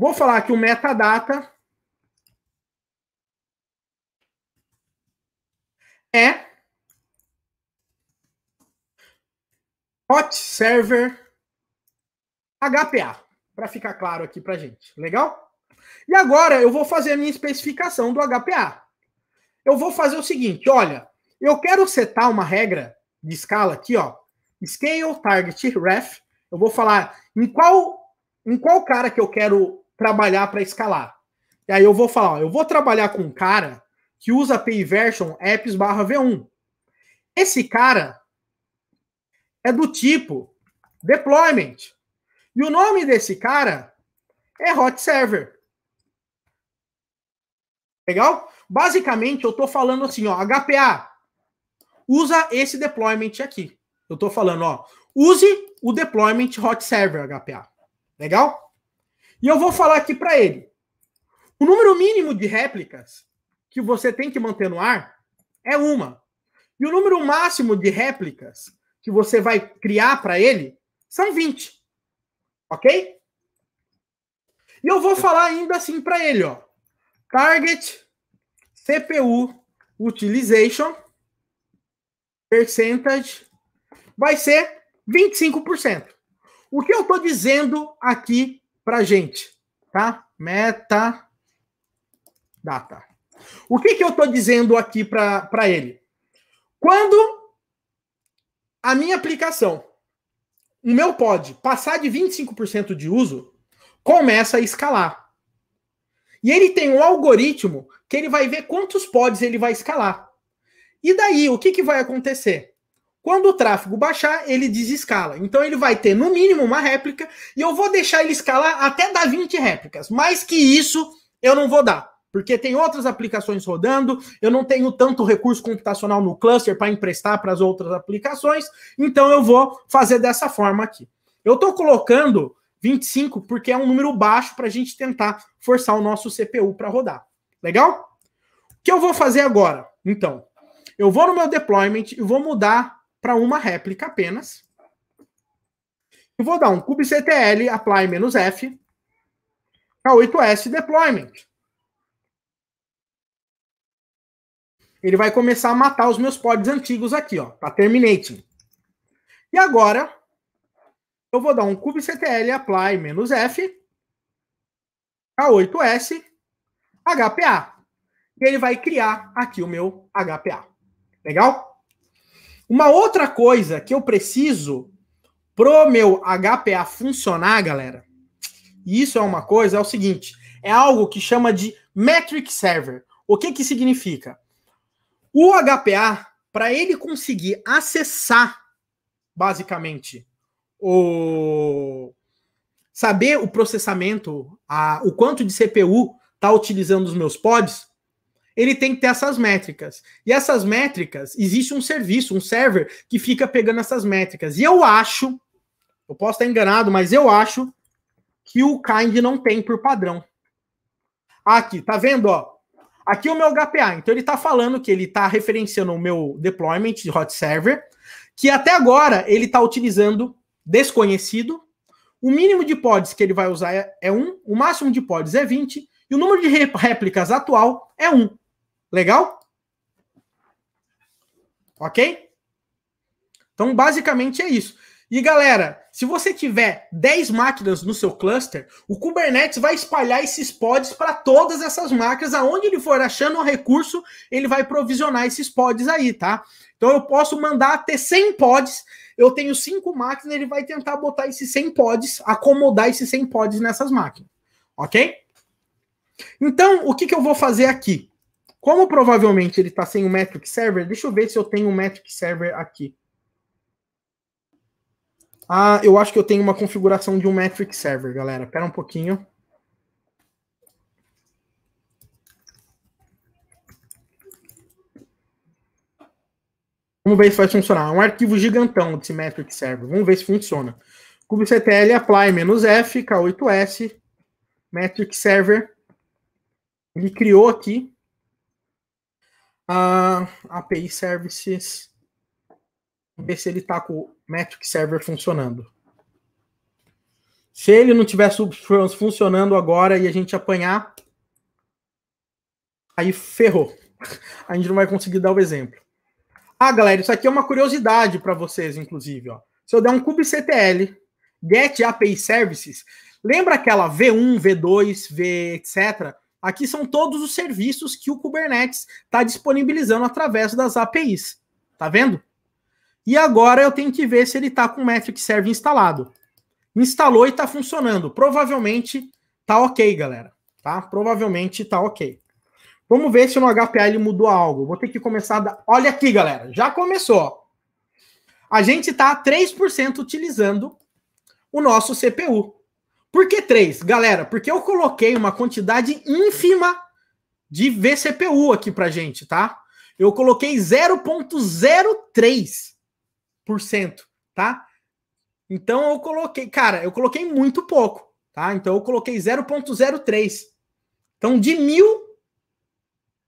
Vou falar aqui o metadata. É hot server HPA, para ficar claro aqui para gente. Legal? E agora eu vou fazer a minha especificação do HPA. Eu vou fazer o seguinte, olha, eu quero setar uma regra de escala aqui, ó, scale target ref. Eu vou falar em qual em qual cara que eu quero trabalhar para escalar. E aí eu vou falar, ó, eu vou trabalhar com um cara que usa API version apps barra V1. Esse cara é do tipo deployment. E o nome desse cara é hot server. Legal? Basicamente, eu estou falando assim, ó, HPA, usa esse deployment aqui. Eu estou falando, ó, use o deployment hot server HPA. Legal? E eu vou falar aqui para ele. O número mínimo de réplicas que você tem que manter no ar é uma. E o número máximo de réplicas que você vai criar para ele são 20. OK? E eu vou falar ainda assim para ele, ó. Target CPU utilization percentage vai ser 25%. O que eu estou dizendo aqui para gente, tá? Meta data. O que, que eu estou dizendo aqui para ele? Quando a minha aplicação, o meu pod, passar de 25% de uso, começa a escalar. E ele tem um algoritmo que ele vai ver quantos pods ele vai escalar. E daí, o que, que vai acontecer? Quando o tráfego baixar, ele desescala. Então ele vai ter no mínimo uma réplica e eu vou deixar ele escalar até dar 20 réplicas. Mais que isso, eu não vou dar, porque tem outras aplicações rodando, eu não tenho tanto recurso computacional no cluster para emprestar para as outras aplicações, então eu vou fazer dessa forma aqui. Eu estou colocando 25 porque é um número baixo para a gente tentar forçar o nosso CPU para rodar. Legal? O que eu vou fazer agora? Então, eu vou no meu deployment e vou mudar para uma réplica apenas. Eu vou dar um kubectl apply F K8S deployment. Ele vai começar a matar os meus pods antigos aqui, ó. Tá terminating. E agora, eu vou dar um kubectl apply F K8S HPA. E ele vai criar aqui o meu HPA. Legal? Uma outra coisa que eu preciso pro meu HPA funcionar, galera, e isso é uma coisa, é o seguinte, é algo que chama de metric server. O que que significa? O HPA, para ele conseguir acessar basicamente o saber o processamento, a, o quanto de CPU está utilizando os meus pods, ele tem que ter essas métricas. E essas métricas, existe um serviço, um server que fica pegando essas métricas. E eu acho, eu posso estar enganado, mas eu acho que o Kind não tem por padrão. Aqui, tá vendo, ó? Aqui é o meu HPA. Então ele tá falando que ele tá referenciando o meu deployment de hot server, que até agora ele tá utilizando desconhecido. O mínimo de pods que ele vai usar é 1, é um, o máximo de pods é 20 e o número de réplicas atual é 1. Um. Legal? Ok? Então, basicamente é isso. E galera, se você tiver 10 máquinas no seu cluster, o Kubernetes vai espalhar esses pods para todas essas máquinas. Aonde ele for achando um recurso, ele vai provisionar esses pods aí, tá? Então eu posso mandar até 100 pods. Eu tenho 5 máquinas, ele vai tentar botar esses 100 pods, acomodar esses 100 pods nessas máquinas, ok? Então, o que, que eu vou fazer aqui? Como provavelmente ele está sem o metric server, deixa eu ver se eu tenho um metric server aqui. Ah, eu acho que eu tenho uma configuração de um metric server, galera. Pera um pouquinho. Vamos ver se vai funcionar. É um arquivo gigantão desse metric server. Vamos ver se funciona. kubectl apply "-f", k8s, metric server. Ele criou aqui API Services, ver se ele está com o Metric Server funcionando. Se ele não tiver funcionando agora e a gente apanhar, aí ferrou. A gente não vai conseguir dar o exemplo. Ah, galera, isso aqui é uma curiosidade para vocês, inclusive. Ó. Se eu der um kubectl, get API Services, lembra aquela V1, V2, V etc? Aqui são todos os serviços que o Kubernetes está disponibilizando através das APIs. Tá vendo? E agora eu tenho que ver se ele está com o Metric Serve instalado. Instalou e está funcionando. Provavelmente está ok, galera. Tá? Provavelmente está ok. Vamos ver se no HPA ele mudou algo. Vou ter que começar a dar... Olha aqui, galera. Já começou. A gente está 3% utilizando o nosso CPU. Por que três? Galera, porque eu coloquei uma quantidade ínfima de VCPU aqui pra gente, tá? Eu coloquei 0,03%, tá? Então eu coloquei, cara, eu coloquei muito pouco, tá? Então eu coloquei 0,03. Então de mil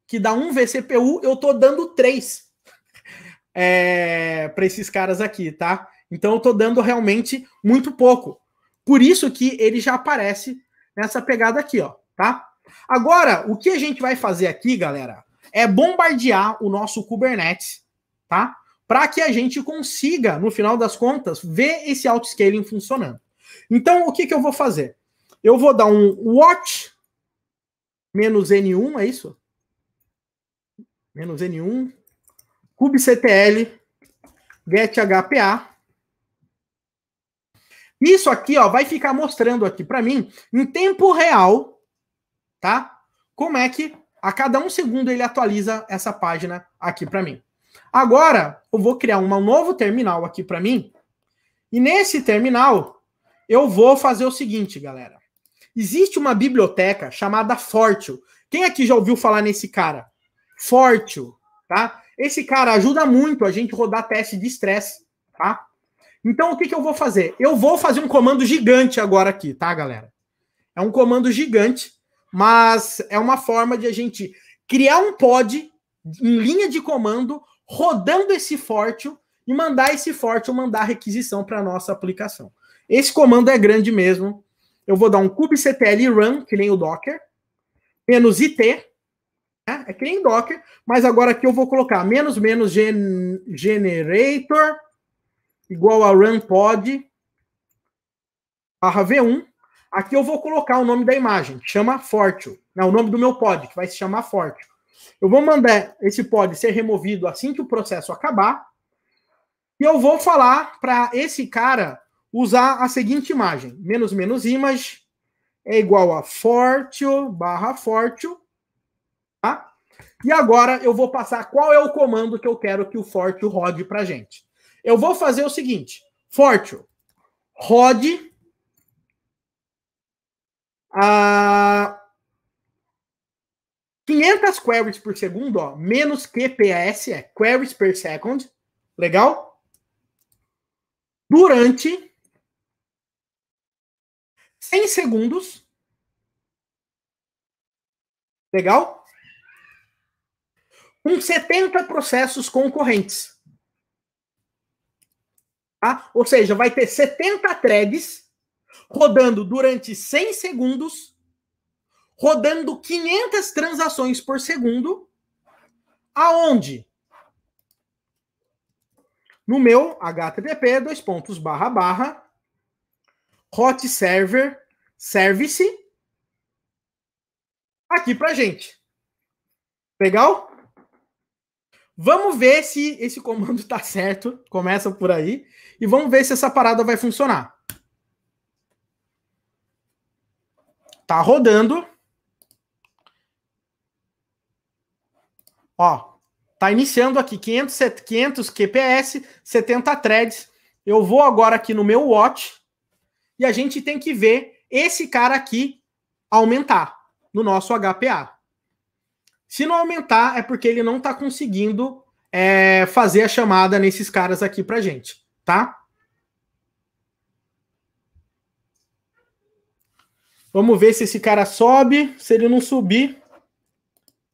que dá um VCPU, eu tô dando três é, para esses caras aqui, tá? Então eu tô dando realmente muito pouco. Por isso que ele já aparece nessa pegada aqui, ó, tá? Agora, o que a gente vai fazer aqui, galera, é bombardear o nosso Kubernetes, tá? Para que a gente consiga, no final das contas, ver esse auto-scaling funcionando. Então, o que, que eu vou fazer? Eu vou dar um watch menos N1, é isso? Menos N1, kubectl, get HPA, isso aqui, ó, vai ficar mostrando aqui para mim, em tempo real, tá? Como é que a cada um segundo ele atualiza essa página aqui para mim. Agora, eu vou criar um novo terminal aqui para mim. E nesse terminal, eu vou fazer o seguinte, galera. Existe uma biblioteca chamada Fortio. Quem aqui já ouviu falar nesse cara? Fortio, tá? Esse cara ajuda muito a gente rodar teste de estresse, tá? Então, o que, que eu vou fazer? Eu vou fazer um comando gigante agora aqui, tá, galera? É um comando gigante, mas é uma forma de a gente criar um pod em linha de comando, rodando esse fórtil e mandar esse fórtil mandar requisição para nossa aplicação. Esse comando é grande mesmo. Eu vou dar um kubectl run, que nem o Docker, menos IT, né? é que nem Docker, mas agora aqui eu vou colocar menos menos gen, generator igual a runpod barra v1. Aqui eu vou colocar o nome da imagem, que chama Fortio. Não, o nome do meu pod, que vai se chamar Fortio. Eu vou mandar esse pod ser removido assim que o processo acabar. E eu vou falar para esse cara usar a seguinte imagem: menos menos image é igual a fortio barra fortio. Tá? E agora eu vou passar qual é o comando que eu quero que o fortio rode para gente. Eu vou fazer o seguinte: forte, rode a 500 queries por segundo, ó, menos QPS, é queries per second, legal? Durante 100 segundos, legal? Com 70 processos concorrentes. Tá? Ou seja, vai ter 70 threads rodando durante 100 segundos, rodando 500 transações por segundo, aonde? No meu HTTP, dois pontos, barra, barra, hot server service aqui pra gente. Legal? Vamos ver se esse comando tá certo. Começa por aí. E vamos ver se essa parada vai funcionar. Tá rodando. Ó, tá iniciando aqui 500, 500 QPS, 70 threads. Eu vou agora aqui no meu watch e a gente tem que ver esse cara aqui aumentar no nosso HPA. Se não aumentar, é porque ele não está conseguindo é, fazer a chamada nesses caras aqui para gente, tá? Vamos ver se esse cara sobe. Se ele não subir,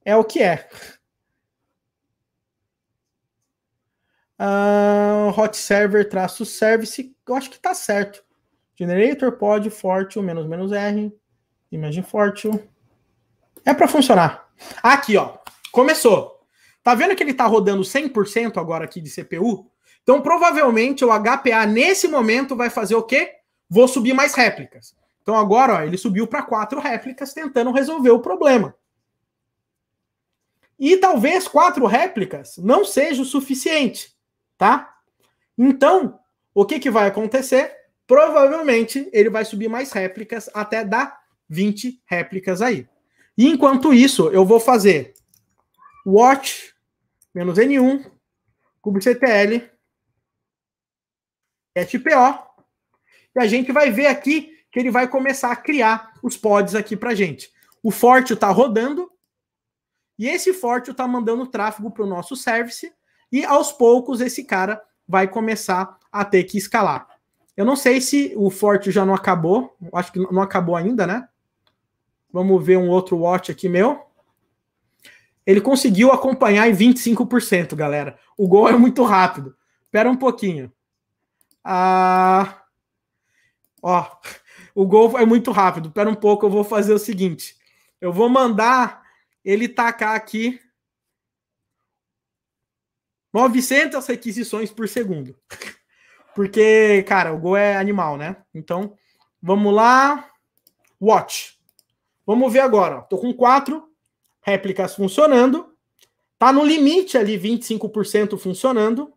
é o que é. Uh, hot server traço service, eu acho que tá certo. Generator pod forte menos menos r, imagem forte. É para funcionar. Aqui, ó. Começou. Tá vendo que ele tá rodando 100% agora aqui de CPU? Então, provavelmente, o HPA, nesse momento, vai fazer o quê? Vou subir mais réplicas. Então, agora, ó, ele subiu para quatro réplicas, tentando resolver o problema. E talvez quatro réplicas não seja o suficiente, tá? Então, o que, que vai acontecer? Provavelmente, ele vai subir mais réplicas até dar 20 réplicas aí. E enquanto isso, eu vou fazer watch menos N1 kubectl getPO e a gente vai ver aqui que ele vai começar a criar os pods aqui para gente. O Fortio está rodando e esse Fortio está mandando tráfego para o nosso service e aos poucos esse cara vai começar a ter que escalar. Eu não sei se o Fortio já não acabou, acho que não acabou ainda, né? Vamos ver um outro watch aqui meu. Ele conseguiu acompanhar em 25%, galera. O gol é muito rápido. Espera um pouquinho. Ah, ó, o gol é muito rápido. Espera um pouco, eu vou fazer o seguinte. Eu vou mandar ele tacar aqui 900 requisições por segundo. Porque, cara, o gol é animal, né? Então, vamos lá. Watch. Vamos ver agora. Estou com quatro réplicas funcionando. Está no limite ali, 25% funcionando.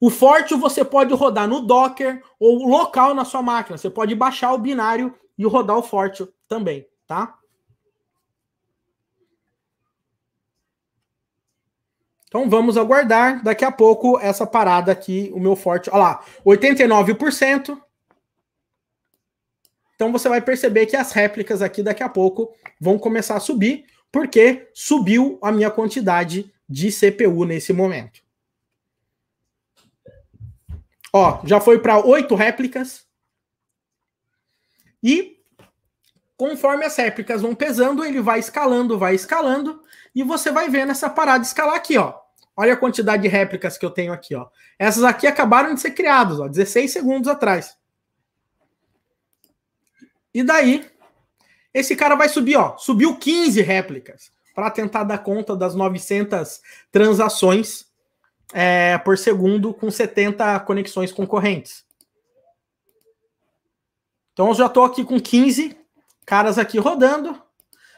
O Fortio você pode rodar no Docker ou local na sua máquina. Você pode baixar o binário e rodar o Fortio também, tá? Então vamos aguardar daqui a pouco essa parada aqui, o meu Fortio. Olha lá, 89%. Então você vai perceber que as réplicas aqui daqui a pouco vão começar a subir, porque subiu a minha quantidade de CPU nesse momento. Ó, já foi para oito réplicas. E conforme as réplicas vão pesando, ele vai escalando, vai escalando, e você vai vendo essa parada escalar aqui, ó. Olha a quantidade de réplicas que eu tenho aqui, ó. Essas aqui acabaram de ser criadas, ó, 16 segundos atrás. E daí, esse cara vai subir, ó, subiu 15 réplicas para tentar dar conta das 900 transações é, por segundo com 70 conexões concorrentes. Então eu já estou aqui com 15 caras aqui rodando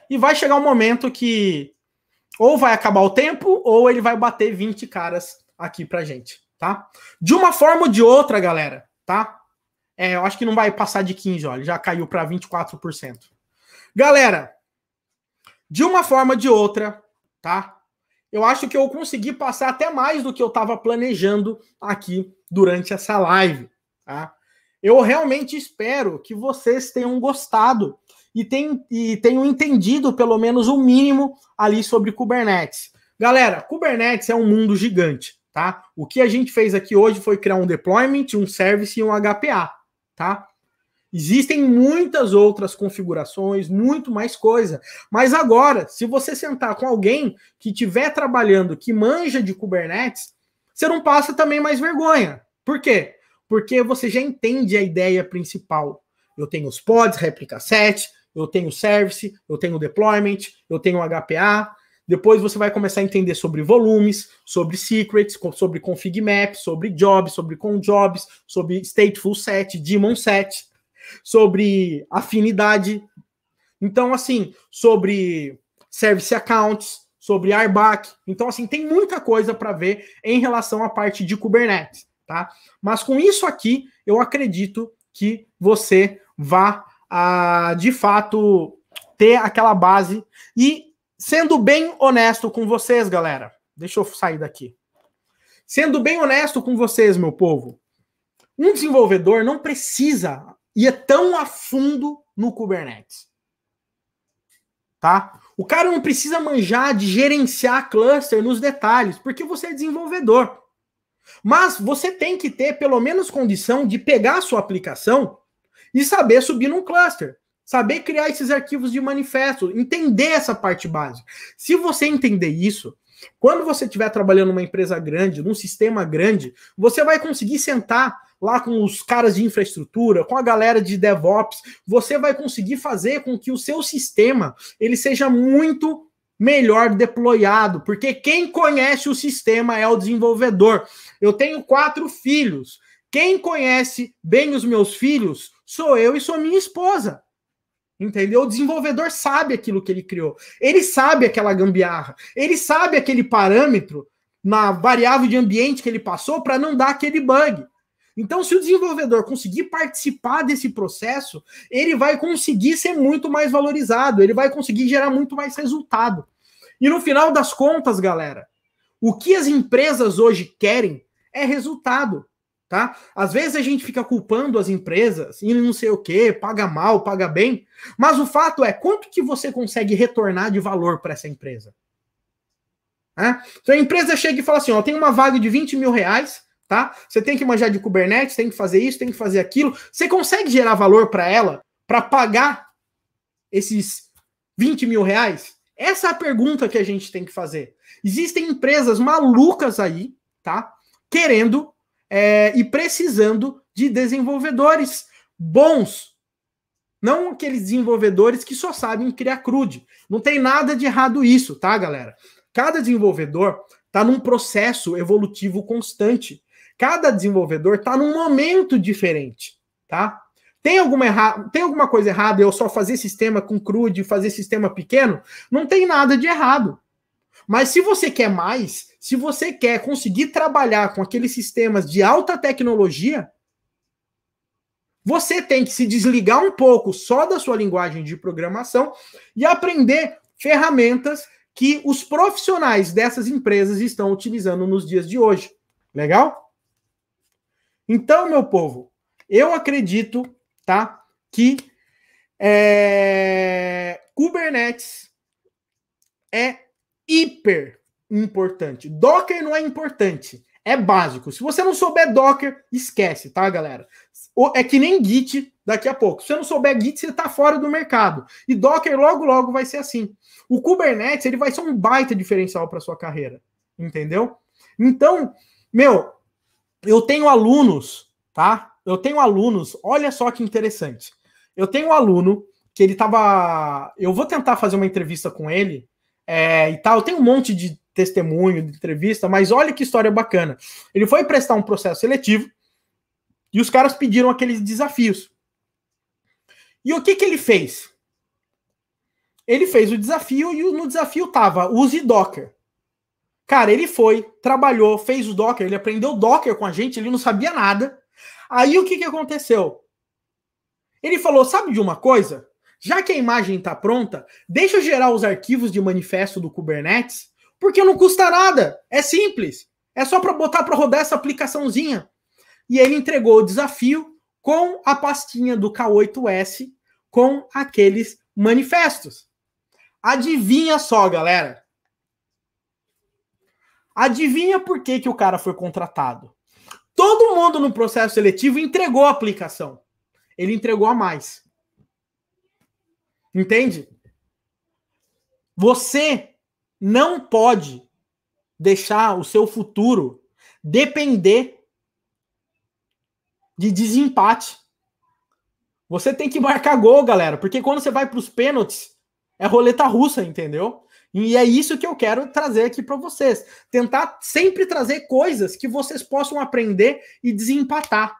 e vai chegar um momento que ou vai acabar o tempo ou ele vai bater 20 caras aqui pra gente, tá? De uma forma ou de outra, galera, tá? É, eu acho que não vai passar de 15, olha, já caiu para 24%. Galera, de uma forma ou de outra, tá? Eu acho que eu consegui passar até mais do que eu estava planejando aqui durante essa live, tá? Eu realmente espero que vocês tenham gostado e, tem, e tenham entendido pelo menos o mínimo ali sobre Kubernetes. Galera, Kubernetes é um mundo gigante, tá? O que a gente fez aqui hoje foi criar um deployment, um service e um HPA tá? Existem muitas outras configurações, muito mais coisa. Mas agora, se você sentar com alguém que estiver trabalhando, que manja de Kubernetes, você não passa também mais vergonha. Por quê? Porque você já entende a ideia principal. Eu tenho os pods, replica set, eu tenho service, eu tenho deployment, eu tenho HPA, depois você vai começar a entender sobre volumes, sobre secrets, sobre config map, sobre jobs, sobre conjobs, sobre stateful set, daemon set, sobre afinidade. Então, assim, sobre service accounts, sobre RBAC. Então, assim, tem muita coisa para ver em relação à parte de Kubernetes, tá? Mas com isso aqui, eu acredito que você vá, ah, de fato, ter aquela base e Sendo bem honesto com vocês, galera. Deixa eu sair daqui. Sendo bem honesto com vocês, meu povo. Um desenvolvedor não precisa ir tão a fundo no Kubernetes. Tá? O cara não precisa manjar de gerenciar cluster nos detalhes, porque você é desenvolvedor. Mas você tem que ter pelo menos condição de pegar a sua aplicação e saber subir num cluster. Saber criar esses arquivos de manifesto, entender essa parte básica. Se você entender isso, quando você estiver trabalhando numa empresa grande, num sistema grande, você vai conseguir sentar lá com os caras de infraestrutura, com a galera de DevOps, você vai conseguir fazer com que o seu sistema ele seja muito melhor deployado, porque quem conhece o sistema é o desenvolvedor. Eu tenho quatro filhos. Quem conhece bem os meus filhos sou eu e sou minha esposa. Entendeu? O desenvolvedor sabe aquilo que ele criou. Ele sabe aquela gambiarra. Ele sabe aquele parâmetro na variável de ambiente que ele passou para não dar aquele bug. Então, se o desenvolvedor conseguir participar desse processo, ele vai conseguir ser muito mais valorizado, ele vai conseguir gerar muito mais resultado. E no final das contas, galera, o que as empresas hoje querem é resultado tá? Às vezes a gente fica culpando as empresas e não sei o que, paga mal, paga bem, mas o fato é quanto que você consegue retornar de valor para essa empresa? É? Então a empresa chega e fala assim: ó, tem uma vaga de 20 mil reais, tá? Você tem que manjar de Kubernetes, tem que fazer isso, tem que fazer aquilo. Você consegue gerar valor para ela para pagar esses 20 mil reais? Essa é a pergunta que a gente tem que fazer. Existem empresas malucas aí, tá? Querendo é, e precisando de desenvolvedores bons. Não aqueles desenvolvedores que só sabem criar crude. Não tem nada de errado isso, tá, galera? Cada desenvolvedor está num processo evolutivo constante. Cada desenvolvedor está num momento diferente, tá? Tem alguma, erra... tem alguma coisa errada eu só fazer sistema com crude, fazer sistema pequeno? Não tem nada de errado. Mas se você quer mais, se você quer conseguir trabalhar com aqueles sistemas de alta tecnologia, você tem que se desligar um pouco só da sua linguagem de programação e aprender ferramentas que os profissionais dessas empresas estão utilizando nos dias de hoje. Legal? Então, meu povo, eu acredito, tá, que é, Kubernetes é hiper importante. Docker não é importante, é básico. Se você não souber Docker, esquece, tá, galera? É que nem Git daqui a pouco. Se você não souber Git, você tá fora do mercado. E Docker logo logo vai ser assim. O Kubernetes, ele vai ser um baita diferencial para sua carreira, entendeu? Então, meu, eu tenho alunos, tá? Eu tenho alunos, olha só que interessante. Eu tenho um aluno que ele tava, eu vou tentar fazer uma entrevista com ele é, e tal. Tem um monte de testemunho, de entrevista, mas olha que história bacana. Ele foi prestar um processo seletivo e os caras pediram aqueles desafios. E o que, que ele fez? Ele fez o desafio e no desafio tava use Docker. Cara, ele foi, trabalhou, fez o Docker, ele aprendeu Docker com a gente, ele não sabia nada. Aí o que, que aconteceu? Ele falou: sabe de uma coisa? Já que a imagem está pronta, deixa eu gerar os arquivos de manifesto do Kubernetes, porque não custa nada, é simples. É só para botar para rodar essa aplicaçãozinha. E ele entregou o desafio com a pastinha do K8S com aqueles manifestos. Adivinha só, galera. Adivinha por que, que o cara foi contratado? Todo mundo no processo seletivo entregou a aplicação. Ele entregou a mais. Entende? Você não pode deixar o seu futuro depender de desempate. Você tem que marcar gol, galera, porque quando você vai para os pênaltis, é roleta russa, entendeu? E é isso que eu quero trazer aqui para vocês. Tentar sempre trazer coisas que vocês possam aprender e desempatar.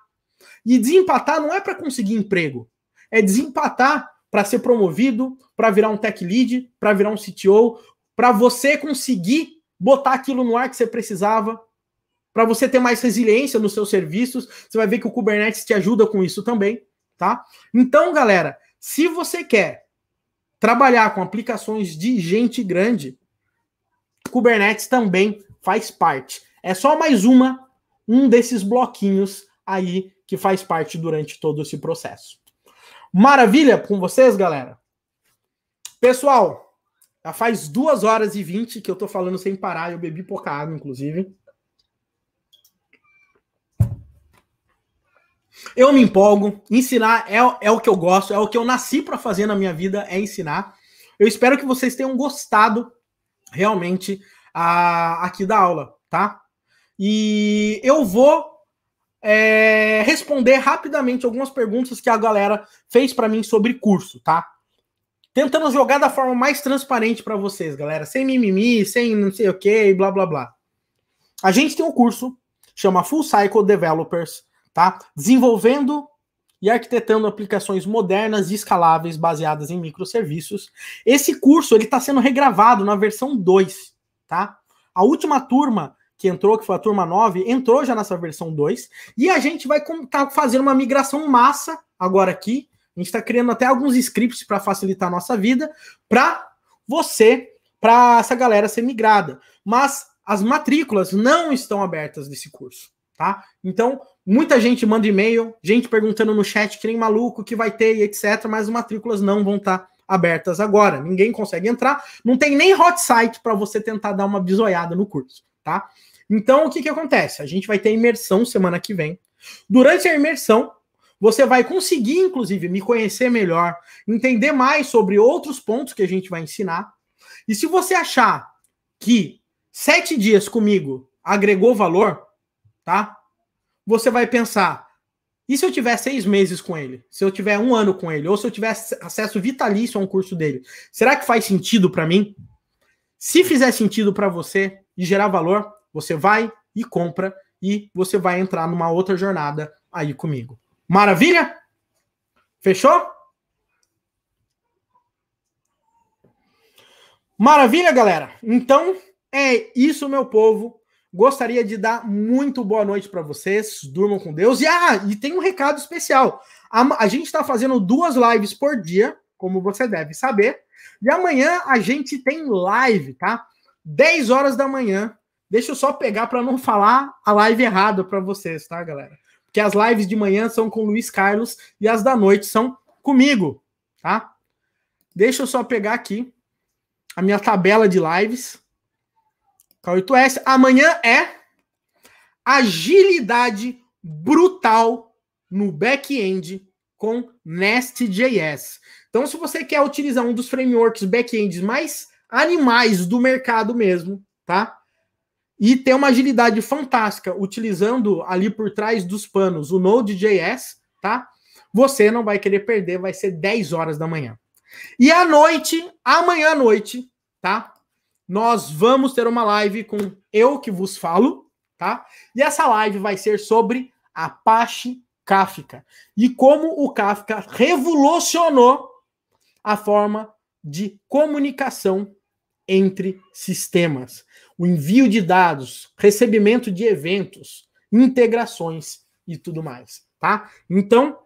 E desempatar não é para conseguir emprego, é desempatar para ser promovido, para virar um tech lead, para virar um CTO, para você conseguir botar aquilo no ar que você precisava, para você ter mais resiliência nos seus serviços. Você vai ver que o Kubernetes te ajuda com isso também, tá? Então, galera, se você quer trabalhar com aplicações de gente grande, Kubernetes também faz parte. É só mais uma, um desses bloquinhos aí que faz parte durante todo esse processo. Maravilha com vocês, galera? Pessoal, já faz duas horas e vinte que eu tô falando sem parar. Eu bebi pouca água, inclusive. Eu me empolgo. Ensinar é, é o que eu gosto, é o que eu nasci para fazer na minha vida, é ensinar. Eu espero que vocês tenham gostado realmente a, aqui da aula, tá? E eu vou é, responder rapidamente algumas perguntas que a galera fez para mim sobre curso, tá? Tentando jogar da forma mais transparente para vocês, galera, sem mimimi, sem não sei o que, blá blá blá. A gente tem um curso chama Full Cycle Developers, tá? Desenvolvendo e arquitetando aplicações modernas e escaláveis baseadas em microserviços. Esse curso ele está sendo regravado na versão 2, tá? A última turma que entrou, que foi a turma 9, entrou já nessa versão 2. E a gente vai estar tá fazendo uma migração massa agora aqui. A gente está criando até alguns scripts para facilitar a nossa vida, para você, para essa galera ser migrada. Mas as matrículas não estão abertas desse curso, tá? Então, muita gente manda e-mail, gente perguntando no chat que nem maluco que vai ter e etc, mas as matrículas não vão estar tá abertas agora. Ninguém consegue entrar, não tem nem hot site para você tentar dar uma bisoiada no curso, tá? Então, o que, que acontece? A gente vai ter imersão semana que vem. Durante a imersão, você vai conseguir, inclusive, me conhecer melhor, entender mais sobre outros pontos que a gente vai ensinar. E se você achar que sete dias comigo agregou valor, tá? Você vai pensar: e se eu tiver seis meses com ele? Se eu tiver um ano com ele? Ou se eu tiver acesso vitalício a um curso dele? Será que faz sentido para mim? Se fizer sentido para você e gerar valor, você vai e compra e você vai entrar numa outra jornada aí comigo. Maravilha? Fechou? Maravilha, galera. Então é isso, meu povo. Gostaria de dar muito boa noite para vocês. Durmam com Deus. E ah, e tem um recado especial. A, a gente está fazendo duas lives por dia, como você deve saber. E amanhã a gente tem live, tá? 10 horas da manhã Deixa eu só pegar para não falar a live errada para vocês, tá, galera? Porque as lives de manhã são com o Luiz Carlos e as da noite são comigo, tá? Deixa eu só pegar aqui a minha tabela de lives. K8S. Amanhã é agilidade brutal no back-end com Nest.js. Então, se você quer utilizar um dos frameworks back-ends mais animais do mercado mesmo, tá? e tem uma agilidade fantástica utilizando ali por trás dos panos o Node.js, tá? Você não vai querer perder, vai ser 10 horas da manhã. E à noite, amanhã à noite, tá? Nós vamos ter uma live com eu que vos falo, tá? E essa live vai ser sobre Apache Kafka e como o Kafka revolucionou a forma de comunicação entre sistemas o envio de dados, recebimento de eventos, integrações e tudo mais, tá? Então,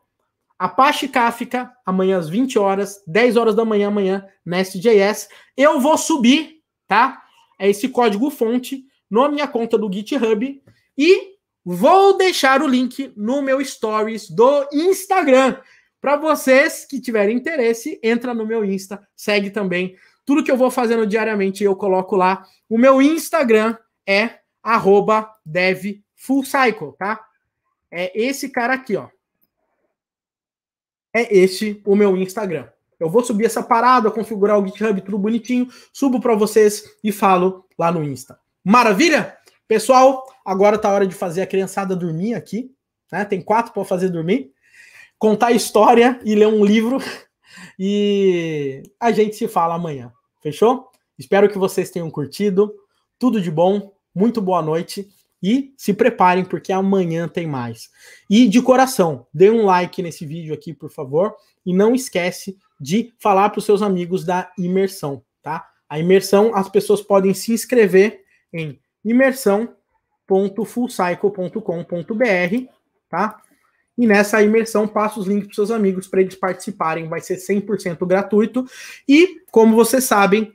Apache Kafka, amanhã às 20 horas, 10 horas da manhã, amanhã, Nest.js. Eu vou subir, tá? É esse código fonte na minha conta do GitHub e vou deixar o link no meu stories do Instagram. Para vocês que tiverem interesse, entra no meu Insta, segue também tudo que eu vou fazendo diariamente eu coloco lá. O meu Instagram é devfullcycle, tá? É esse cara aqui, ó. É este o meu Instagram. Eu vou subir essa parada, configurar o GitHub, tudo bonitinho, subo para vocês e falo lá no Insta. Maravilha? Pessoal, agora tá a hora de fazer a criançada dormir aqui. Né? Tem quatro para fazer dormir. Contar história e ler um livro. E a gente se fala amanhã, fechou? Espero que vocês tenham curtido. Tudo de bom, muito boa noite e se preparem porque amanhã tem mais. E de coração, dê um like nesse vídeo aqui, por favor, e não esquece de falar para os seus amigos da imersão, tá? A imersão, as pessoas podem se inscrever em imersão.fullcycle.com.br, tá? E nessa imersão, passa os links para seus amigos para eles participarem. Vai ser 100% gratuito. E, como vocês sabem,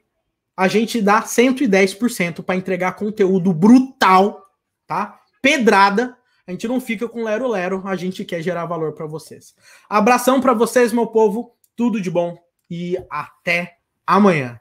a gente dá 110% para entregar conteúdo brutal, tá? Pedrada. A gente não fica com lero-lero. A gente quer gerar valor para vocês. Abração para vocês, meu povo. Tudo de bom e até amanhã.